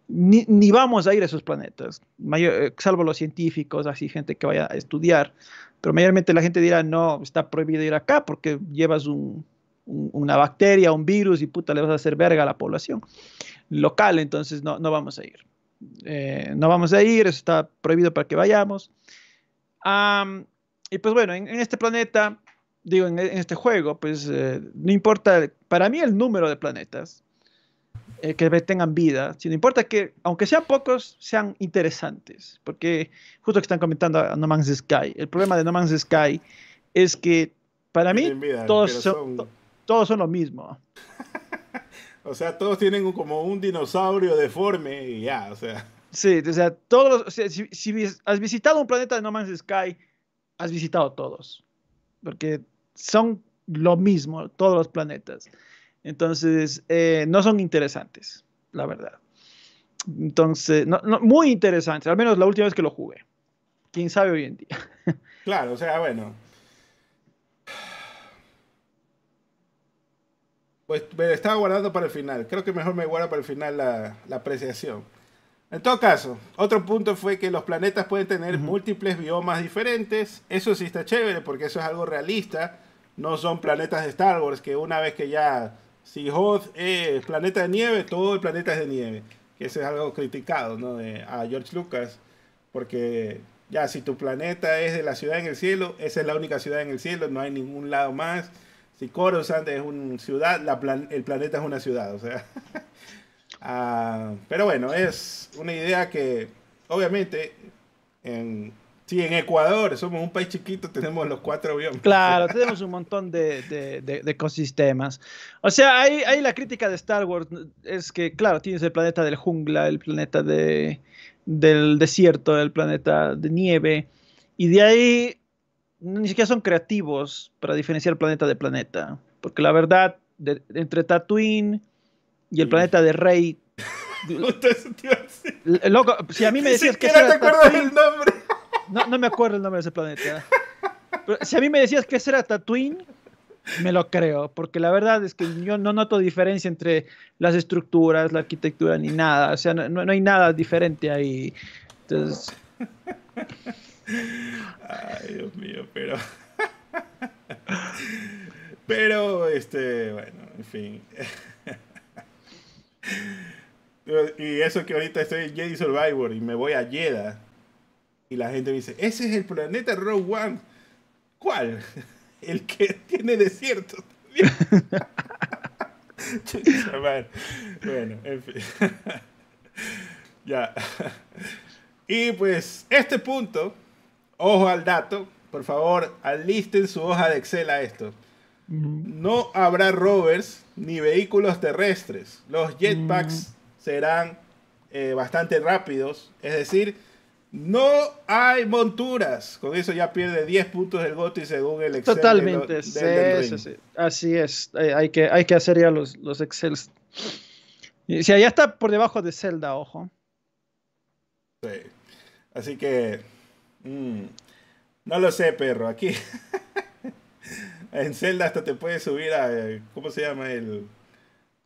ni, vamos a ir a esos planetas, eh, salvo los científicos, así gente que vaya a estudiar, pero mayormente la gente dirá, no, está prohibido ir acá porque llevas una bacteria, un virus y puta, le vas a hacer verga a la población local, entonces no vamos a ir. Eh, no vamos a ir, está prohibido para que vayamos. y pues bueno, en, este planeta, digo, en, este juego, pues eh, no importa, para mí el número de planetas eh, que tengan vida, sino importa que, aunque sean pocos, sean interesantes, porque justo que están comentando a No Man's Sky, el problema de No Man's Sky es que para mí todos, todos son lo mismo. O sea, todos tienen como un dinosaurio deforme y ya, o sea. Sí, o sea, todos si, has visitado un planeta de No Man's Sky, has visitado todos. Porque son lo mismo, todos los planetas. Entonces, eh, no son interesantes, la verdad. Entonces, no, no, muy interesantes, al menos la última vez que lo jugué. Quién sabe hoy en día. Claro, o sea, bueno, Pues me estaba guardando para el final. Creo que mejor me guarda para el final la, la apreciación. En todo caso, otro punto fue que los planetas pueden tener múltiples biomas diferentes. Eso sí está chévere porque eso es algo realista. No son planetas de Star Wars que una vez que ya si Hoth es planeta de nieve, todo el planeta es de nieve. Que eso es algo criticado ¿no? de, a George Lucas porque ya si tu planeta es de la ciudad en el cielo, esa es la única ciudad en el cielo, no hay ningún lado más si Coruscant es una ciudad, el planeta es una ciudad, o sea. Ah, pero bueno, es una idea que obviamente en en Ecuador, somos un país chiquito, tenemos los cuatro aviones. Claro, tenemos un montón de, ecosistemas. O sea, ahí, la crítica de Star Wars es que, claro, tienes el planeta del jungla, el planeta del desierto, el planeta de nieve, y de ahí ni siquiera son creativos para diferenciar planeta de planeta. Porque la verdad, entre Tatooine y el planeta de Rey. Loco, si a mí me decías que. te nombre. No, no me acuerdo el nombre de ese planeta. Pero si a mí me decías que ese era Tatooine, me lo creo, porque la verdad es que yo no noto diferencia entre las estructuras, la arquitectura, ni nada. O sea, no, no hay nada diferente ahí. Entonces. Ay, Dios mío, pero. Pero, este, bueno, en fin. y eso que ahorita estoy en Jedi Survivor y me voy a Jedi. Y la gente me dice, ese es el planeta Rogue One. ¿Cuál? El que tiene desierto. bueno, en fin. ya. Y pues este punto ojo al dato, por favor, alisten su hoja de Excel a esto. Mm. No habrá rovers ni vehículos terrestres. Los jetpacks mm. serán eh, bastante rápidos. Es decir, no hay monturas. Con eso ya pierde 10 puntos el GOTI según el Excel. Totalmente. sí, sí, sí. Así es. Eh, hay, que, hay que hacer ya los, los Excels. Y, si ya está por debajo de Zelda, ojo. Sí. Así que Mm. no lo sé, perro. Aquí en Zelda hasta te puedes subir a. Eh, ¿Cómo se llama? El,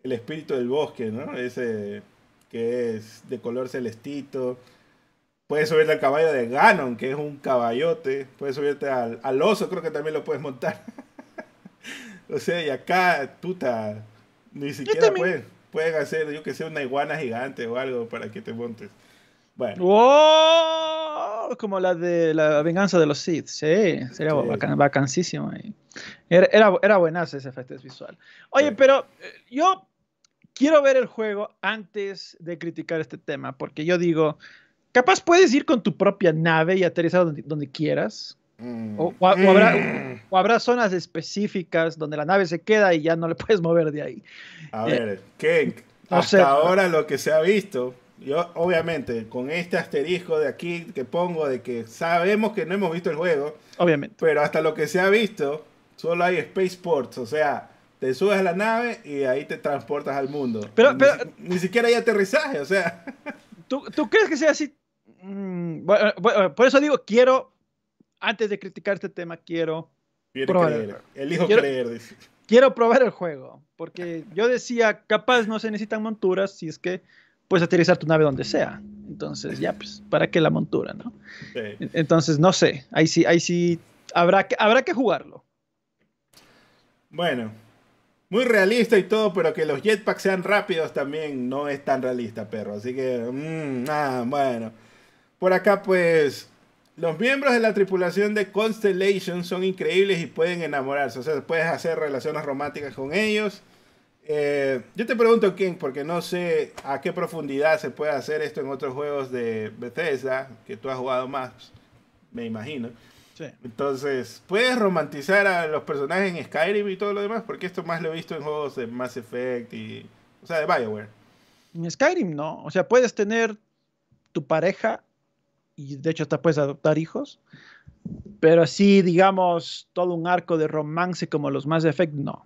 el espíritu del bosque, ¿no? Ese que es de color celestito. Puedes subirte al caballo de Ganon, que es un caballote. Puedes subirte al, oso, creo que también lo puedes montar. o sea, y acá, puta, ni siquiera puedes, pueden hacer, yo que sé, una iguana gigante o algo para que te montes. Bueno. ¡Oh! como la de la venganza de los Sith. Sí, sería sí. Era, era, era buenazo ese efecto visual. Oye, pero eh, yo quiero ver el juego antes de criticar este tema, porque yo digo, capaz puedes ir con tu propia nave y aterrizar donde, quieras. O, habrá, mm. o, habrá, zonas específicas donde la nave se queda y ya no le puedes mover de ahí. A ver, ¿qué? Eh, hasta ahora lo que se ha visto yo obviamente con este asterisco de aquí que pongo de que sabemos que no hemos visto el juego, obviamente, pero hasta lo que se ha visto solo hay spaceports, o sea, te subes a la nave y ahí te transportas al mundo. Pero, ni, siquiera hay aterrizaje, o sea. ¿Tú, crees que sea así? Mm, por eso digo, quiero, antes de criticar este tema, quiero... elijo creer, Quiero probar el juego, porque yo decía, capaz no se necesitan monturas si es que puedes aterrizar tu nave donde sea. Entonces, ya, pues, ¿para qué la montura, no? Entonces, no sé, ahí sí, ahí sí, habrá que, habrá que jugarlo. Bueno, muy realista y todo, pero que los jetpacks sean rápidos también no es tan realista, perro. Así que, mm, ah, bueno. Por acá, pues, los miembros de la tripulación de Constellation son increíbles y pueden enamorarse. O sea, puedes hacer relaciones románticas con ellos. Eh, yo te pregunto, King, porque no sé a qué profundidad se puede hacer esto en otros juegos de Bethesda, que tú has jugado más, me imagino. Entonces, ¿puedes romantizar a los personajes en Skyrim y todo lo demás? Porque esto más lo he visto en juegos de Mass Effect y. O sea, de Bioware. En Skyrim no. O sea, puedes tener tu pareja y de hecho hasta puedes adoptar hijos. Pero así, digamos, todo un arco de romance como los Mass Effect, no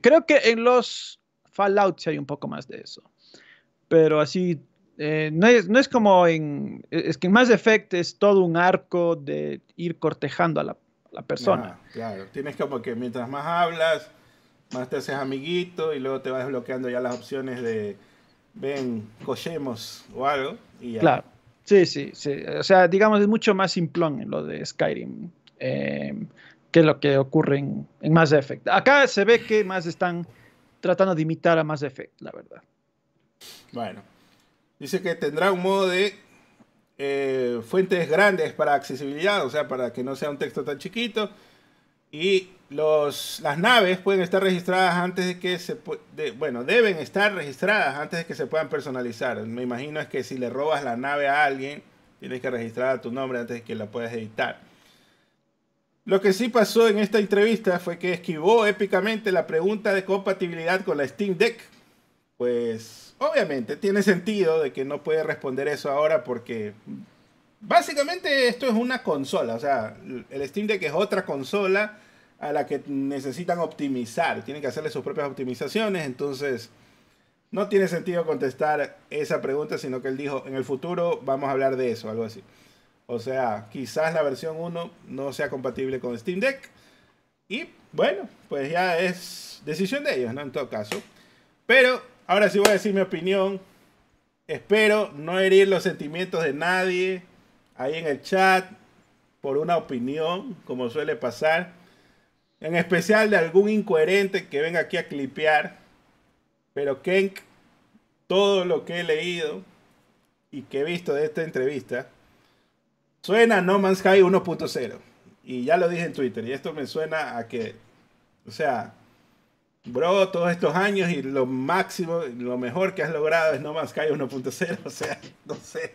creo que en los Fallout hay un poco más de eso. Pero así, eh, no, es, no, es, como en... Es que en Mass Effect es todo un arco de ir cortejando a la, persona. Ah, claro, tienes como que mientras más hablas, más te haces amiguito y luego te vas desbloqueando ya las opciones de ven, cochemos o algo. Y Claro, sí, sí, sí. O sea, digamos, es mucho más simplón en lo de Skyrim. Eh, que es lo que ocurre en, en, Mass Effect. Acá se ve que más están tratando de imitar a Mass Effect, la verdad. Bueno, dice que tendrá un modo de eh, fuentes grandes para accesibilidad, o sea, para que no sea un texto tan chiquito. Y los, las naves pueden estar registradas antes de que se de, bueno, deben estar registradas antes de que se puedan personalizar. Me imagino es que si le robas la nave a alguien, tienes que registrar tu nombre antes de que la puedas editar. Lo que sí pasó en esta entrevista fue que esquivó épicamente la pregunta de compatibilidad con la Steam Deck. Pues obviamente tiene sentido de que no puede responder eso ahora porque básicamente esto es una consola. O sea, el Steam Deck es otra consola a la que necesitan optimizar. Tienen que hacerle sus propias optimizaciones. Entonces, no tiene sentido contestar esa pregunta, sino que él dijo, en el futuro vamos a hablar de eso, algo así. O sea, quizás la versión 1 no sea compatible con Steam Deck. Y bueno, pues ya es decisión de ellos, ¿no? En todo caso. Pero ahora sí voy a decir mi opinión. Espero no herir los sentimientos de nadie ahí en el chat por una opinión, como suele pasar. En especial de algún incoherente que venga aquí a clipear. Pero Kenk, todo lo que he leído y que he visto de esta entrevista, Suena No Man's Sky 1.0. Y ya lo dije en Twitter. Y esto me suena a que, o sea, bro, todos estos años y lo máximo, lo mejor que has logrado es No Man's Sky 1.0. O sea, no sé.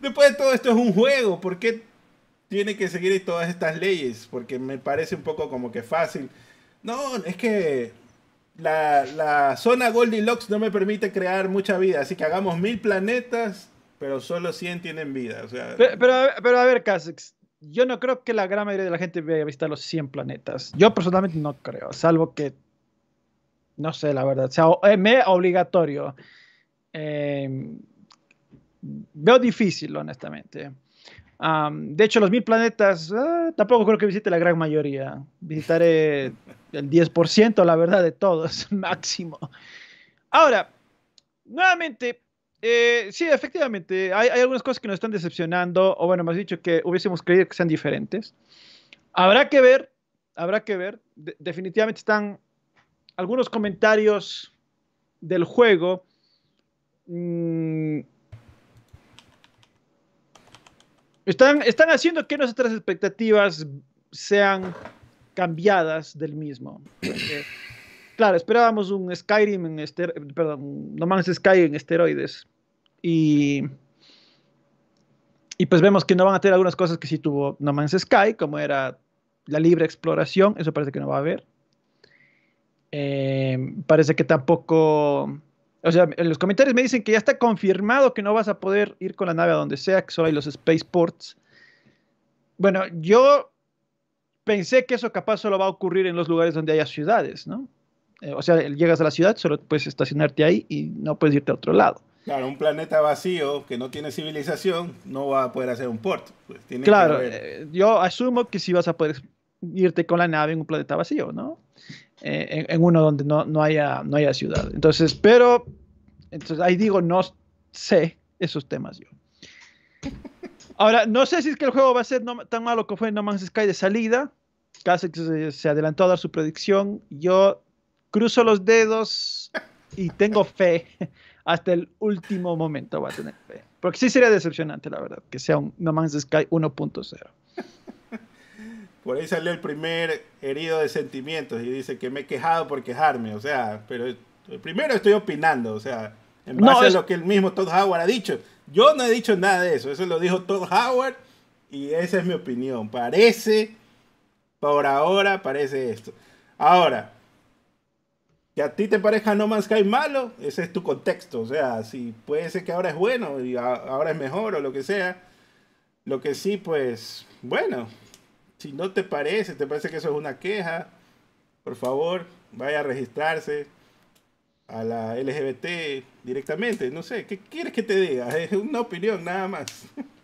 Después de todo esto es un juego. ¿Por qué tiene que seguir todas estas leyes? Porque me parece un poco como que fácil. No, es que la, la zona Goldilocks no me permite crear mucha vida. Así que hagamos mil planetas pero solo 100 tienen vida. pero, a ver, Casex, yo no creo que la gran mayoría de la gente vaya a visitar los 100 planetas. Yo personalmente no creo, salvo que, no sé, la verdad, o sea, eh, me obligatorio. Em, veo difícil, honestamente. de hecho, los mil planetas, ah, tampoco creo que visite la gran mayoría. Visitaré el 10%, la verdad, de todos, máximo. Ahora, nuevamente, eh, sí, efectivamente, hay, algunas cosas que nos están decepcionando, o bueno, más dicho, que hubiésemos creído que sean diferentes. Habrá que ver, habrá que ver. definitivamente están algunos comentarios del juego. Mm. Están, están haciendo que nuestras expectativas sean cambiadas del mismo. claro, esperábamos un Skyrim en este perdón, No Sky en esteroides. Y, pues vemos que no van a tener algunas cosas que sí tuvo No Man's Sky, como era la libre exploración, eso parece que no va a haber. Eh, parece que tampoco... O sea, en los comentarios me dicen que ya está confirmado que no vas a poder ir con la nave a donde sea, que solo hay los spaceports. Bueno, yo pensé que eso capaz solo va a ocurrir en los lugares donde haya ciudades, ¿no? Eh, o sea, llegas a la ciudad, solo puedes estacionarte ahí y no puedes irte a otro lado. Claro, un planeta vacío que no tiene civilización no va a poder hacer un puerto claro, eh, yo asumo que sí vas a poder irte con la nave en un planeta vacío, ¿no? Eh, en, uno donde no, haya, no haya ciudad. Entonces, pero, entonces ahí digo, no sé esos temas yo. Ahora, no sé si es que el juego va a ser tan malo como fue No Man's Sky de salida. Casi se, se adelantó a dar su predicción. Yo cruzo los dedos y tengo fe hasta el último momento va a tener fe. Porque sí sería decepcionante, la verdad, que sea un No Man's Sky 1.0. Por ahí salió el primer herido de sentimientos y dice que me he quejado por quejarme. O sea, pero primero estoy opinando, o sea, en base no, es... a lo que el mismo Todd Howard ha dicho. Yo no he dicho nada de eso, eso lo dijo Todd Howard y esa es mi opinión. Parece, por ahora, parece esto. Ahora, que a ti te parezca No Man's Sky malo, ese es tu contexto. O sea, si puede ser que ahora es bueno y ahora es mejor o lo que sea. Lo que sí, pues, bueno, si no te parece, te parece que eso es una queja, por favor, vaya a registrarse a la LGBT directamente. No sé, ¿qué quieres que te diga? Es una opinión nada más.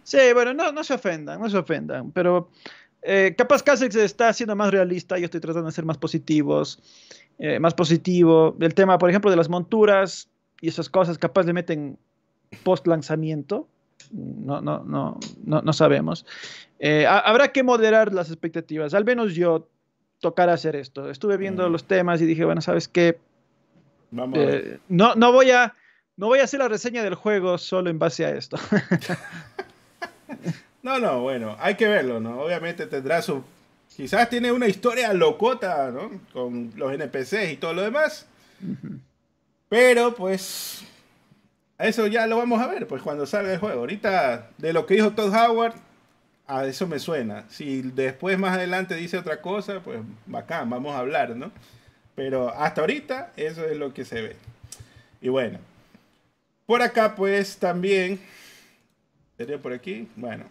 Sí, bueno, no, no se ofendan, no se ofendan, pero eh, capaz que se está haciendo más realista, yo estoy tratando de ser más positivos. Eh, más positivo. El tema, por ejemplo, de las monturas y esas cosas, capaz le meten post lanzamiento. No, no, no, no, no sabemos. Eh, habrá que moderar las expectativas. Al menos yo tocará hacer esto. Estuve viendo mm. los temas y dije, bueno, ¿sabes qué? Eh, no, no voy a no voy a hacer la reseña del juego solo en base a esto. no, no, bueno, hay que verlo, ¿no? Obviamente tendrá su Quizás tiene una historia locota, ¿no? Con los NPCs y todo lo demás. Pero pues eso ya lo vamos a ver, pues cuando salga el juego. Ahorita de lo que dijo Todd Howard, a eso me suena. Si después más adelante dice otra cosa, pues bacán, vamos a hablar, ¿no? Pero hasta ahorita eso es lo que se ve. Y bueno, por acá pues también, sería por aquí, bueno,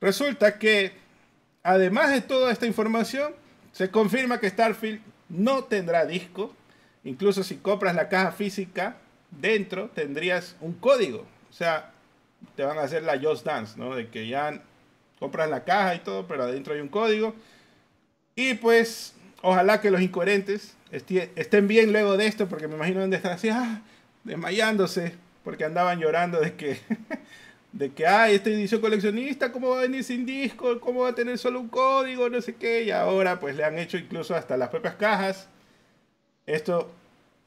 resulta que además de toda esta información, se confirma que Starfield no tendrá disco. Incluso si compras la caja física, dentro tendrías un código. O sea, te van a hacer la Just Dance, ¿no? De que ya compras la caja y todo, pero adentro hay un código. Y pues, ojalá que los incoherentes estén bien luego de esto, porque me imagino donde están así, ah, desmayándose, porque andaban llorando de que de que, ay, este edición coleccionista, ¿cómo va a venir sin disco? ¿Cómo va a tener solo un código? No sé qué. Y ahora pues le han hecho incluso hasta las propias cajas. Esto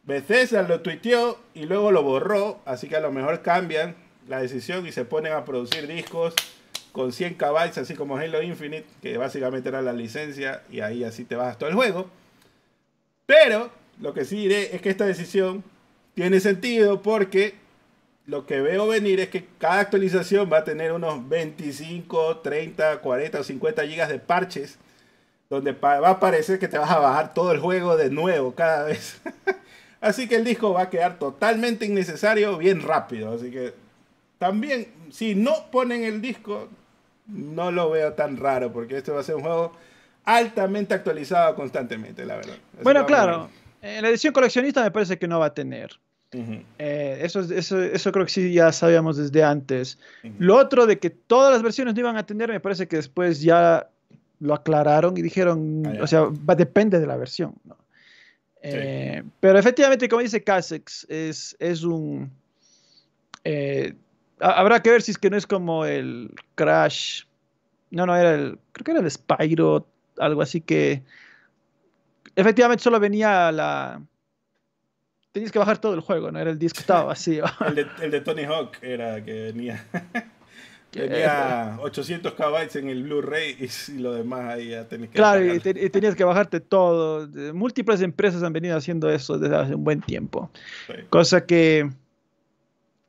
Bethesda lo tuiteó y luego lo borró, así que a lo mejor cambian la decisión y se ponen a producir discos con 100 kbytes, así como Halo Infinite, que básicamente era la licencia y ahí así te vas todo el juego. Pero lo que sí diré es que esta decisión tiene sentido porque lo que veo venir es que cada actualización va a tener unos 25, 30, 40 o 50 gigas de parches, donde va a parecer que te vas a bajar todo el juego de nuevo cada vez. así que el disco va a quedar totalmente innecesario bien rápido. Así que también, si no ponen el disco, no lo veo tan raro, porque este va a ser un juego altamente actualizado constantemente, la verdad. bueno, claro. En la edición coleccionista me parece que no va a tener. Eh, eso, eso, creo que sí ya sabíamos desde antes. Lo otro de que todas las versiones no iban a tener, me parece que después ya lo aclararon y dijeron, ah, o sea, depende de la versión. Eh, pero efectivamente, como dice Casex, es, es un... Eh, habrá que ver si es que no es como el Crash. No, no, era el... Creo que era el Spyro, algo así que... Efectivamente, solo venía la tenías que bajar todo el juego, ¿no? Era el disco estaba vacío. el, de, Tony Hawk era que venía. Tenía 800 KB en el Blu-ray y, lo demás ahí ya tenías que Claro, y, tenías que bajarte todo. Múltiples empresas han venido haciendo eso desde hace un buen tiempo. Cosa que...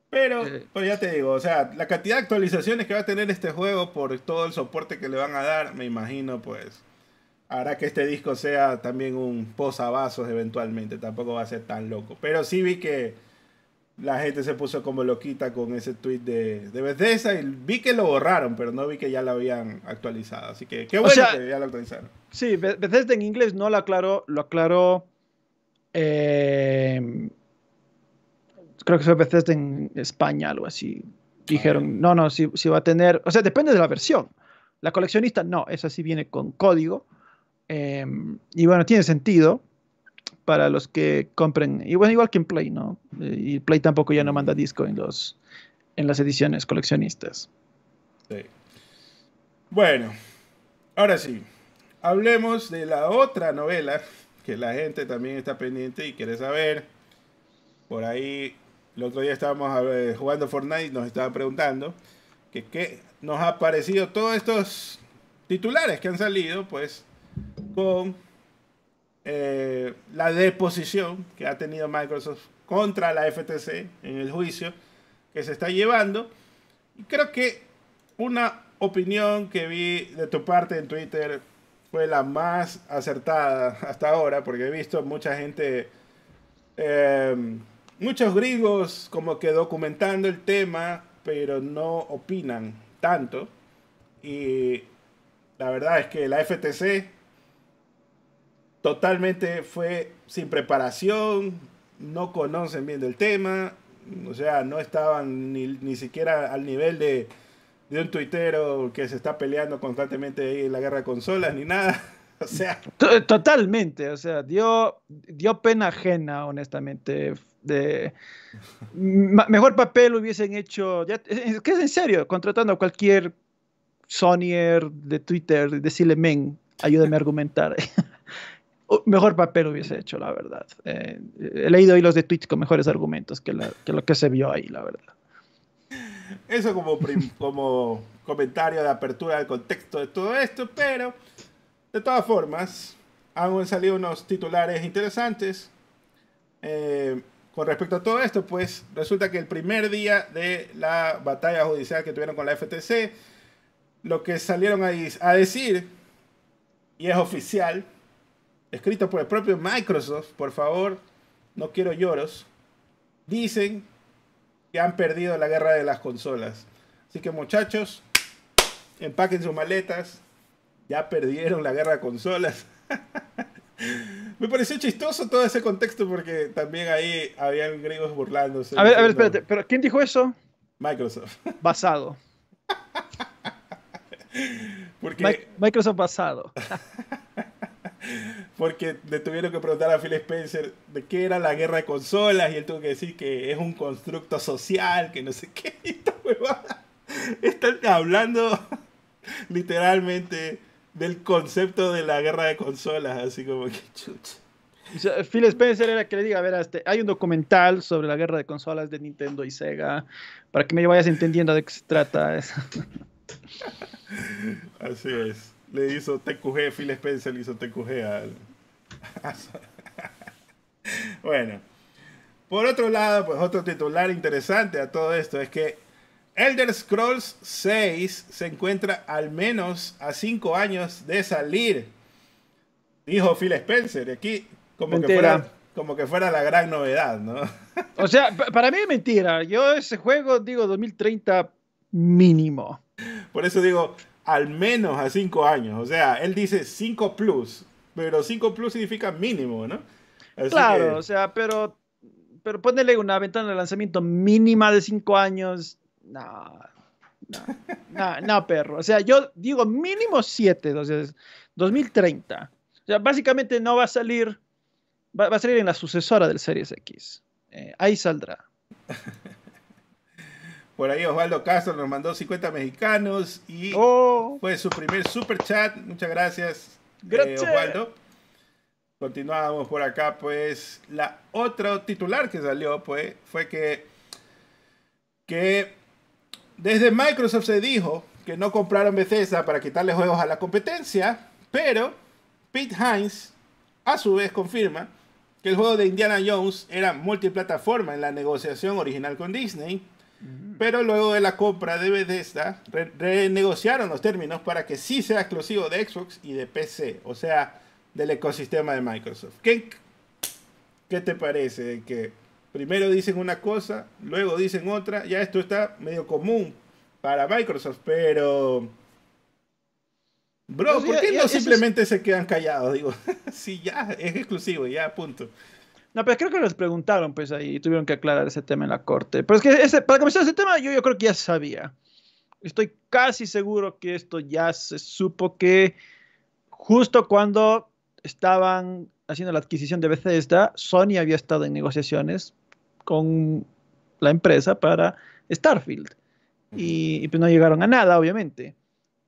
Pero, eh, pues ya te digo, o sea, la cantidad de actualizaciones que va a tener este juego por todo el soporte que le van a dar, me imagino, pues hará que este disco sea también un posavasos eventualmente. Tampoco va a ser tan loco. Pero sí vi que la gente se puso como loquita con ese tweet de, de Bethesda y vi que lo borraron, pero no vi que ya lo habían actualizado. Así que qué bueno que ya lo actualizaron. Sí, Bethesda en inglés no lo aclaró, lo aclaró. Eh, creo que fue Bethesda en España, algo así. Dijeron, ah, no, no, si, si, va a tener. O sea, depende de la versión. La coleccionista no, esa sí viene con código. Em, y bueno, tiene sentido para los que compren. Y bueno, igual que en Play, ¿no? Eh, y Play tampoco ya no manda disco en, los, en las ediciones coleccionistas. Bueno, ahora sí, hablemos de la otra novela que la gente también está pendiente y quiere saber. Por ahí, el otro día estábamos eh, jugando Fortnite, nos estaba preguntando que qué nos ha parecido todos estos titulares que han salido, pues con eh, la deposición que ha tenido Microsoft contra la FTC en el juicio que se está llevando. creo que una opinión que vi de tu parte en Twitter fue la más acertada hasta ahora, porque he visto mucha gente, eh, muchos gringos como que documentando el tema, pero no opinan tanto. Y la verdad es que la FTC totalmente fue sin preparación, no conocen bien del tema, o sea, no estaban ni, siquiera al nivel de, un tuitero que se está peleando constantemente ahí en la guerra de consolas, ni nada. O sea. Totalmente, o sea, dio, dio pena ajena, honestamente. De, mejor papel hubiesen hecho. Ya, es que es en serio, contratando a cualquier sonier de Twitter, decirle, men, ayúdame a argumentar. mejor papel hubiese hecho, la verdad. Eh, he leído los de Twitch con mejores argumentos que, lo que se vio ahí, la verdad. Eso como, como comentario de apertura del contexto de todo esto, pero de todas formas, han salido unos titulares interesantes. Eh, con respecto a todo esto, pues resulta que el primer día de la batalla judicial que tuvieron con la FTC, lo que salieron a decir, y es oficial, escrito por el propio Microsoft, por favor, no quiero lloros, dicen que han perdido la guerra de las consolas. Así que muchachos, empaquen sus maletas, ya perdieron la guerra de consolas. Me pareció chistoso todo ese contexto porque también ahí habían griegos burlándose. A ver, a ver, espérate, ¿pero quién dijo eso? Microsoft. Basado. Porque... Microsoft basado. porque le tuvieron que preguntar a Phil Spencer de qué era la guerra de consolas y él tuvo que decir que es un constructo social, que no sé qué. están hablando literalmente del concepto de la guerra de consolas, así como que chucha. Phil Spencer era que le diga, a ver, este, hay un documental sobre la guerra de consolas de Nintendo y Sega, para que me vayas entendiendo de qué se trata. Eso. Así es le hizo TQG, Phil Spencer le hizo TQG al... bueno, por otro lado, pues otro titular interesante a todo esto es que Elder Scrolls 6 se encuentra al menos a 5 años de salir, dijo Phil Spencer. Y aquí, como que, fuera, como que fuera la gran novedad, ¿no? o sea, para mí es mentira. Yo ese juego digo 2030 mínimo. Por eso digo, al menos a 5 años. O sea, él dice 5 plus, pero 5 plus significa mínimo, ¿no? claro, o sea, pero, pero ponerle una ventana de lanzamiento mínima de 5 años, no, no, perro. O sea, yo digo mínimo 7, entonces 2030. O sea, básicamente no va a salir, va, a salir en la sucesora del Series X. Eh, ahí saldrá. Por ahí Osvaldo Castro nos mandó 50 mexicanos y oh. fue su primer super chat. Muchas gracias, eh, gracias. Osvaldo. Continuamos por acá, pues la otra titular que salió pues, fue que, que desde Microsoft se dijo que no compraron Bethesda para quitarle juegos a la competencia, pero Pete Hines a su vez confirma que el juego de Indiana Jones era multiplataforma en la negociación original con Disney Mm. Pero luego de la compra de Bethesda, renegociaron los términos para que sí sea exclusivo de Xbox y de PC, o sea, del ecosistema de Microsoft. ¿Qué, qué te parece? Que primero dicen una cosa, luego dicen otra. Ya esto está medio común para Microsoft, pero... Bro, ¿por qué no simplemente se quedan callados? Digo, sí, ya es exclusivo, ya punto. No, pero creo que les preguntaron, pues ahí tuvieron que aclarar ese tema en la corte. Pero es que para comenzar ese tema, yo, yo creo que ya sabía. Estoy casi seguro que esto ya se supo que justo cuando estaban haciendo la adquisición de Bethesda, Sony había estado en negociaciones con la empresa para Starfield. y pues no llegaron a nada, obviamente.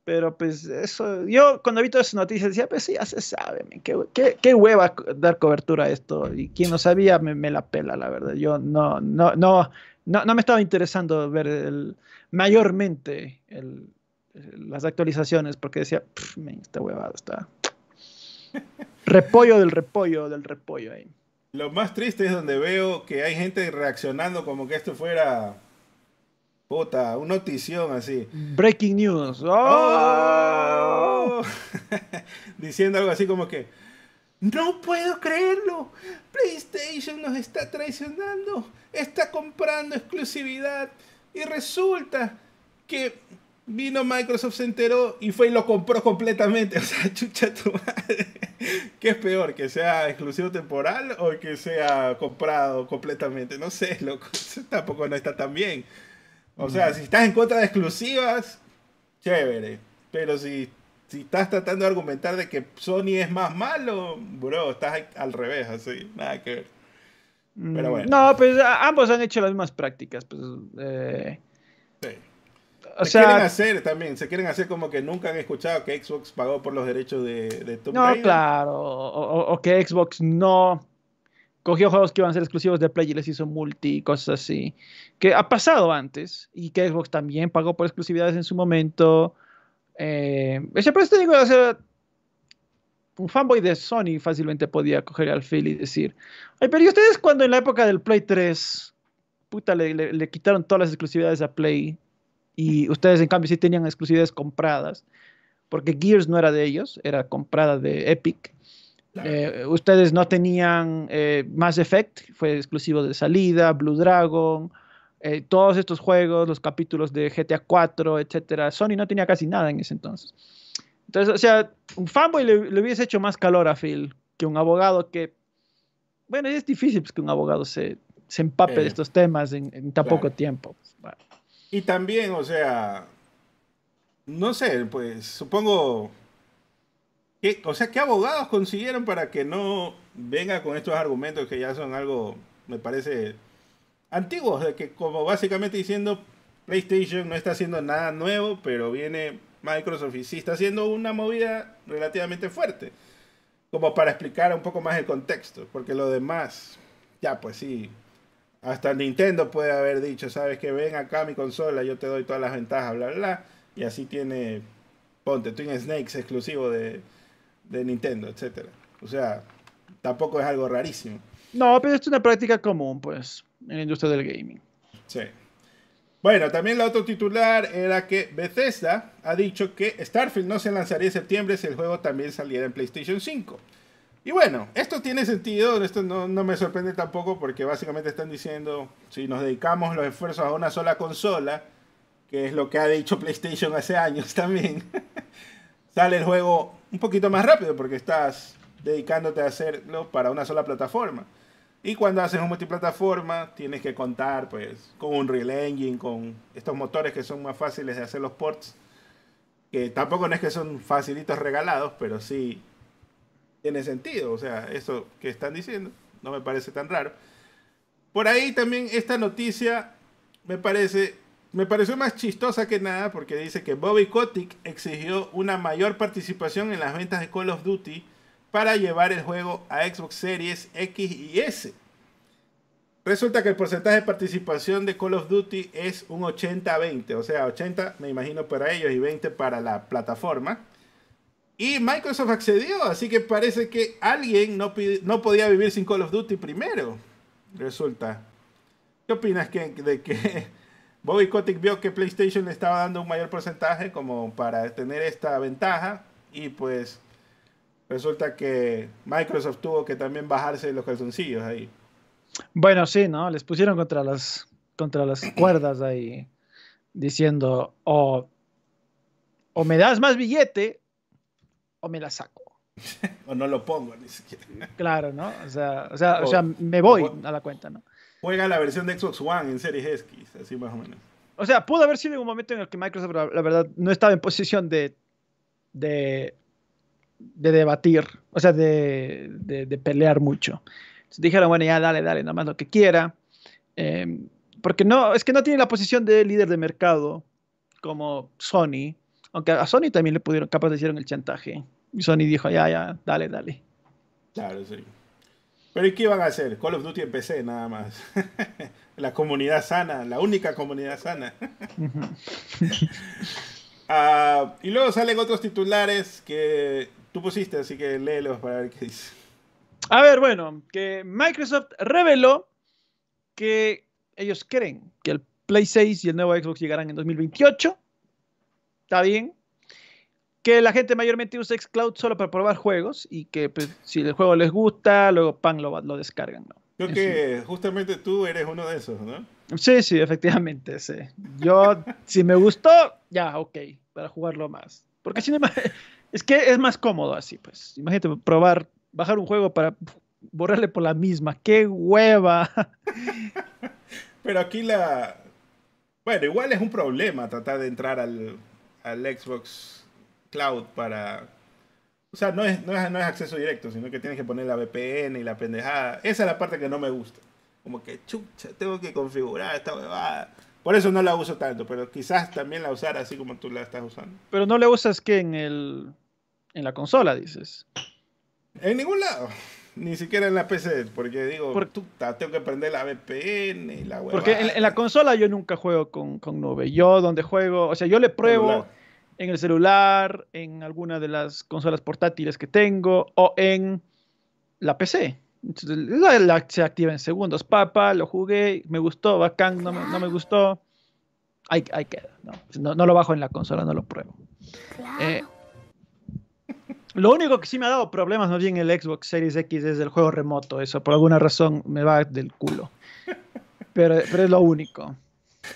Pero pues eso, yo cuando vi todas esas noticias decía, pues sí, ya se sabe, qué, hueva dar cobertura a esto. Y quien no sabía me, la pela, la verdad. Yo no, no, no, no, me estaba interesando ver mayormente las actualizaciones porque decía, está esta huevada está... repollo del repollo del repollo ahí. Lo más triste es donde veo que hay gente reaccionando como que esto fuera Puta, una notición así. Breaking news. ¡Oh! ¡Oh! Diciendo algo así como que. No puedo creerlo. PlayStation nos está traicionando. Está comprando exclusividad. Y resulta que vino Microsoft, se enteró y fue y lo compró completamente. O sea, chucha tu madre. ¿Qué es peor? ¿Que sea exclusivo temporal o que sea comprado completamente? No sé, loco. Tampoco no está tan bien. O sea, mm. si estás en contra de exclusivas, chévere. Pero si, estás tratando de argumentar de que Sony es más malo, bro, estás al revés, así, nada que ver. Mm. Pero bueno. No, pues ambos han hecho las mismas prácticas. Pues, eh. sí. se quieren hacer también, se quieren hacer como que nunca han escuchado que Xbox pagó por los derechos de, de Tomb No, claro, o, que Xbox no cogió juegos que iban a ser exclusivos de Play y les hizo multi, cosas así, que ha pasado antes y que Xbox también pagó por exclusividades en su momento. Ese eh, precio digo, un fanboy de Sony fácilmente podía coger al Phil y decir, ay, pero ¿y ustedes cuando en la época del Play 3, le, le quitaron todas las exclusividades a Play y ustedes en cambio sí tenían exclusividades compradas? Porque Gears no era de ellos, era comprada de Epic. Eh, ustedes no tenían más eh, Mass Effect, fue exclusivo de salida, Blue Dragon, eh, todos estos juegos, los capítulos de GTA 4, etcétera. Sony no tenía casi nada en ese entonces. Entonces, o sea, un fanboy le, hubiese hecho más calor a Phil que un abogado que. Bueno, es difícil pues, que un abogado se, empape de estos temas en, tan poco tiempo. Pues, y también, o sea, no sé, pues supongo o sea, ¿qué abogados consiguieron para que no venga con estos argumentos que ya son algo, me parece, antiguos? De que como básicamente diciendo, PlayStation no está haciendo nada nuevo, pero viene Microsoft y sí está haciendo una movida relativamente fuerte. Como para explicar un poco más el contexto, porque lo demás, ya pues sí, hasta Nintendo puede haber dicho, sabes que ven acá mi consola, yo te doy todas las ventajas, bla, bla, bla. Y así tiene, ponte, Twin Snakes exclusivo de, de Nintendo, etcétera. O sea, tampoco es algo rarísimo. No, pero es una práctica común, pues, en la industria del gaming. Sí. Bueno, también la otro titular era que Bethesda ha dicho que Starfield no se lanzaría en septiembre si el juego también saliera en PlayStation 5. Y bueno, esto tiene sentido, esto no, no, me sorprende tampoco porque básicamente están diciendo, si nos dedicamos los esfuerzos a una sola consola, que es lo que ha dicho PlayStation hace años también, sale el juego un poquito más rápido porque estás dedicándote a hacerlo para una sola plataforma. Y cuando haces un multiplataforma, tienes que contar pues con un Real Engine, con estos motores que son más fáciles de hacer los ports, que tampoco no es que son facilitos regalados, pero sí tiene sentido, o sea, eso que están diciendo no me parece tan raro. Por ahí también esta noticia me parece me pareció más chistosa que nada porque dice que Bobby Kotick exigió una mayor participación en las ventas de Call of Duty para llevar el juego a Xbox Series X y S. Resulta que el porcentaje de participación de Call of Duty es un 80-20, o sea, 80 me imagino para ellos y 20 para la plataforma. Y Microsoft accedió, así que parece que alguien no, podía vivir sin Call of Duty primero. Resulta. ¿Qué opinas de que Bobby Kotick vio que PlayStation le estaba dando un mayor porcentaje como para tener esta ventaja y pues resulta que Microsoft tuvo que también bajarse los calzoncillos ahí. Bueno, sí, ¿no? Les pusieron contra las, contra las cuerdas ahí diciendo o, me das más billete o me la saco. o no lo pongo ni siquiera. Claro, ¿no? O sea, o sea, o, sea me voy a la cuenta, ¿no? Juega la versión de Xbox One en series X, así más o menos. O sea, pudo haber sido en un momento en el que Microsoft, la, verdad, no estaba en posición de, de, debatir, o sea, de, pelear mucho. Entonces dijeron, bueno, ya dale, dale, nomás más lo que quiera. Em, porque no, es que no tiene la posición de líder de mercado como Sony, aunque a Sony también le pudieron, capaz le hicieron el chantaje. Y Sony dijo, ya, ya, dale, dale. Claro, sí. Pero ¿y qué iban a hacer? Call of Duty en PC nada más. la comunidad sana, la única comunidad sana. Ah, y luego salen otros titulares que tú pusiste, así que léelos para ver qué dice. A ver, bueno, que Microsoft reveló que ellos creen que el Play 6 y el nuevo Xbox llegarán en 2028. Está bien, que la gente mayormente usa Xcloud solo para probar juegos y que pues, si el juego les gusta, luego pan lo, descargan, ¿no? Creo que justamente tú eres uno de esos, ¿no? Sí, sí, efectivamente, sí. Yo, si me gustó, ya, ok, para jugarlo más. Porque si es que es más cómodo así, pues. Imagínate probar, bajar un juego para borrarle por la misma. ¡Qué hueva! Pero aquí la... Bueno, igual es un problema tratar de entrar al, al Xbox cloud para... O sea, no es, no es, acceso directo, sino que tienes que poner la VPN y la pendejada. Esa es la parte que no me gusta. Como que, chucha, tengo que configurar esta huevada. Por eso no la uso tanto, pero quizás también la usar así como tú la estás usando. Pero no la usas que en el en la consola, dices. En ningún lado. Ni siquiera en la PC, porque digo, tengo que prender la VPN y la web. Porque en, la consola yo nunca juego con, con, nube. Yo donde juego, o sea, yo le pruebo en el celular, en alguna de las consolas portátiles que tengo o en la PC. se activa en segundos. Papa, lo jugué, me gustó, bacán, no, me gustó. Ahí, queda. Pues no, lo bajo en la consola, no lo pruebo. Eh, lo único que sí me ha dado problemas más bien el Xbox Series X es el juego remoto. Eso por alguna razón me va del culo. Pero, es lo único.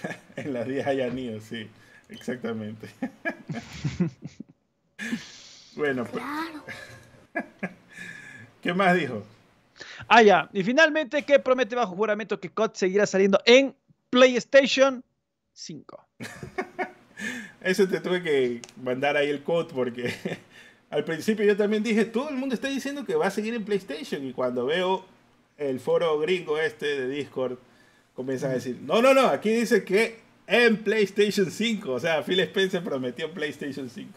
en la hay anillos, sí. Exactamente. bueno, pues. Claro. ¿Qué más dijo? Ah, ya. Y finalmente, ¿qué promete bajo juramento que COD seguirá saliendo en PlayStation 5. Eso te tuve que mandar ahí el COD porque al principio yo también dije, todo el mundo está diciendo que va a seguir en PlayStation y cuando veo el foro gringo este de Discord, comienzan a decir, no, no, no, aquí dice que en PlayStation 5. O sea, Phil Spencer prometió PlayStation 5.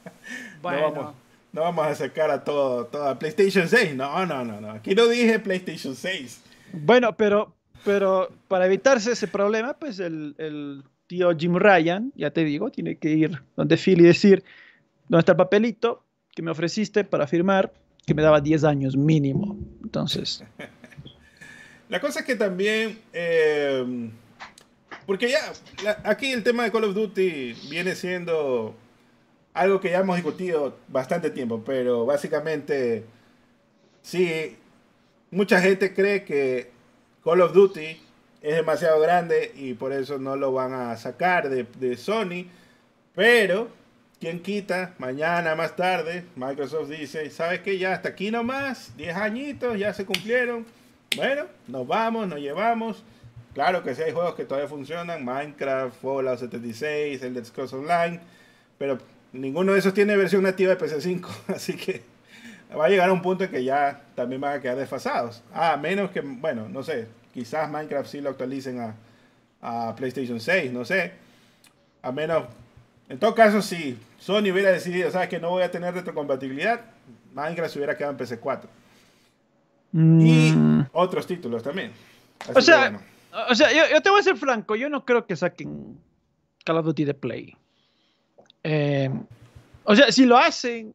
bueno. No vamos, a sacar a todo, toda PlayStation 6. No, no, no, no. Aquí no dije PlayStation 6. Bueno, pero, pero para evitarse ese problema, pues el, tío Jim Ryan, ya te digo, tiene que ir donde Phil y decir, ¿dónde está el papelito que me ofreciste para firmar? Que me daba 10 años mínimo. Entonces... La cosa es que también... Eh, porque ya, aquí el tema de Call of Duty viene siendo algo que ya hemos discutido bastante tiempo, pero básicamente, sí, mucha gente cree que Call of Duty es demasiado grande y por eso no lo van a sacar de, de Sony, pero ¿Quién quita? Mañana, más tarde, Microsoft dice, ¿sabes qué? Ya hasta aquí nomás, 10 añitos, ya se cumplieron. Bueno, nos vamos, nos llevamos. Claro que sí hay juegos que todavía funcionan, Minecraft, Fallout 76, Elder Cross Online, pero ninguno de esos tiene versión nativa de PC5, así que va a llegar a un punto en que ya también van a quedar desfasados. A menos que, bueno, no sé, quizás Minecraft sí lo actualicen a, PlayStation 6, no sé. A menos, en todo caso, si Sony hubiera decidido, sabes que no voy a tener retrocompatibilidad, Minecraft se hubiera quedado en PC4. Y mm. otros títulos también. o sea, o sea, yo, te voy a ser franco, yo no creo que saquen Call of Duty de Play. Eh, o sea, si lo hacen,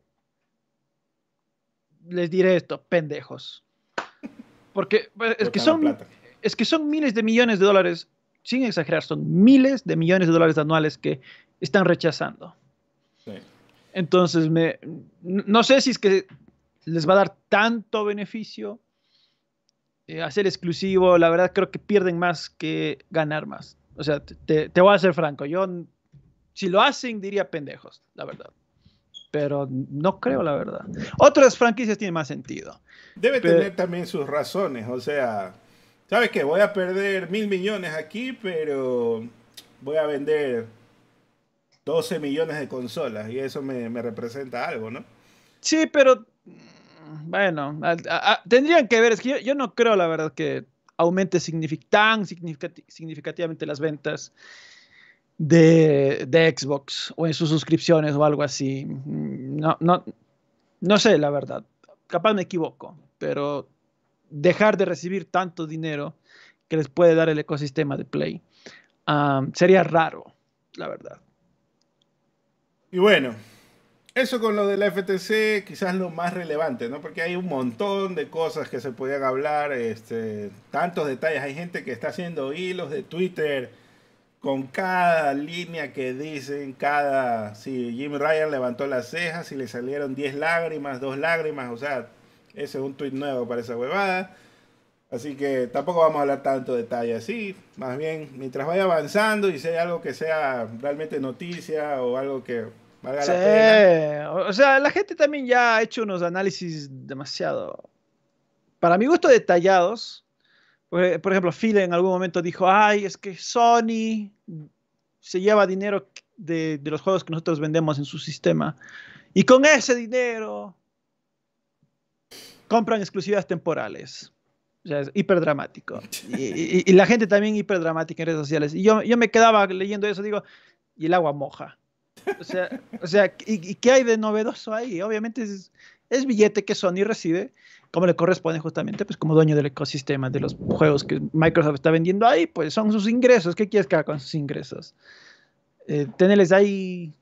les diré esto, pendejos. Porque pues, es que, son, es que son miles de millones de dólares, sin exagerar, son miles de millones de dólares anuales que están rechazando. Entonces, me, no sé si es que les va a dar tanto beneficio hacer eh, exclusivo, la verdad creo que pierden más que ganar más. O sea, te, voy a ser franco, yo si lo hacen diría pendejos, la verdad. Pero no creo, la verdad. Otras franquicias tienen más sentido. Debe tener también sus razones, o sea, ¿sabes qué? Voy a perder mil millones aquí, pero voy a vender 12 millones de consolas y eso me, me representa algo, ¿no? Sí, pero bueno, tendrían que ver, es que yo, no creo, la verdad, que aumente tan significativamente las ventas de, Xbox o en sus suscripciones o algo así. No, no, no sé, la verdad. Capaz me equivoco, pero dejar de recibir tanto dinero que les puede dar el ecosistema de Play sería raro, la verdad. Y bueno, eso con lo del FTC, quizás lo más relevante, ¿no? Porque hay un montón de cosas que se podían hablar, este, tantos detalles. Hay gente que está haciendo hilos de Twitter con cada línea que dicen, cada. Si Jim Ryan levantó las cejas, si le salieron 10 lágrimas, 2 lágrimas, o sea, ese es un tweet nuevo para esa huevada. Así que tampoco vamos a hablar tanto detalle así. Más bien, mientras vaya avanzando y sea algo que sea realmente noticia o algo que sí. O sea, la gente también ya ha hecho unos análisis demasiado, para mi gusto, detallados. Por, ejemplo, Phil en algún momento dijo, ay, es que Sony se lleva dinero de, los juegos que nosotros vendemos en su sistema. Y con ese dinero compran exclusivas temporales. O sea, es hiper Y, y, la gente también hiper dramática en redes sociales. Y yo, yo me quedaba leyendo eso, digo, y el agua moja. O sea, o sea ¿y, qué hay de novedoso ahí? Obviamente es, billete que Sony recibe, como le corresponde justamente, pues como dueño del ecosistema de los juegos que Microsoft está vendiendo ahí, pues son sus ingresos. ¿Qué quieres que haga con sus ingresos? Eh, tenerles ahí,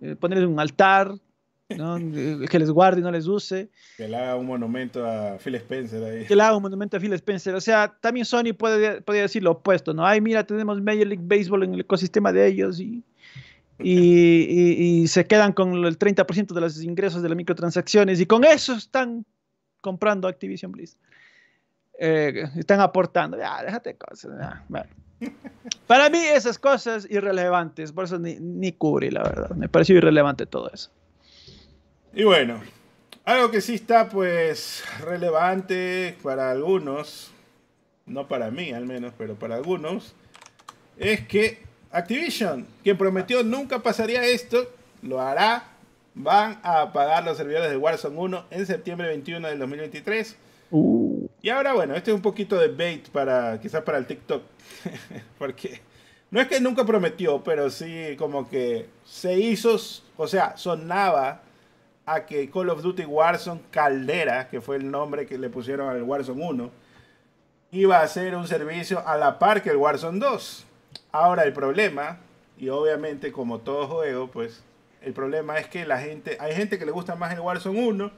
eh, ponerles un altar, ¿no? Eh, que les guarde y no les use. Que le haga un monumento a Phil Spencer ahí. Que le haga un monumento a Phil Spencer. O sea, también Sony puede, podría decir lo opuesto, ¿no? Ay, mira, tenemos Major League Baseball en el ecosistema de ellos y y, se quedan con el 30% de los ingresos de las microtransacciones y con eso están comprando Activision Blizzard. Eh, están aportando. déjate cosas. Para mí esas cosas irrelevantes, por eso ni, ni la verdad. Me pareció irrelevante todo eso. Y bueno, algo que sí está pues relevante para algunos, no para mí al menos, pero para algunos, es que Activision, que prometió nunca pasaría esto, lo hará. Van a apagar los servidores de Warzone 1 en septiembre 21 del 2023. Uh. Y ahora, bueno, este es un poquito de bait para quizás para el TikTok. Porque no es que nunca prometió, pero sí como que se hizo, o sea, sonaba a que Call of Duty Warzone Caldera, que fue el nombre que le pusieron al Warzone 1, iba a ser un servicio a la par que el Warzone 2. Ahora el problema, y obviamente como todo juego, pues el problema es que la gente, hay gente que le gusta más el Warzone 1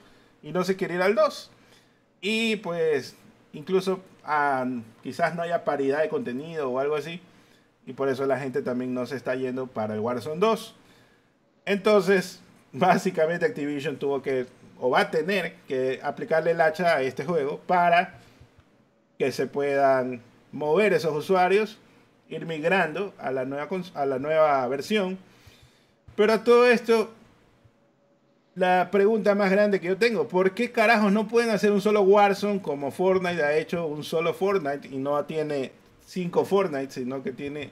y no se quiere ir al 2. Y pues incluso ah, quizás no haya paridad de contenido o algo así. Y por eso la gente también no se está yendo para el Warzone 2. Entonces, básicamente Activision tuvo que, o va a tener que aplicarle el hacha a este juego para que se puedan mover esos usuarios ir migrando a la nueva, a la nueva versión. Pero a todo esto, la pregunta más grande que yo tengo, ¿por qué carajos no pueden hacer un solo Warzone como Fortnite ha hecho un solo Fortnite y no tiene cinco Fortnite, sino que tiene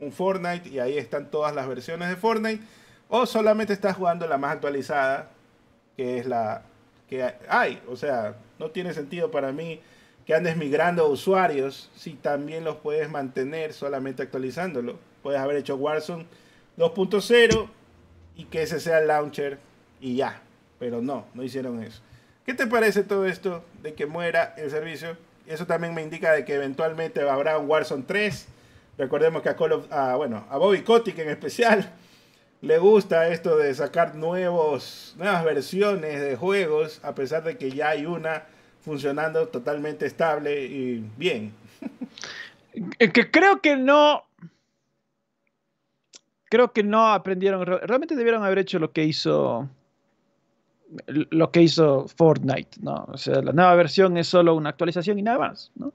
un Fortnite y ahí están todas las versiones de Fortnite? ¿O solamente estás jugando la más actualizada, que es la que hay? O sea, no tiene sentido para mí que andes migrando usuarios, si también los puedes mantener solamente actualizándolo. Puedes haber hecho Warzone 2.0 y que ese sea el launcher y ya. Pero no, no hicieron eso. ¿Qué te parece todo esto de que muera el servicio? Eso también me indica de que eventualmente habrá un Warzone 3. Recordemos que a, Call bueno, a Bobby Kotick en especial le gusta esto de sacar nuevos, nuevas versiones de juegos, a pesar de que ya hay una funcionando totalmente estable y bien. Eh, que creo que no. Creo que no aprendieron. Realmente debieron haber hecho lo que hizo. Lo que hizo Fortnite, ¿no? O sea, la nueva versión es solo una actualización y nada más, ¿no?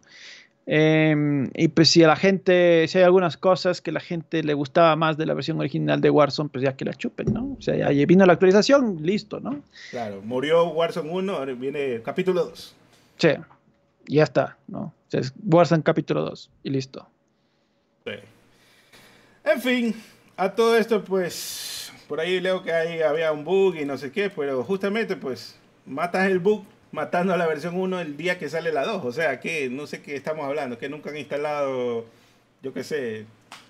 Em, y pues si a la gente, si hay algunas cosas que la gente le gustaba más de la versión original de Warzone, pues ya que la chupen, ¿no? O sea, ya vino la actualización, listo, ¿no? Claro, murió Warzone 1, ahora viene capítulo 2. Che, ya está, ¿no? Es en capítulo 2 y listo. En fin, a todo esto pues por ahí leo que ahí había un bug y no sé qué, pero justamente pues matas el bug matando a la versión 1 el día que sale la 2, o sea que no sé qué estamos hablando, que nunca han instalado, yo qué sé,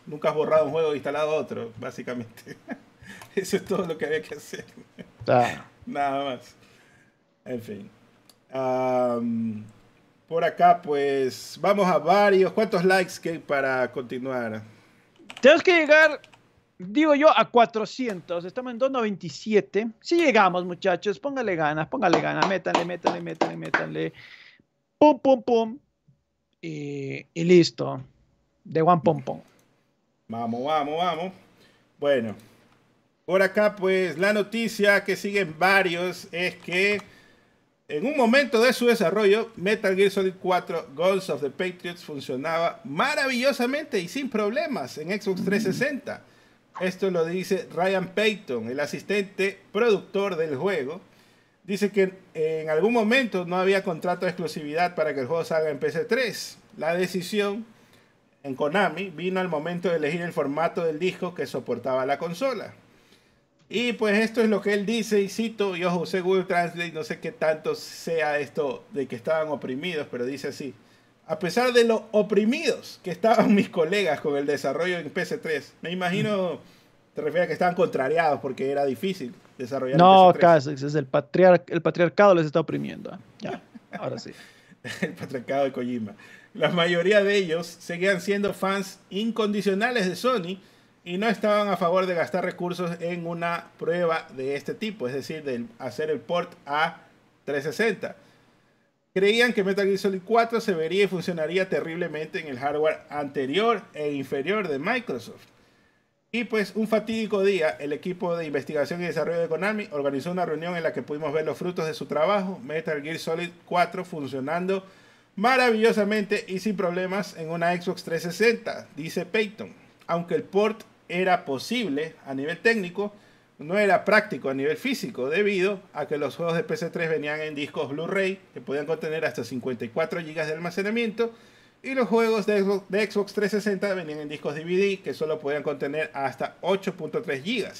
nunca has borrado un juego e instalado otro, básicamente. Eso es todo lo que había que hacer. Nada más. En fin por acá, pues vamos a varios. ¿Cuántos likes que para continuar? Tenemos que llegar, digo yo, a 400. Estamos en 297. Si llegamos, muchachos, póngale ganas, póngale ganas, métanle, métanle, métanle, métanle. Pum, pum, pum. Y, listo. De one Pom Pom. Vamos, vamos, vamos. Bueno, por acá, pues la noticia que siguen varios es que en un momento de su desarrollo, Metal Gear Solid 4 Guns of the Patriots funcionaba maravillosamente y sin problemas en Xbox 360. Esto lo dice Ryan Payton, el asistente productor del juego. Dice que en algún momento no había contrato de exclusividad para que el juego salga en PC3. La decisión en Konami vino al momento de elegir el formato del disco que soportaba la consola. Y pues esto es lo que él dice, y cito, yo José Google Translate, no sé qué tanto sea esto de que estaban oprimidos, pero dice así, a pesar de lo oprimidos que estaban mis colegas con el desarrollo en ps 3 me imagino, mm. te refieres a que estaban contrariados porque era difícil desarrollar. No, acaso es el, patriar el patriarcado les está oprimiendo. ¿eh? Ya, ahora sí. el patriarcado de Kojima. La mayoría de ellos seguían siendo fans incondicionales de Sony y no estaban a favor de gastar recursos en una prueba de este tipo, es decir, de hacer el port a 360. Creían que Metal Gear Solid 4 se vería y funcionaría terriblemente en el hardware anterior e inferior de Microsoft. Y pues un fatídico día, el equipo de investigación y desarrollo de Konami organizó una reunión en la que pudimos ver los frutos de su trabajo, Metal Gear Solid 4 funcionando maravillosamente y sin problemas en una Xbox 360, dice Peyton. Aunque el port era posible a nivel técnico, no era práctico a nivel físico, debido a que los juegos de pc 3 venían en discos Blu-ray que podían contener hasta 54 GB de almacenamiento y los juegos de Xbox 360 venían en discos DVD que solo podían contener hasta 8.3 GB.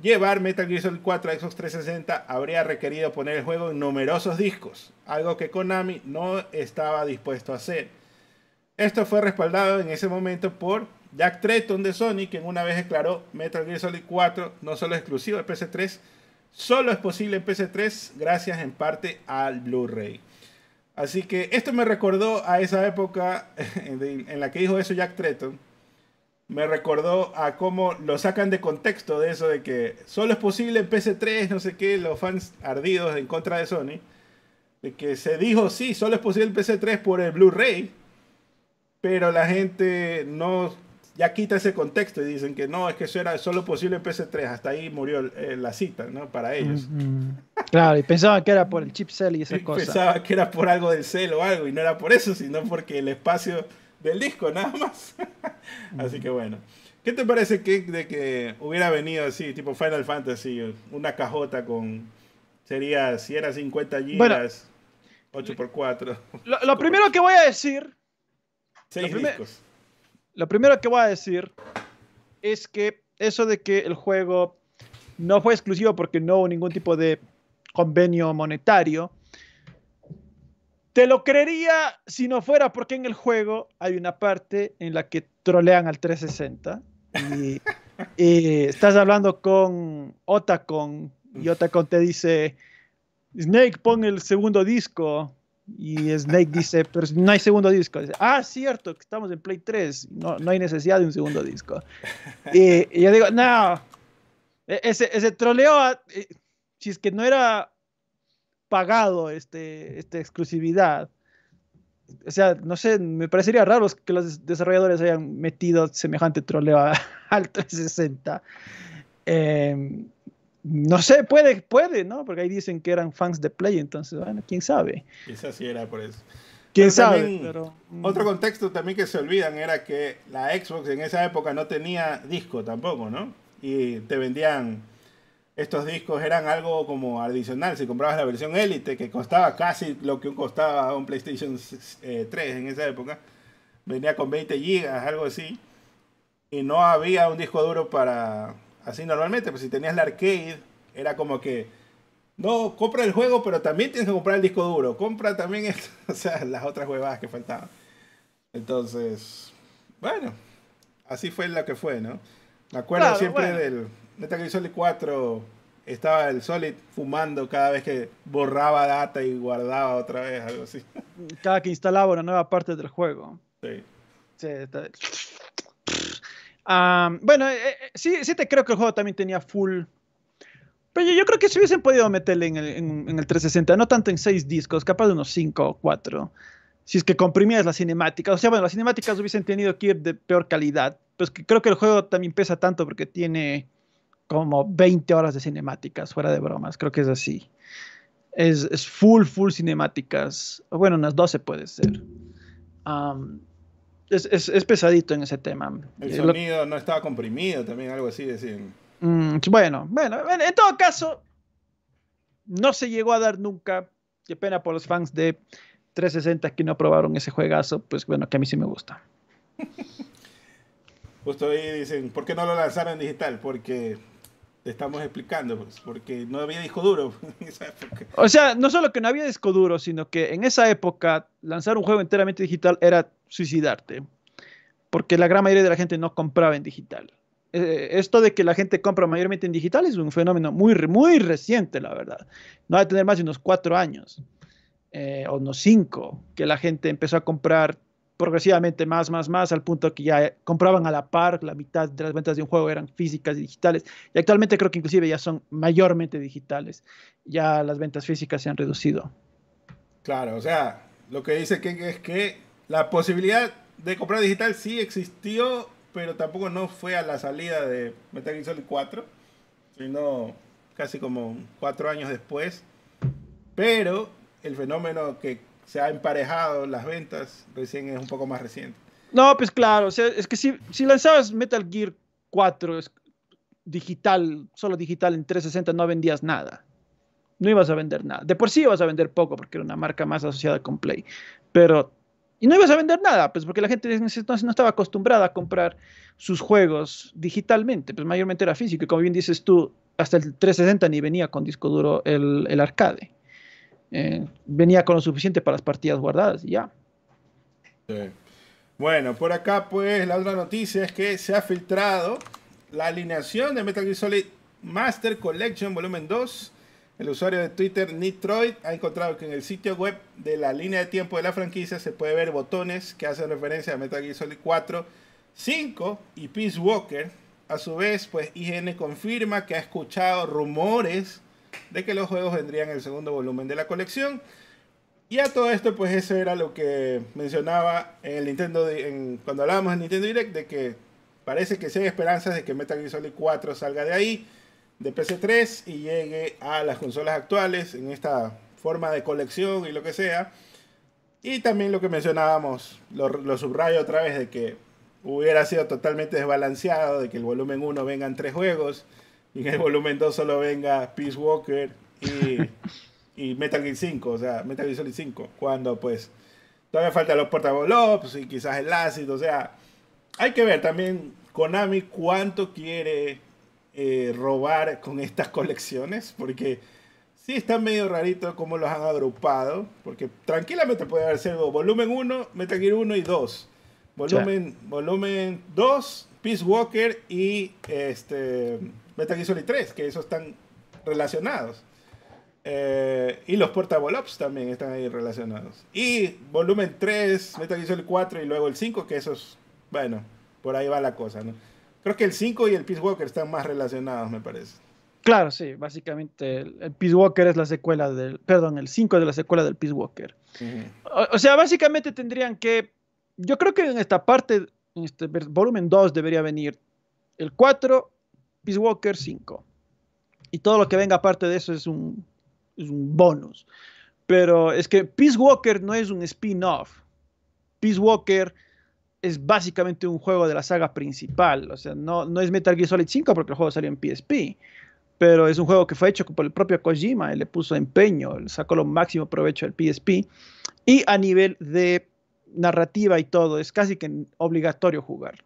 Llevar Metal Gear Solid 4 a Xbox 360 habría requerido poner el juego en numerosos discos, algo que Konami no estaba dispuesto a hacer. Esto fue respaldado en ese momento por Jack Tretton de Sony, en una vez declaró Metal Gear Solid 4 no solo es exclusivo de PC3, solo es posible en PC3 gracias en parte al Blu-ray. Así que esto me recordó a esa época en la que dijo eso Jack Tretton. Me recordó a cómo lo sacan de contexto de eso de que solo es posible en PC3, no sé qué, los fans ardidos en contra de Sony. De que se dijo, sí, solo es posible en PC3 por el Blu-ray, pero la gente no ya quita ese contexto y dicen que no, es que eso era solo posible en PS3, hasta ahí murió eh, la cita, ¿no? Para mm, ellos. Mm. Claro, y pensaban que era por el chip cell y esas y cosas. Pensaban que era por algo del cell o algo, y no era por eso, sino porque el espacio del disco, nada más. Así que bueno. ¿Qué te parece que, de que hubiera venido así, tipo Final Fantasy, una cajota con, sería, si era 50 gigas, 8x4? Lo, primero que voy a decir... Seis discos lo primero que voy a decir es que eso de que el juego no fue exclusivo porque no hubo ningún tipo de convenio monetario, te lo creería si no fuera porque en el juego hay una parte en la que trolean al 360 y, estás hablando con Otacon y Otacon te dice, Snake, pon el segundo disco y Snake dice, pero no hay segundo disco. Dice, ah, cierto, que estamos en Play 3, no, no hay necesidad de un segundo disco. Y, yo digo, no, e-, ese, ese troleo, ah, eh, si es que no era pagado este, esta exclusividad, o sea, no sé, me parecería raro que los desarrolladores hayan metido semejante troleo al 360. Eh, em, no sé, puede, puede, ¿no? Porque ahí dicen que eran fans de Play, entonces, bueno, quién sabe. Quizás sí era por eso. Quién sabe. Mm. otro contexto también que se olvidan era que la Xbox en esa época no tenía disco tampoco, ¿no? Y te vendían estos discos eran algo como adicional. Si comprabas la versión Elite, que costaba casi lo que costaba un PlayStation 3 eh, en esa época, venía con 20 GB, algo así. Y no había un disco duro para, Así normalmente, pues si tenías la arcade, era como que, no, compra el juego, pero también tienes que comprar el disco duro. Compra también, o sea, las otras huevadas que faltaban. Entonces, bueno, así fue lo que fue, ¿no? Me acuerdo siempre del Metal Gear Solid 4, estaba el Solid fumando cada vez que borraba data y guardaba otra vez, algo así. Cada que instalaba una nueva parte del juego. Sí bueno, eh, eh, sí, sí te creo que el juego también tenía full. Pero yo, creo que si hubiesen podido meterle en el, 360, no tanto en 6 discos, capaz de unos 5 o 4. Si es que comprimías las cinemáticas. O sea, bueno, las cinemáticas hubiesen tenido que ir de peor calidad. Pues que creo que el juego también pesa tanto porque tiene como 20 horas de cinemáticas, fuera de bromas. Creo que es así. Es, full, full cinemáticas. Bueno, unas 12 puede ser es, pesadito en ese tema. El eh, sonido no estaba comprimido, también algo así mm, bueno, bueno, en todo caso, no se llegó a dar nunca. Qué pena por los fans de 360 que no aprobaron ese juegazo, pues bueno, que a mí sí me gusta. Justo ahí dicen, ¿por qué no lo lanzaron en digital? Porque te estamos explicando, pues, porque no había disco duro en esa época. O sea, no solo que no había disco duro, sino que en esa época lanzar un juego enteramente digital era suicidarte, porque la gran mayoría de la gente no compraba en digital. Eh, esto de que la gente compra mayormente en digital es un fenómeno muy, muy reciente, la verdad. No va a tener más de unos cuatro años, eh, o unos cinco, que la gente empezó a comprar progresivamente más, más, más, al punto que ya eh, compraban a la par, la mitad de las ventas de un juego eran físicas y digitales. Y actualmente creo que inclusive ya son mayormente digitales. Ya las ventas físicas se han reducido. Claro, o sea, lo que dice Ken es que la posibilidad de comprar digital sí existió, pero tampoco no fue a la salida de Metal Gear Solid 4, sino casi como cuatro años después. Pero el fenómeno que se ha emparejado las ventas, recién es un poco más reciente. No, pues claro, es que si, si lanzabas Metal Gear 4 digital, solo digital en 360, no vendías nada. No ibas a vender nada. De por sí ibas a vender poco porque era una marca más asociada con Play. Pero y no ibas a vender nada, pues porque la gente entonces no estaba acostumbrada a comprar sus juegos digitalmente, pues mayormente era físico. Y como bien dices tú, hasta el 360 ni venía con disco duro el, el arcade. Eh, venía con lo suficiente para las partidas guardadas y ya. Bueno, por acá pues la otra noticia es que se ha filtrado la alineación de Metal Gear Solid Master Collection Volumen 2. El usuario de Twitter Nitroid ha encontrado que en el sitio web de la línea de tiempo de la franquicia se puede ver botones que hacen referencia a Metal Gear Solid 4, 5 y Peace Walker. A su vez, pues IGN confirma que ha escuchado rumores de que los juegos vendrían en el segundo volumen de la colección. Y a todo esto, pues eso era lo que mencionaba en el Nintendo, cuando hablábamos en Nintendo Direct, de que parece que se hay esperanzas de que Metal Gear Solid 4 salga de ahí, de PC3, y llegue a las consolas actuales en esta forma de colección y lo que sea. Y también lo que mencionábamos, lo, lo subrayo otra vez, de que hubiera sido totalmente desbalanceado, de que el volumen 1 vengan tres juegos, y en el volumen 2 solo venga Peace Walker y, Metal Gear 5, o sea, Metal Gear Solid 5, cuando pues todavía faltan los Ops y quizás el ácido, o sea, hay que ver también Konami cuánto quiere eh, robar con estas colecciones, porque sí está medio rarito como los han agrupado, porque tranquilamente puede haber volumen 1, Metal Gear 1 y 2. Volumen, volumen 2, Peace Walker y este Metal Gear Solid 3, que esos están relacionados. Eh, y los Portable Ops también están ahí relacionados. Y volumen 3, Metal Gear Solid 4 y luego el 5, que esos, bueno, por ahí va la cosa, ¿no? Creo que el 5 y el Peace Walker están más relacionados, me parece. Claro, sí, básicamente el, Peace Walker es la secuela del, perdón, el 5 es la secuela del Peace Walker. o, o, sea, básicamente tendrían que, yo creo que en esta parte, en este volumen 2 debería venir el 4, Peace Walker 5. Y todo lo que venga aparte de eso es un, bonus. Pero es que Peace Walker no es un spin-off. Peace Walker es básicamente un juego de la saga principal. O sea, no, no es Metal Gear Solid 5 porque el juego salió en PSP. Pero es un juego que fue hecho por el propio Kojima. Él le puso empeño, él sacó lo máximo provecho del PSP. Y a nivel de narrativa y todo, es casi que obligatorio jugar.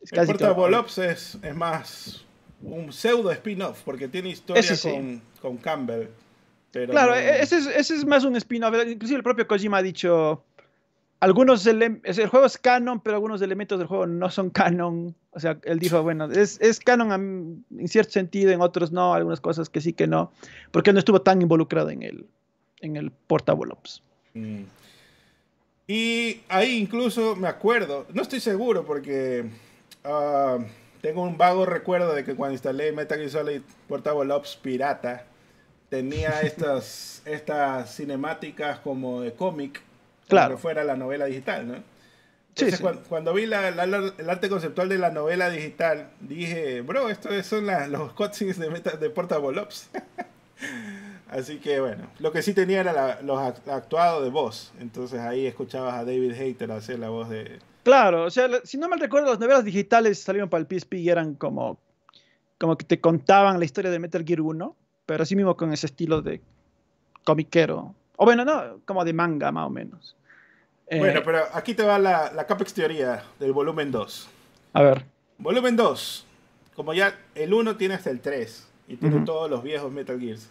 Es el es más un pseudo spin-off, porque tiene historia con, Campbell. claro, e-, ese, es, más un spin-off. Inclusive el propio Kojima ha dicho, algunos el juego es canon, pero algunos elementos del juego no son canon. O sea, él dijo, bueno, es, canon en cierto sentido, en otros no, algunas cosas que sí que no, porque no estuvo tan involucrado en el, en el Portable Ops. Mm. Y ahí incluso me acuerdo, no estoy seguro porque... Ah, tengo un vago recuerdo de que cuando instalé Metal Gear Solid Portable Ops Pirata, tenía estas, estas cinemáticas como de cómic, claro. fuera la novela digital, ¿no? sí, sí. Cuando, vi el arte conceptual de la novela digital, dije, bro, estos son los cutscenes de, Meta, de Portable Ops. Así que bueno, lo que sí tenía era los actuados de voz. Entonces ahí escuchabas a David Hayter hacer la voz de, Claro, o sea, si no mal recuerdo, las novelas digitales salieron para el PSP y eran como, como que te contaban la historia de Metal Gear 1, pero así mismo con ese estilo de comiquero. O bueno, no, como de manga más o menos. Eh, bueno, pero aquí te va la, Capex teoría del volumen 2. A ver. Volumen 2. Como ya el 1 tiene hasta el 3 y tiene todos los viejos Metal Gears.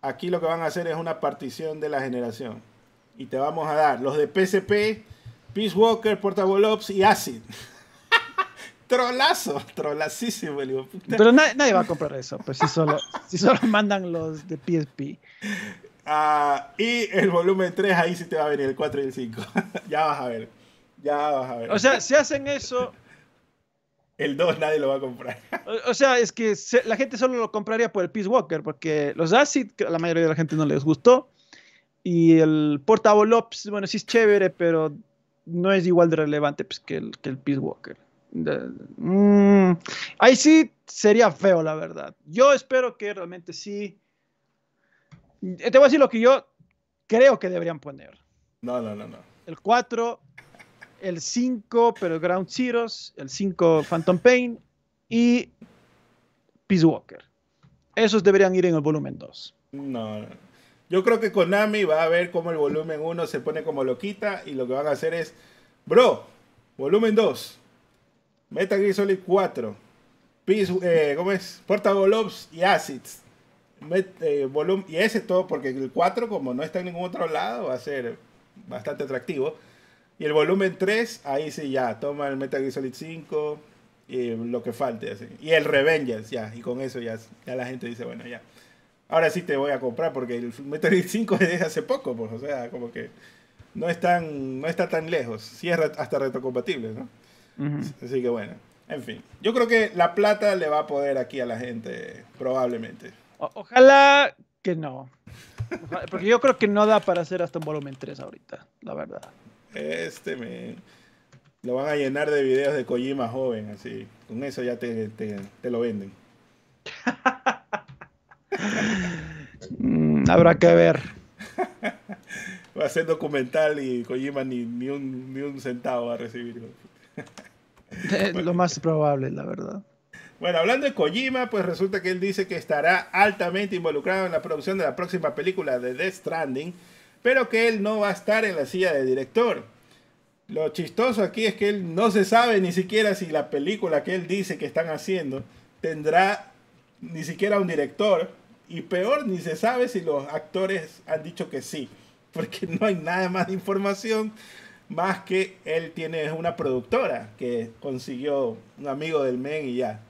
Aquí lo que van a hacer es una partición de la generación. Y te vamos a dar los de PSP Peace Walker, Portable Ops y Acid. trolazo, trolacísimo el Pero nadie, va a comprar eso, pues si solo, solo mandan los de PSP. Ah, y el volumen 3, ahí sí te va a venir el 4 y el 5. ya vas a ver. Ya vas a ver. O sea, si hacen eso. El 2 nadie lo va a comprar. o, sea, es que la gente solo lo compraría por el Peace Walker, porque los Acid, la mayoría de la gente no les gustó. Y el Portable Ops, bueno, sí es chévere, pero no es igual de relevante pues, que, el, que el Peace Walker. Mm, ahí sí sería feo, la verdad. Yo espero que realmente sí. Te voy a decir lo que yo creo que deberían poner. No, no, no, no. El 4, el 5, pero Ground Zeroes, el 5 Phantom Pain y Peace Walker. Esos deberían ir en el volumen 2. No, no. Yo creo que Konami va a ver cómo el volumen 1 se pone como loquita y lo que van a hacer es, bro, volumen 2, Metal Gear Solid 4, eh, y Acids. Eh, volumen, y ese todo, porque el 4, como no está en ningún otro lado, va a ser bastante atractivo. Y el volumen 3, ahí sí ya, toma el Metal Gear Solid 5 y lo que falte. Y el Revengeance, ya. Y con eso ya la gente dice, bueno, ya ahora sí te voy a comprar porque el Metroid 5 es hace poco, pues, o sea, como que no, está tan lejos, sí es hasta retrocompatible, ¿no? Así que bueno, en fin, yo creo que la plata le va a poder aquí a la gente, probablemente. ojalá que no. porque yo creo que no da para hacer hasta un volumen 3 ahorita, la verdad. Este, me... Lo van a llenar de videos de Kojima joven, así. Con eso ya te, te lo venden. Mm, habrá que ver. va a ser documental y Kojima ni, un, centavo va a recibir. Lo más probable, la verdad. Bueno, hablando de Kojima, pues resulta que él dice que estará altamente involucrado en la producción de la próxima película de Death Stranding, pero que él no va a estar en la silla de director. Lo chistoso aquí es que él no se sabe ni siquiera si la película que él dice que están haciendo tendrá ni siquiera un director y peor, ni se sabe si los actores han dicho que sí, porque no hay nada más de información más que él tiene una productora que consiguió un amigo del men y ya.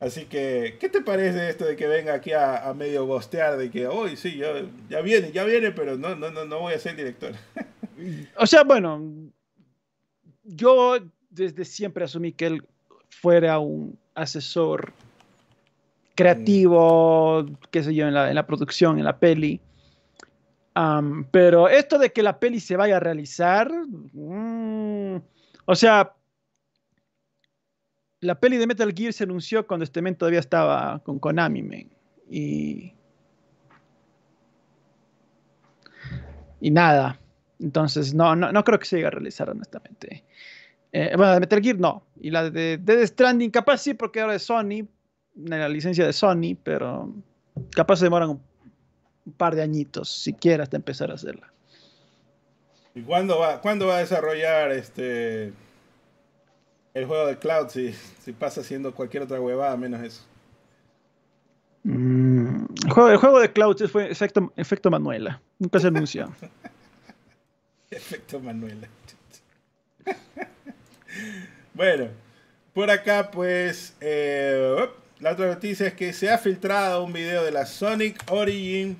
Así que, ¿qué te parece esto de que venga aquí a, medio gostear de que hoy sí, ya, ya, viene, ya viene, pero no, no, no, no voy a ser director? o sea, bueno, yo desde siempre asumí que él fuera un asesor creativo, qué sé yo, en la, producción, en la peli. pero esto de que la peli se vaya a realizar, mm, o sea, la peli de Metal Gear se anunció cuando este men todavía estaba con Konami, y y nada. Entonces, no, no, creo que se llegue a realizar, honestamente. Eh, bueno, de Metal Gear no. Y la de Dead Stranding, capaz sí, porque ahora es Sony, en la licencia de Sony, pero capaz se demoran un, par de añitos, siquiera hasta empezar a hacerla. ¿Y cuándo va, va a desarrollar este el juego de Cloud si, si pasa haciendo cualquier otra huevada menos eso? Mm, el, juego, de Cloud fue efecto, efecto Manuela. Nunca se anunció. efecto Manuela. bueno, por acá pues... Eh, la otra noticia es que se ha filtrado un video de la Sonic Origin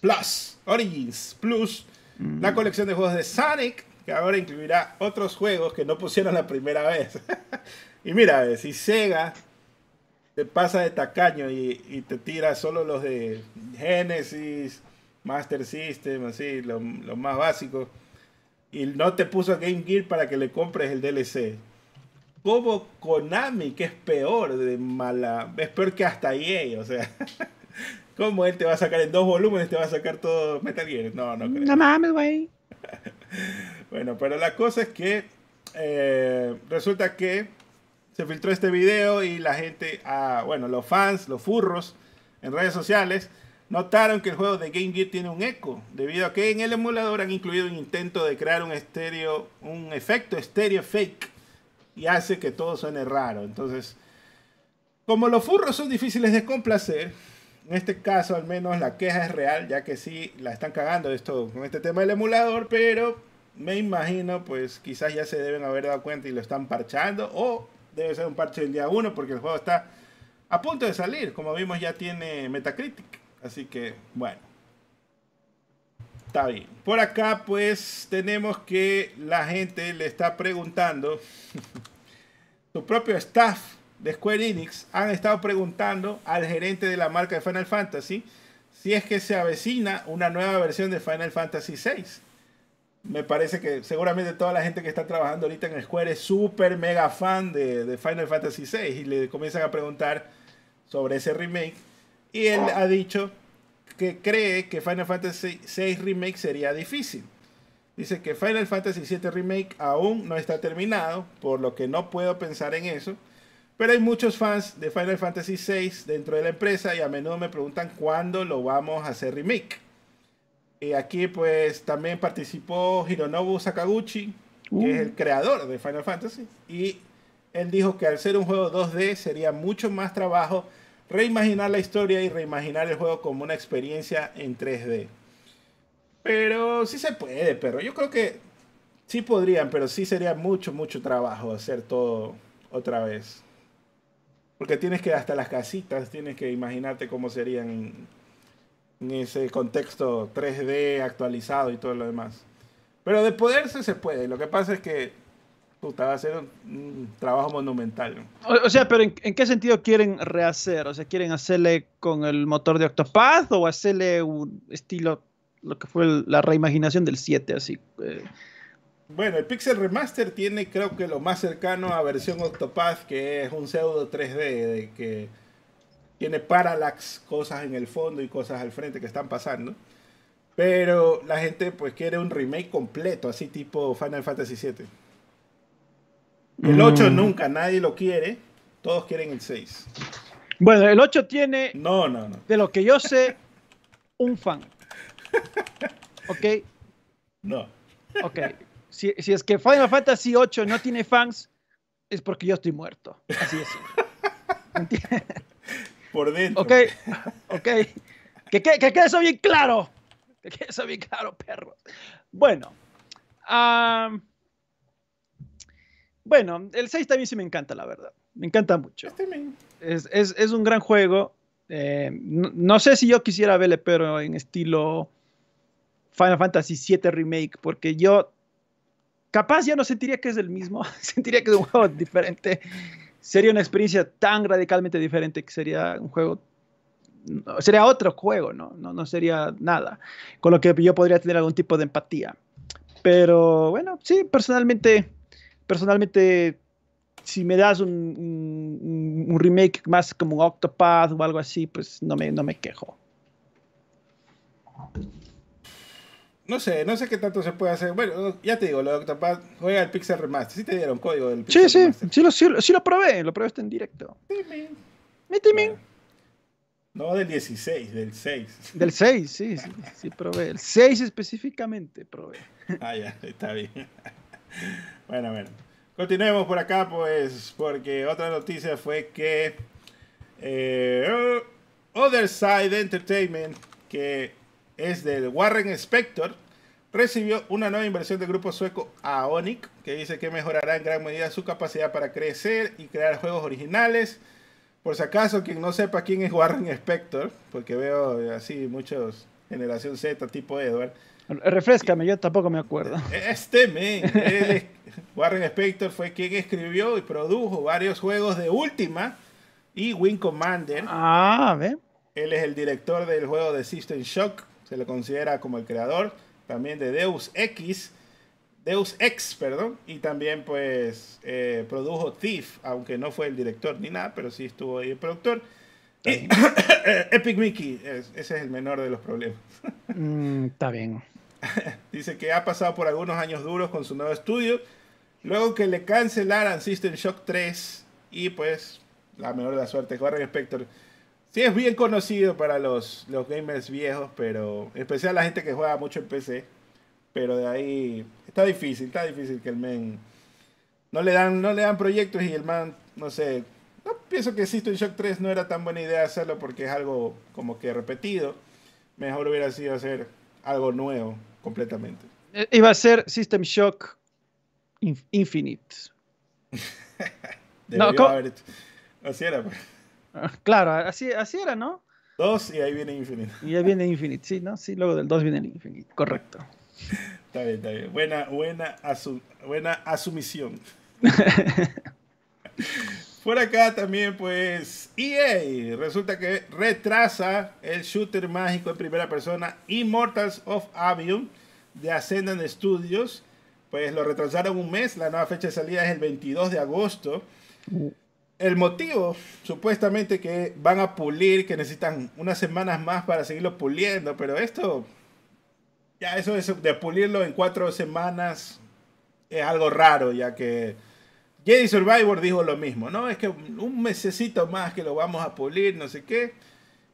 Plus, Origins Plus, la mm. colección de juegos de Sonic, que ahora incluirá otros juegos que no pusieron la primera vez. y mira, eh, si Sega te pasa de tacaño y, te tira solo los de Genesis, Master System, así, los más básicos. y no te puso Game Gear para que le compres el DLC como Konami, que es peor de mala, es peor que hasta EA, o sea, ¿cómo él te va a sacar en dos volúmenes, te va a sacar todo Metal Gear? No, no creo. No mames, güey. bueno, pero la cosa es que eh, resulta que se filtró este video y la gente, ah, bueno, los fans, los furros en redes sociales notaron que el juego de Game Gear tiene un eco, debido a que en el emulador han incluido un intento de crear un estéreo, un efecto estéreo fake y hace que todo suene raro. Entonces, como los furros son difíciles de complacer, en este caso al menos la queja es real, ya que sí la están cagando esto con este tema del emulador, pero me imagino pues quizás ya se deben haber dado cuenta y lo están parchando o debe ser un parche del día 1 porque el juego está a punto de salir, como vimos ya tiene Metacritic, así que bueno. Está bien. Por acá pues tenemos que la gente le está preguntando su propio staff de Square Enix han estado preguntando al gerente de la marca de Final Fantasy si es que se avecina una nueva versión de Final Fantasy VI. Me parece que seguramente toda la gente que está trabajando ahorita en Square es súper mega fan de, de, Final Fantasy VI y le comienzan a preguntar sobre ese remake. Y él ha dicho que cree que Final Fantasy VI Remake sería difícil Dice que Final Fantasy VII Remake aún no está terminado, por lo que no puedo pensar en eso. Pero hay muchos fans de Final Fantasy VI dentro de la empresa y a menudo me preguntan cuándo lo vamos a hacer remake. Y aquí pues también participó Hironobu Sakaguchi, que es uh. el creador de Final Fantasy. Y él dijo que al ser un juego 2D sería mucho más trabajo reimaginar la historia y reimaginar el juego como una experiencia en 3D. Pero sí se puede, pero Yo creo que sí podrían, pero sí sería mucho, mucho trabajo hacer todo otra vez. Porque tienes que hasta las casitas, tienes que imaginarte cómo serían en, ese contexto 3D actualizado y todo lo demás. Pero de poderse se puede. Lo que pasa es que puta, va a ser un, trabajo monumental. O, sea, pero en, qué sentido quieren rehacer? O sea, ¿quieren hacerle con el motor de Octopath o hacerle un estilo lo que fue la reimaginación del 7, así. Eh. Bueno, el Pixel Remaster tiene creo que lo más cercano a versión Octopath, que es un pseudo 3D, de que tiene parallax, cosas en el fondo y cosas al frente que están pasando. Pero la gente pues quiere un remake completo, así tipo Final Fantasy 7 El 8 mm. nunca, nadie lo quiere, todos quieren el 6. Bueno, el 8 tiene, no, no, no. de lo que yo sé, un fan ok. No. Ok. Si, es que Final Fantasy VIII no tiene fans, es porque yo estoy muerto. Así es. ¿Entiendes? Por dentro. Ok, ok. Que, que, quede eso bien claro. Que quede eso bien claro, perro. Bueno. bueno, el 6 también sí me encanta, la verdad. Me encanta mucho. Este es, un gran juego. Eh, no, sé si yo quisiera verle, pero en estilo Final Fantasy VII Remake, porque yo capaz ya no sentiría que es el mismo, sentiría que es un juego diferente. Sería una experiencia tan radicalmente diferente que sería un juego, sería otro juego, ¿no? No, no sería nada, con lo que yo podría tener algún tipo de empatía. Pero bueno, sí, personalmente, personalmente, si me das un, remake más como un Octopath o algo así, pues no me, no me quejo. No sé, no sé qué tanto se puede hacer. Bueno, ya te digo, lo de juega el Pixel Remaster. Sí te dieron código del Pixel Remaster. sí, sí sí, lo, sí lo probé, lo probé este en directo. Timing. Mi No, del 16, del 6. Del 6, sí, sí, sí probé. El 6 específicamente probé. Ah, ya, está bien. Bueno, bueno. Continuemos por acá, pues, porque otra noticia fue que eh, Other Side Entertainment, que es del Warren Spector, recibió una nueva inversión del grupo sueco Aonic, que dice que mejorará en gran medida su capacidad para crecer y crear juegos originales. Por si acaso, quien no sepa quién es Warren Spector, porque veo así muchos generación Z tipo Edward. Refrescame, yo tampoco me acuerdo. Este me Warren Spector fue quien escribió y produjo varios juegos de Última y Wing Commander. Ah, ve. Él es el director del juego de System Shock, se le considera como el creador también de Deus X, Deus Ex, perdón, y también pues eh, produjo Thief, aunque no fue el director ni nada, pero sí estuvo ahí el productor. Eh, Epic Mickey, ese es el menor de los problemas. Mm, está bien. Dice que ha pasado por algunos años duros con su nuevo estudio, luego que le cancelaron System Shock 3 y pues la menor de la suerte. Spectre. Sí, es bien conocido para los, los gamers viejos, pero en especial la gente que juega mucho en PC. Pero de ahí está difícil, está difícil que el men no le dan, no le dan proyectos y el man, no sé, no pienso que System Shock 3 no era tan buena idea hacerlo porque es algo como que repetido. Mejor hubiera sido hacer algo nuevo completamente. Eh, iba a ser System Shock Infinite. no, Así era. Pues. Claro, así, así era, ¿no? Dos y ahí viene Infinite. Y ahí viene Infinite, sí, ¿no? Sí, luego del dos viene el Infinite, correcto. Está bien, está bien. Buena, buena, asu buena asumición. Por acá también, pues, EA resulta que retrasa el shooter mágico en primera persona Immortals of Avium de Ascendant Studios. Pues lo retrasaron un mes, la nueva fecha de salida es el 22 de agosto. Uh el motivo, supuestamente que van a pulir, que necesitan unas semanas más para seguirlo puliendo, pero esto, ya eso de pulirlo en cuatro semanas es algo raro, ya que Jedi Survivor dijo lo mismo, ¿no? Es que un mesecito más que lo vamos a pulir, no sé qué,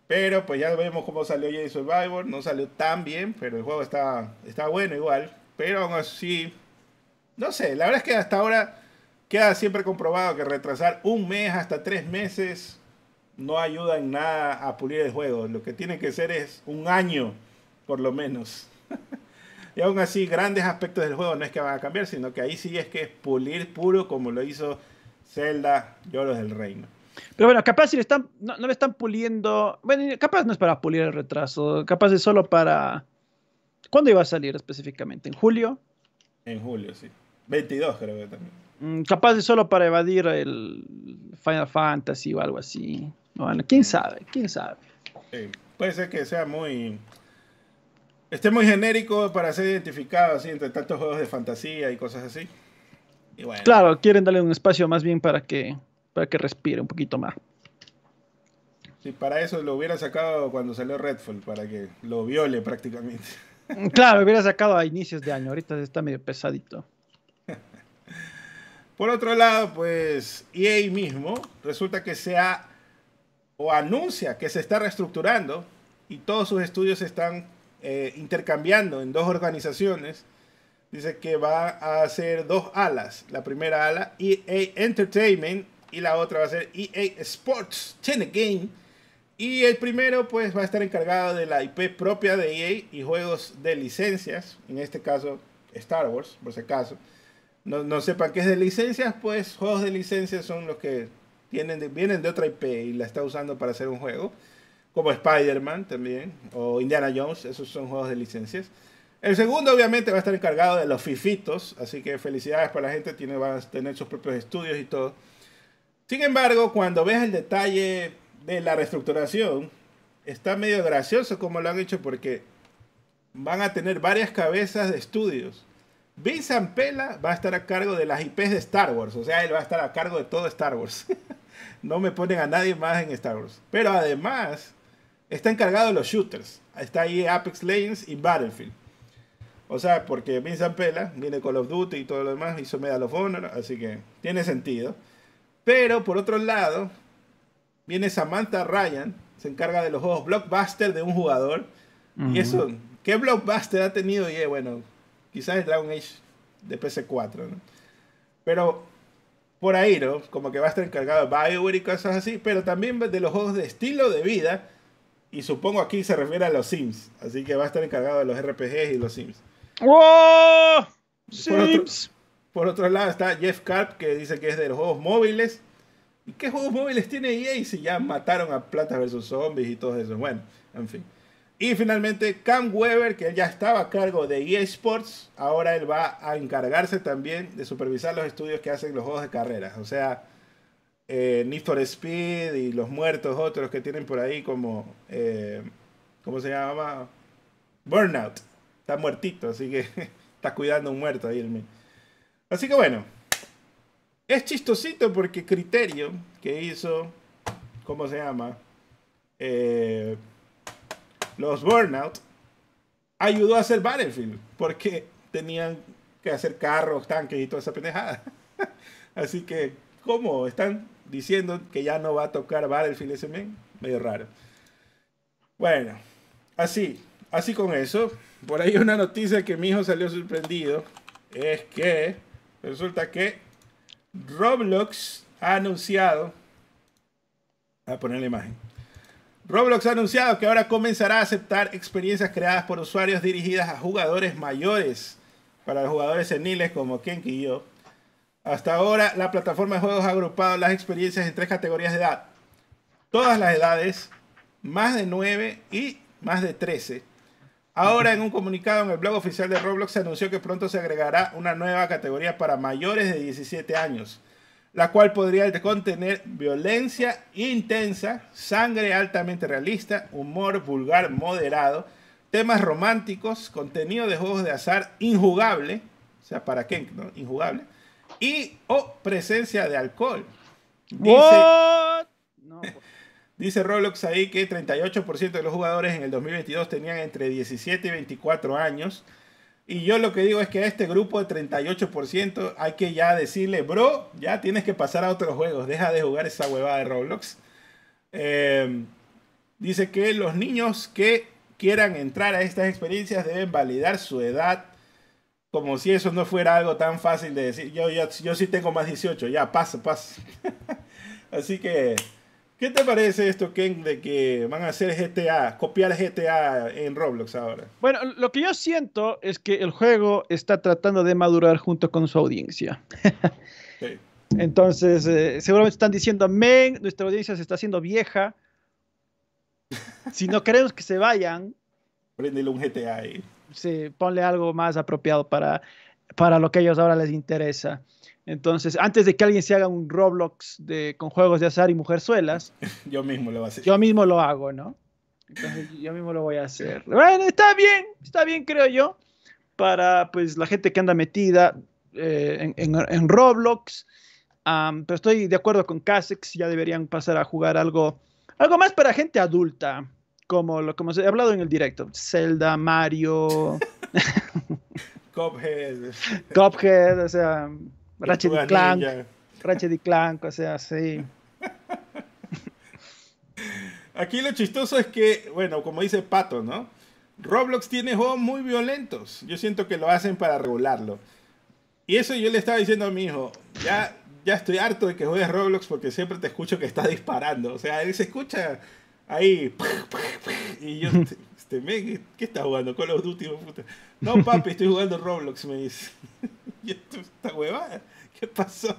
pero pues ya vemos cómo salió Jedi Survivor, no salió tan bien, pero el juego está, está bueno igual, pero aún así, no sé, la verdad es que hasta ahora Queda siempre comprobado que retrasar un mes hasta tres meses no ayuda en nada a pulir el juego. Lo que tiene que ser es un año, por lo menos. y aún así, grandes aspectos del juego no es que van a cambiar, sino que ahí sí es que es pulir puro como lo hizo Zelda Lloros del Reino. Pero bueno, capaz si están, no, no, le están puliendo. Bueno, capaz no es para pulir el retraso, capaz es solo para. ¿Cuándo iba a salir específicamente? ¿En julio? En julio, sí. 22 creo que también. Mm, capaz de solo para evadir el Final Fantasy o algo así. Bueno, quién mm. sabe, quién sabe. puede ser que sea muy. esté muy genérico para ser identificado así entre tantos juegos de fantasía y cosas así. Claro, quieren darle un espacio más bien para que, para que respire un poquito más. Sí, para eso lo hubiera sacado cuando salió Redfall, para que lo viole prácticamente. Mm, claro, lo hubiera sacado a inicios de año. Ahorita está medio pesadito. Por otro lado, pues EA mismo resulta que se ha o anuncia que se está reestructurando y todos sus estudios se están eh, intercambiando en dos organizaciones. Dice que va a hacer dos alas. La primera ala EA Entertainment y la otra va a ser EA Sports Channel Game. Y el primero pues va a estar encargado de la IP propia de EA y juegos de licencias, en este caso Star Wars, por si acaso no, no sepan qué es de licencias, pues juegos de licencias son los que vienen de otra IP y la está usando para hacer un juego, como Spider-Man también, o Indiana Jones, esos son juegos de licencias. El segundo obviamente va a estar encargado de los fifitos, así que felicidades para la gente, tiene, van a tener sus propios estudios y todo. Sin embargo, cuando ves el detalle de la reestructuración, está medio gracioso como lo han hecho porque van a tener varias cabezas de estudios Vincent Pela va a estar a cargo de las IPs de Star Wars, o sea, él va a estar a cargo de todo Star Wars. no me ponen a nadie más en Star Wars. Pero además, está encargado de los shooters. Está ahí Apex Legends y Battlefield. O sea, porque Vincent Pela viene Call of Duty y todo lo demás, hizo Medal of Honor, así que tiene sentido. Pero por otro lado, viene Samantha Ryan, se encarga de los juegos blockbuster de un jugador. Y eso, ¿qué blockbuster ha tenido? Y eh, bueno, Quizás el Dragon Age de PC4, ¿no? Pero por ahí, ¿no? Como que va a estar encargado de Bioware y cosas así, pero también de los juegos de estilo de vida. Y supongo aquí se refiere a los Sims. Así que va a estar encargado de los RPGs y los Sims. ¡Oh! Sims. Por otro, lado está Jeff Carp, que dice que es de los juegos móviles. ¿Y qué juegos móviles tiene EA si ya mataron a Plata vs. Zombies y todo eso? Bueno, en fin. Y finalmente Cam Weber, que ya estaba a cargo de Esports, ahora él va a encargarse también de supervisar los estudios que hacen los juegos de carreras. O sea, eh, Need for Speed y los muertos otros que tienen por ahí como, eh, ¿cómo se llama? Burnout. Está muertito, así que está cuidando un muerto ahí el mí. Así que bueno, es chistosito porque Criterio, que hizo, ¿cómo se llama? Eh, los Burnout, ayudó a hacer Battlefield, porque tenían que hacer carros, tanques y toda esa pendejada. Así que, ¿cómo? Están diciendo que ya no va a tocar Battlefield ese Medio raro. Bueno, así, así con eso. Por ahí una noticia que mi hijo salió sorprendido. Es que resulta que Roblox ha anunciado. A poner la imagen Roblox ha anunciado que ahora comenzará a aceptar experiencias creadas por usuarios dirigidas a jugadores mayores, para los jugadores seniles como Kenki y yo. Hasta ahora, la plataforma de juegos ha agrupado las experiencias en tres categorías de edad. Todas las edades, más de 9 y más de 13. Ahora, en un comunicado en el blog oficial de Roblox, se anunció que pronto se agregará una nueva categoría para mayores de 17 años la cual podría contener violencia intensa, sangre altamente realista, humor vulgar moderado, temas románticos, contenido de juegos de azar injugable, o sea, para qué Injugable, y o presencia de alcohol. Dice, pues. dice Roblox ahí que 38% de los jugadores en el 2022 tenían entre 17 y 24 años y yo lo que digo es que a este grupo de 38% hay que ya decirle, bro, ya tienes que pasar a otros juegos, deja de jugar esa huevada de Roblox. Em, dice que los niños que quieran entrar a estas experiencias deben validar su edad, como si eso no fuera algo tan fácil de decir. Yo, yo, yo sí tengo más 18, ya, pasa, pasa. Así que ¿Qué te parece esto, Ken, de que van a hacer GTA, copiar GTA en Roblox ahora? Bueno, lo que yo siento es que el juego está tratando de madurar junto con su audiencia. Entonces, eh, seguramente están diciendo, men, nuestra audiencia se está haciendo vieja. Si no queremos que se vayan. Prendele un GTA ahí. Sí, ponle algo más apropiado para, para lo que a ellos ahora les interesa. Entonces, antes de que alguien se haga un Roblox de, con juegos de azar y mujerzuelas, yo mismo lo voy a hacer. Yo mismo lo hago, ¿no? yo mismo lo voy a hacer. Bueno, está bien, está bien, creo yo, para pues la gente que anda metida eh, en, Roblox. pero estoy de acuerdo con Kasex, ya deberían pasar a jugar algo, algo más para gente adulta, como lo como se ha hablado en el directo. Zelda, Mario. Cophead. Cophead, o sea, Ratchet y Clank. Ratchet y Clank, o sea, sí. Aquí lo chistoso es que, bueno, como dice Pato, ¿no? Roblox tiene juegos muy violentos. Yo siento que lo hacen para regularlo. Y eso yo le estaba diciendo a mi hijo, ya, ya estoy harto de que juegues Roblox porque siempre te escucho que está disparando. O sea, él se escucha ahí. Y yo, este, ¿qué, estás jugando? Call of Duty, No, papi, estoy jugando Roblox, me dice. esta ¿Qué pasó?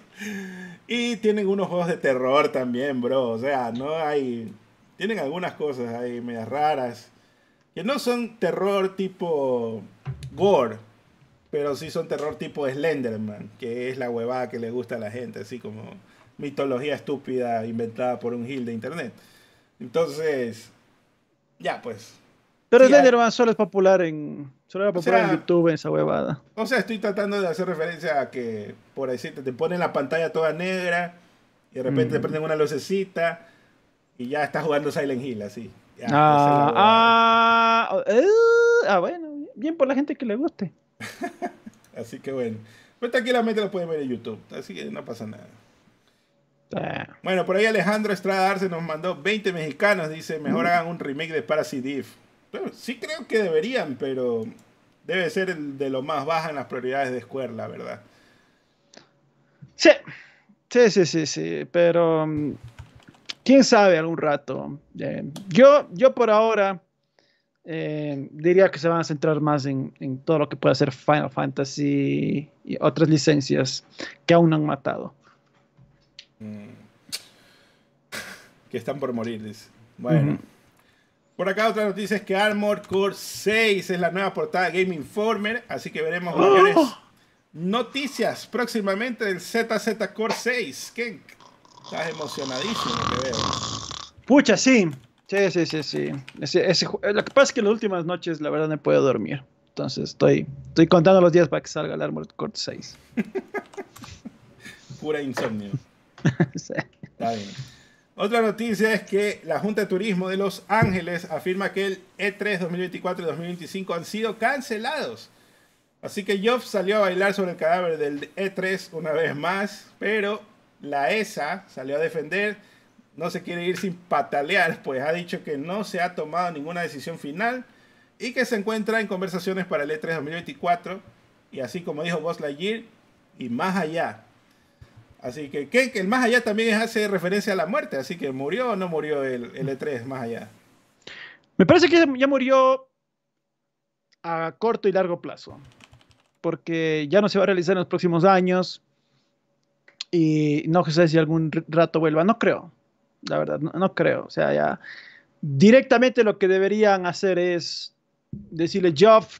Y tienen unos juegos de terror también, bro. O sea, no hay. Tienen algunas cosas ahí medias raras. Que no son terror tipo gore. Pero sí son terror tipo Slenderman. Que es la huevada que le gusta a la gente. Así como mitología estúpida inventada por un gil de internet. Entonces. Ya, pues. Pero el Slenderman solo es popular en. Solo popular en YouTube, en esa huevada. O sea, estoy tratando de hacer referencia a que, por decirte, te ponen la pantalla toda negra y de repente te mm. prenden una lucecita y ya estás jugando Silent Hill así. Ah, ah, eh, ah, bueno, bien por la gente que le guste. así que bueno. Pero pues tranquilamente lo pueden ver en YouTube, así que no pasa nada. Ah. Bueno, por ahí Alejandro Estrada Arce nos mandó 20 mexicanos, dice, mejor mm. hagan un remake de Parasite Eve sí creo que deberían, pero debe ser de lo más baja en las prioridades de Square, la verdad. Sí, sí, sí, sí, sí, pero mm, quién sabe algún rato. Eh, yo, yo por ahora eh, diría que se van a centrar más en, todo lo que puede ser Final Fantasy y otras licencias que aún han matado. Mm. Que están por morir, dice. Bueno. Por acá otra noticia es que Armored Core 6 es la nueva portada de Game Informer, así que veremos ¡Oh! mayores noticias próximamente del ZZ Core 6. estás emocionadísimo que veo. Pucha, sí. Sí, sí, sí, sí. lo que pasa es que las últimas noches la verdad no puedo dormir. Entonces estoy, estoy contando los días para que salga el Armored Core 6. Pura insomnio. sí. Está bien. Otra noticia es que la Junta de Turismo de Los Ángeles afirma que el E3 2024 y 2025 han sido cancelados. Así que Jobs salió a bailar sobre el cadáver del E3 una vez más, pero la ESA salió a defender, no se quiere ir sin patalear, pues ha dicho que no se ha tomado ninguna decisión final y que se encuentra en conversaciones para el E3 2024 y así como dijo Buzz y más allá, Así que, el más allá también hace referencia a la muerte, así que murió o no murió el, E3 e más allá. Me parece que ya murió a corto y largo plazo, porque ya no se va a realizar en los próximos años y no sé si algún rato vuelva, no creo, la verdad, no, creo. O sea, ya directamente lo que deberían hacer es decirle, Jeff,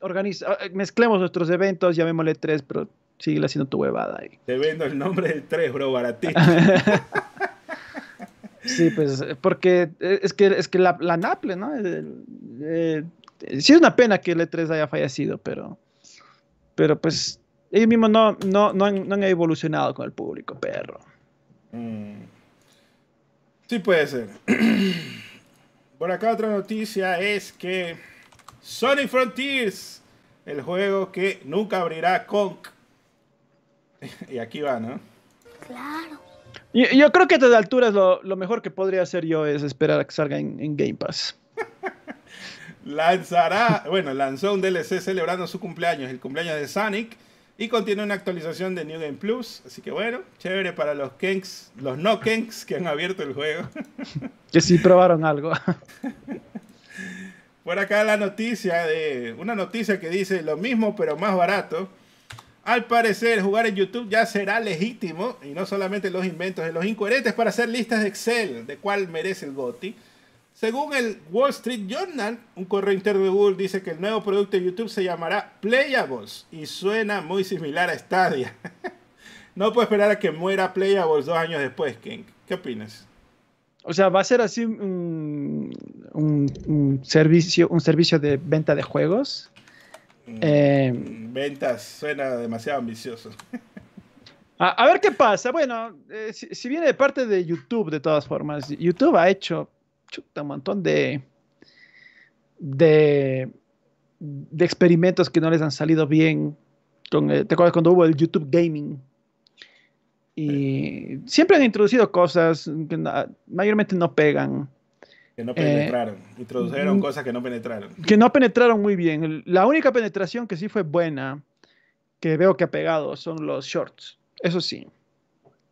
organiza, eh, mezclemos nuestros eventos, llamémosle tres, pero sigue haciendo tu huevada ahí. Te vendo el nombre del 3, bro, baratito. sí, pues, porque es que, es que la, la Naple, ¿no? Eh, eh, sí es una pena que el E3 haya fallecido, pero, pero pues ellos mismos no, no, han, evolucionado con el público, perro. Mm. Sí puede ser. Por acá otra noticia es que Sonic Frontiers, el juego que nunca abrirá con y aquí va, ¿no? Claro. Yo, creo que desde alturas lo, mejor que podría hacer yo es esperar a que salga en, Game Pass. Lanzará, bueno, lanzó un DLC celebrando su cumpleaños, el cumpleaños de Sonic, y contiene una actualización de New Game Plus. Así que bueno, chévere para los Kenks, los no Kenks que han abierto el juego. que sí probaron algo. Por acá la noticia de. Una noticia que dice lo mismo pero más barato. Al parecer, jugar en YouTube ya será legítimo, y no solamente los inventos de los incoherentes, para hacer listas de Excel, de cuál merece el GOTI. Según el Wall Street Journal, un correo interno de Google dice que el nuevo producto de YouTube se llamará Playables y suena muy similar a Stadia. no puedo esperar a que muera Playables dos años después, Ken. ¿Qué opinas? O sea, va a ser así un, un, servicio, un servicio de venta de juegos. Eh, mm, ventas suena demasiado ambicioso. A, ver qué pasa. Bueno, eh, si, viene de parte de YouTube, de todas formas, YouTube ha hecho un montón de, de, experimentos que no les han salido bien. Eh, ¿Te acuerdas cuando hubo el YouTube Gaming? Y siempre han introducido cosas que mayormente no pegan. Que no eh, penetraron. Introdujeron mm. cosas que no penetraron. Que no penetraron muy bien. La única penetración que sí fue buena, que veo que ha pegado, son los shorts. Eso sí.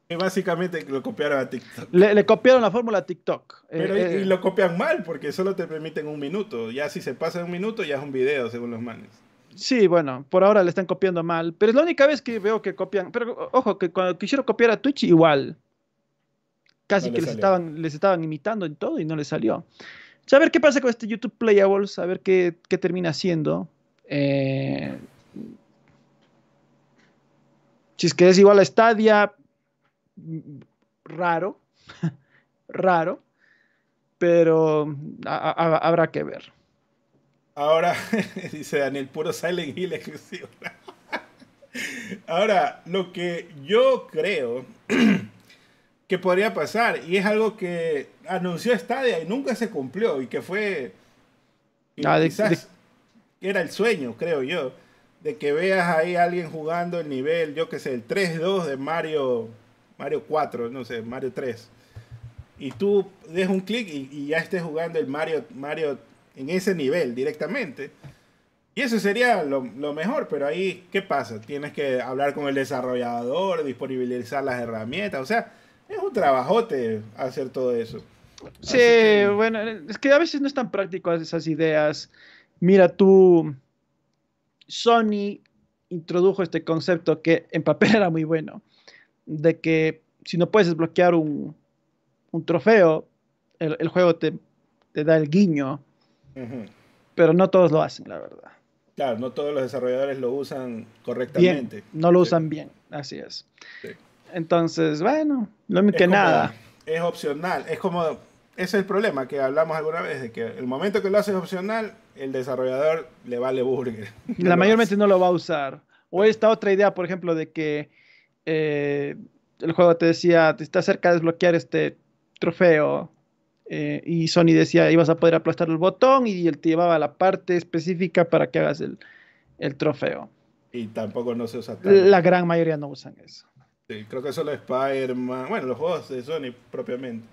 Y básicamente lo copiaron a TikTok. Le, copiaron la fórmula a TikTok. Eh, Pero y, eh. lo copian mal, porque solo te permiten un minuto. Ya si se pasa un minuto, ya es un video, según los manes. Sí, bueno, por ahora le están copiando mal. Pero es la única vez que veo que copian. Pero ojo, que cuando quisieron copiar a Twitch, igual. Casi que les estaban, les estaban imitando en todo y no les salió. Pues, a ver qué pasa con este YouTube Playables, a ver qué, termina haciendo. Eh, si es que es igual a Stadia, raro, raro, pero habrá que ver. Ahora, dice Daniel, puro Silent Hill Ahora, lo que yo creo que podría pasar. Y es algo que anunció Stadia y nunca se cumplió y que fue... Ah, era el sueño, creo yo, de que veas ahí a alguien jugando el nivel, yo que sé, el 3-2 de Mario, Mario 4, no sé, Mario 3. Y tú des un clic y, ya estés jugando el Mario, Mario en ese nivel directamente. Y eso sería lo mejor, pero ahí, ¿qué pasa? Tienes que hablar con el desarrollador, disponibilizar las herramientas, o sea, es un trabajote hacer todo eso. Sí, bueno, es que a veces no es tan práctico esas ideas. Mira, tú, Sony introdujo este concepto que en papel era muy bueno, de que si no puedes desbloquear un, trofeo, el, juego te, da el guiño, pero no todos lo hacen, la verdad. Claro, no todos los desarrolladores lo usan correctamente. no lo usan bien, así es. Sí. Entonces, bueno, no mismo que nada. Es opcional, es como, ese es el problema que hablamos alguna vez, de que el momento que lo haces opcional, el desarrollador le vale burger. La mayormente no lo va a usar. O esta otra idea, por ejemplo, de que eh, el juego te decía, te está cerca de desbloquear este trofeo. Eh, y Sony decía, ibas a poder aplastar el botón y él te llevaba la parte específica para que hagas el, el trofeo. Y tampoco no se usa tanto. La gran mayoría no usan eso. Sí, creo que solo Spider-Man. Bueno, los juegos de Sony propiamente.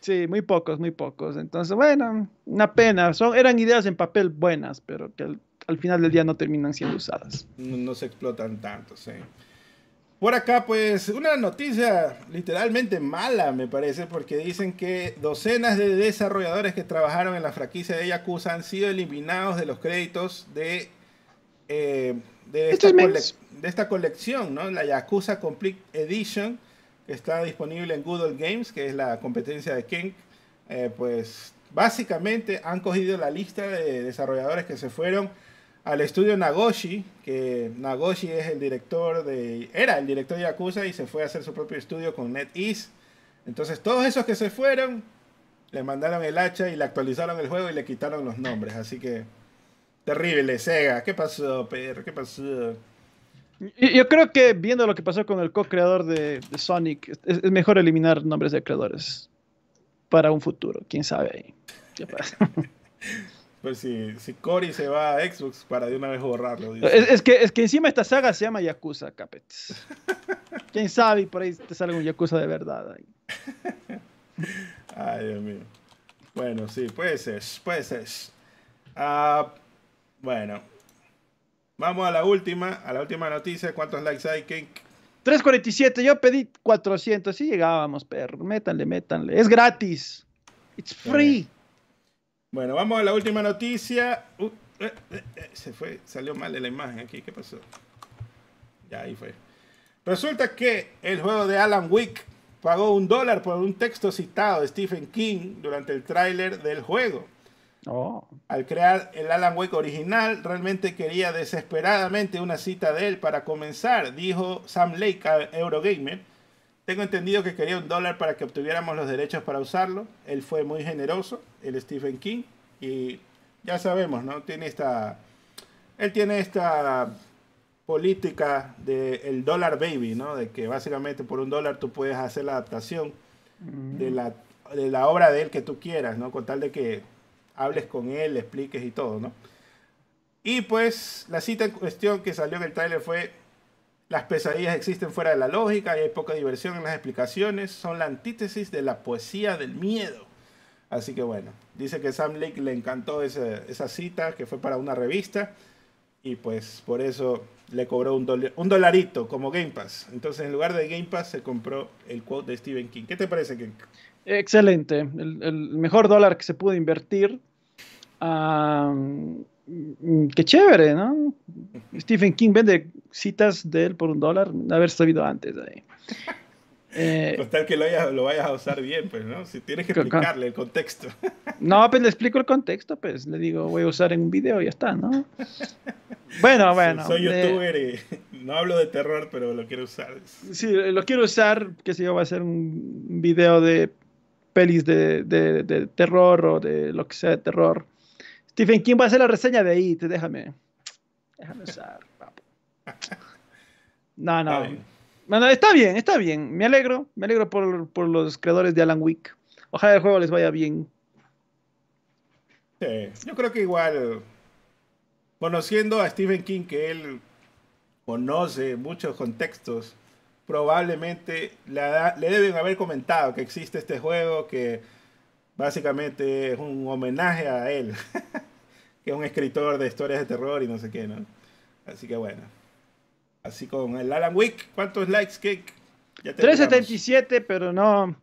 Sí, muy pocos, muy pocos. Entonces, bueno, una pena. Son, eran ideas en papel buenas, pero que al, final del día no terminan siendo usadas. No, se explotan tanto, sí. Por acá, pues, una noticia literalmente mala, me parece, porque dicen que docenas de desarrolladores que trabajaron en la franquicia de Yakuza han sido eliminados de los créditos de eh, de esta, de esta colección, ¿no? La Yakuza Complete Edition, está disponible en Google Games, que es la competencia de King, eh, pues básicamente han cogido la lista de desarrolladores que se fueron al estudio Nagoshi, que Nagoshi es el director de, era el director de Yakuza y se fue a hacer su propio estudio con NetEase. Entonces todos esos que se fueron le mandaron el hacha y le actualizaron el juego y le quitaron los nombres. Así que Terrible, Sega. ¿Qué pasó, Pedro? ¿Qué pasó? Yo creo que viendo lo que pasó con el co-creador de, Sonic, es, mejor eliminar nombres de creadores para un futuro. ¿Quién sabe ¿Qué pasa? pues si, si Cory se va a Xbox para de una vez borrarlo. Es, que, encima esta saga se llama Yakuza, capets. ¿Quién sabe? Y por ahí te sale un Yakuza de verdad Ay, Dios mío. Bueno, sí, puede ser, puede ser. Ah, bueno. Vamos a la última, a la última noticia. ¿Cuántos likes hay, King? 347, yo pedí 400. Sí llegábamos, perro. Métanle, métanle. Es gratis. It's free. Bueno, vamos a la última noticia. Uh, eh, eh, eh, se fue, salió mal de la imagen aquí. ¿Qué pasó? Ya ahí fue. Resulta que el juego de Alan Wick pagó un dólar por un texto citado de Stephen King durante el tráiler del juego. Oh. Al crear el Alan Wake original, realmente quería desesperadamente una cita de él para comenzar, dijo Sam Lake a Eurogamer. Tengo entendido que quería un dólar para que obtuviéramos los derechos para usarlo. Él fue muy generoso, el Stephen King, y ya sabemos, ¿no? Tiene esta. Él tiene esta política del dólar baby, ¿no? De que básicamente por un dólar tú puedes hacer la adaptación de mm. la, de la obra de él que tú quieras, ¿no? Con tal de que hables con él, expliques y todo, ¿no? Y pues la cita en cuestión que salió en el trailer fue las pesadillas existen fuera de la lógica y hay poca diversión en las explicaciones, son la antítesis de la poesía del miedo. Así que bueno, dice que Sam Lake le encantó esa, cita que fue para una revista y pues por eso le cobró un, dolarito como Game Pass. Entonces en lugar de Game Pass se compró el quote de Stephen King. ¿Qué te parece, que? Excelente, el, el mejor dólar que se pudo invertir Ah, mm, qué chévere, ¿no? Stephen King vende citas de él por un dólar, no haber sabido antes. Ahí. Eh, que lo, vayas a usar bien, pues, ¿no? Si tienes que explicarle el contexto. No, pues le explico el contexto, pues le digo, voy a usar en un video y ya está, ¿no? Bueno, bueno. Soy, youtuber no hablo de terror, pero lo quiero usar. Sí, lo quiero usar, que si yo, va a ser un video de pelis de, de terror o de lo que sea de terror. Stephen King va a hacer la reseña de ahí, déjame. Déjame usar, No, no. Está bien. está bien, Me alegro, me alegro por, por, los creadores de Alan Wick. Ojalá el juego les vaya bien. Sí, yo creo que igual, conociendo a Stephen King, que él conoce muchos contextos, probablemente le deben haber comentado que existe este juego, que básicamente es un homenaje a él. es un escritor de historias de terror y no sé qué, ¿no? Así que bueno. Así con el Alan Wick, ¿cuántos likes, que 377, pero no.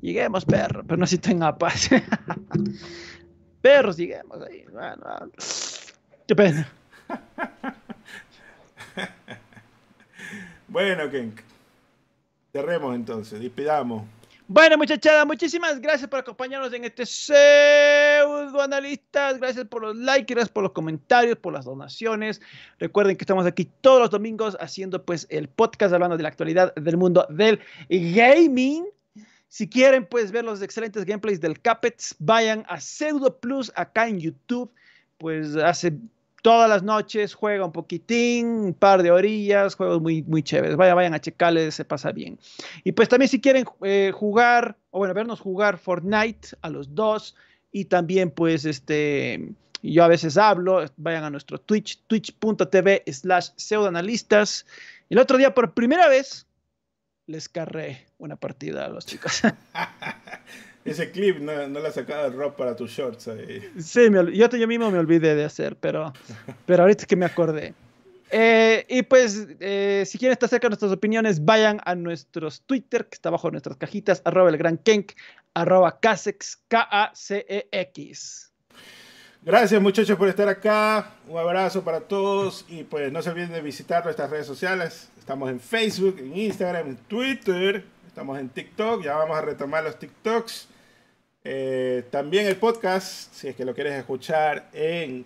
Lleguemos, perro, pero no si tenga paz. perro, lleguemos ahí. Bueno, qué pena. bueno, Ken. Cerremos entonces, despidamos. Bueno, muchachada, muchísimas gracias por acompañarnos en este Analistas, Gracias por los likes, por los comentarios, por las donaciones. Recuerden que estamos aquí todos los domingos haciendo pues el podcast hablando de la actualidad del mundo del gaming. Si quieren pues ver los excelentes gameplays del Capets, vayan a Pseudo Plus acá en YouTube. Pues hace todas las noches juega un poquitín, un par de orillas, juegos muy, muy chéveres. Vaya, vayan a checarles, se pasa bien. Y pues también si quieren eh, jugar, o bueno, vernos jugar Fortnite a los dos, y también pues este, yo a veces hablo, vayan a nuestro Twitch, twitch.tv slash pseudoanalistas. El otro día por primera vez les carré una partida a los chicos. Ese clip no, no le el rock para tus shorts ahí. Sí, yo, yo mismo me olvidé de hacer, pero, pero ahorita es que me acordé. Eh, y pues, eh, si quieren estar cerca de nuestras opiniones, vayan a nuestros Twitter, que está abajo de nuestras cajitas, arroba el gran Kenk, arroba Kasex K-A-C-E-X. Gracias muchachos por estar acá, un abrazo para todos y pues no se olviden de visitar nuestras redes sociales, estamos en Facebook, en Instagram, en Twitter, estamos en TikTok, ya vamos a retomar los TikToks, eh, también el podcast, si es que lo quieres escuchar en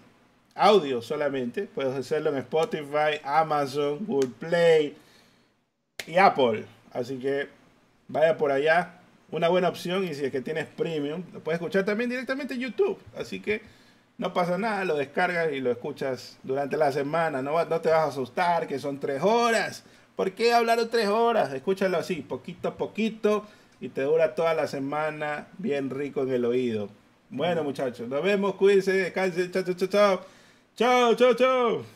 audio solamente. Puedes hacerlo en Spotify, Amazon, Google Play y Apple. Así que vaya por allá. Una buena opción y si es que tienes premium, lo puedes escuchar también directamente en YouTube. Así que no pasa nada, lo descargas y lo escuchas durante la semana. No, no te vas a asustar que son tres horas. ¿Por qué hablaron tres horas? Escúchalo así, poquito a poquito y te dura toda la semana bien rico en el oído. Bueno, muchachos, nos vemos, cuídense, descansen, chao, chao, chao. ciao ciao ciao。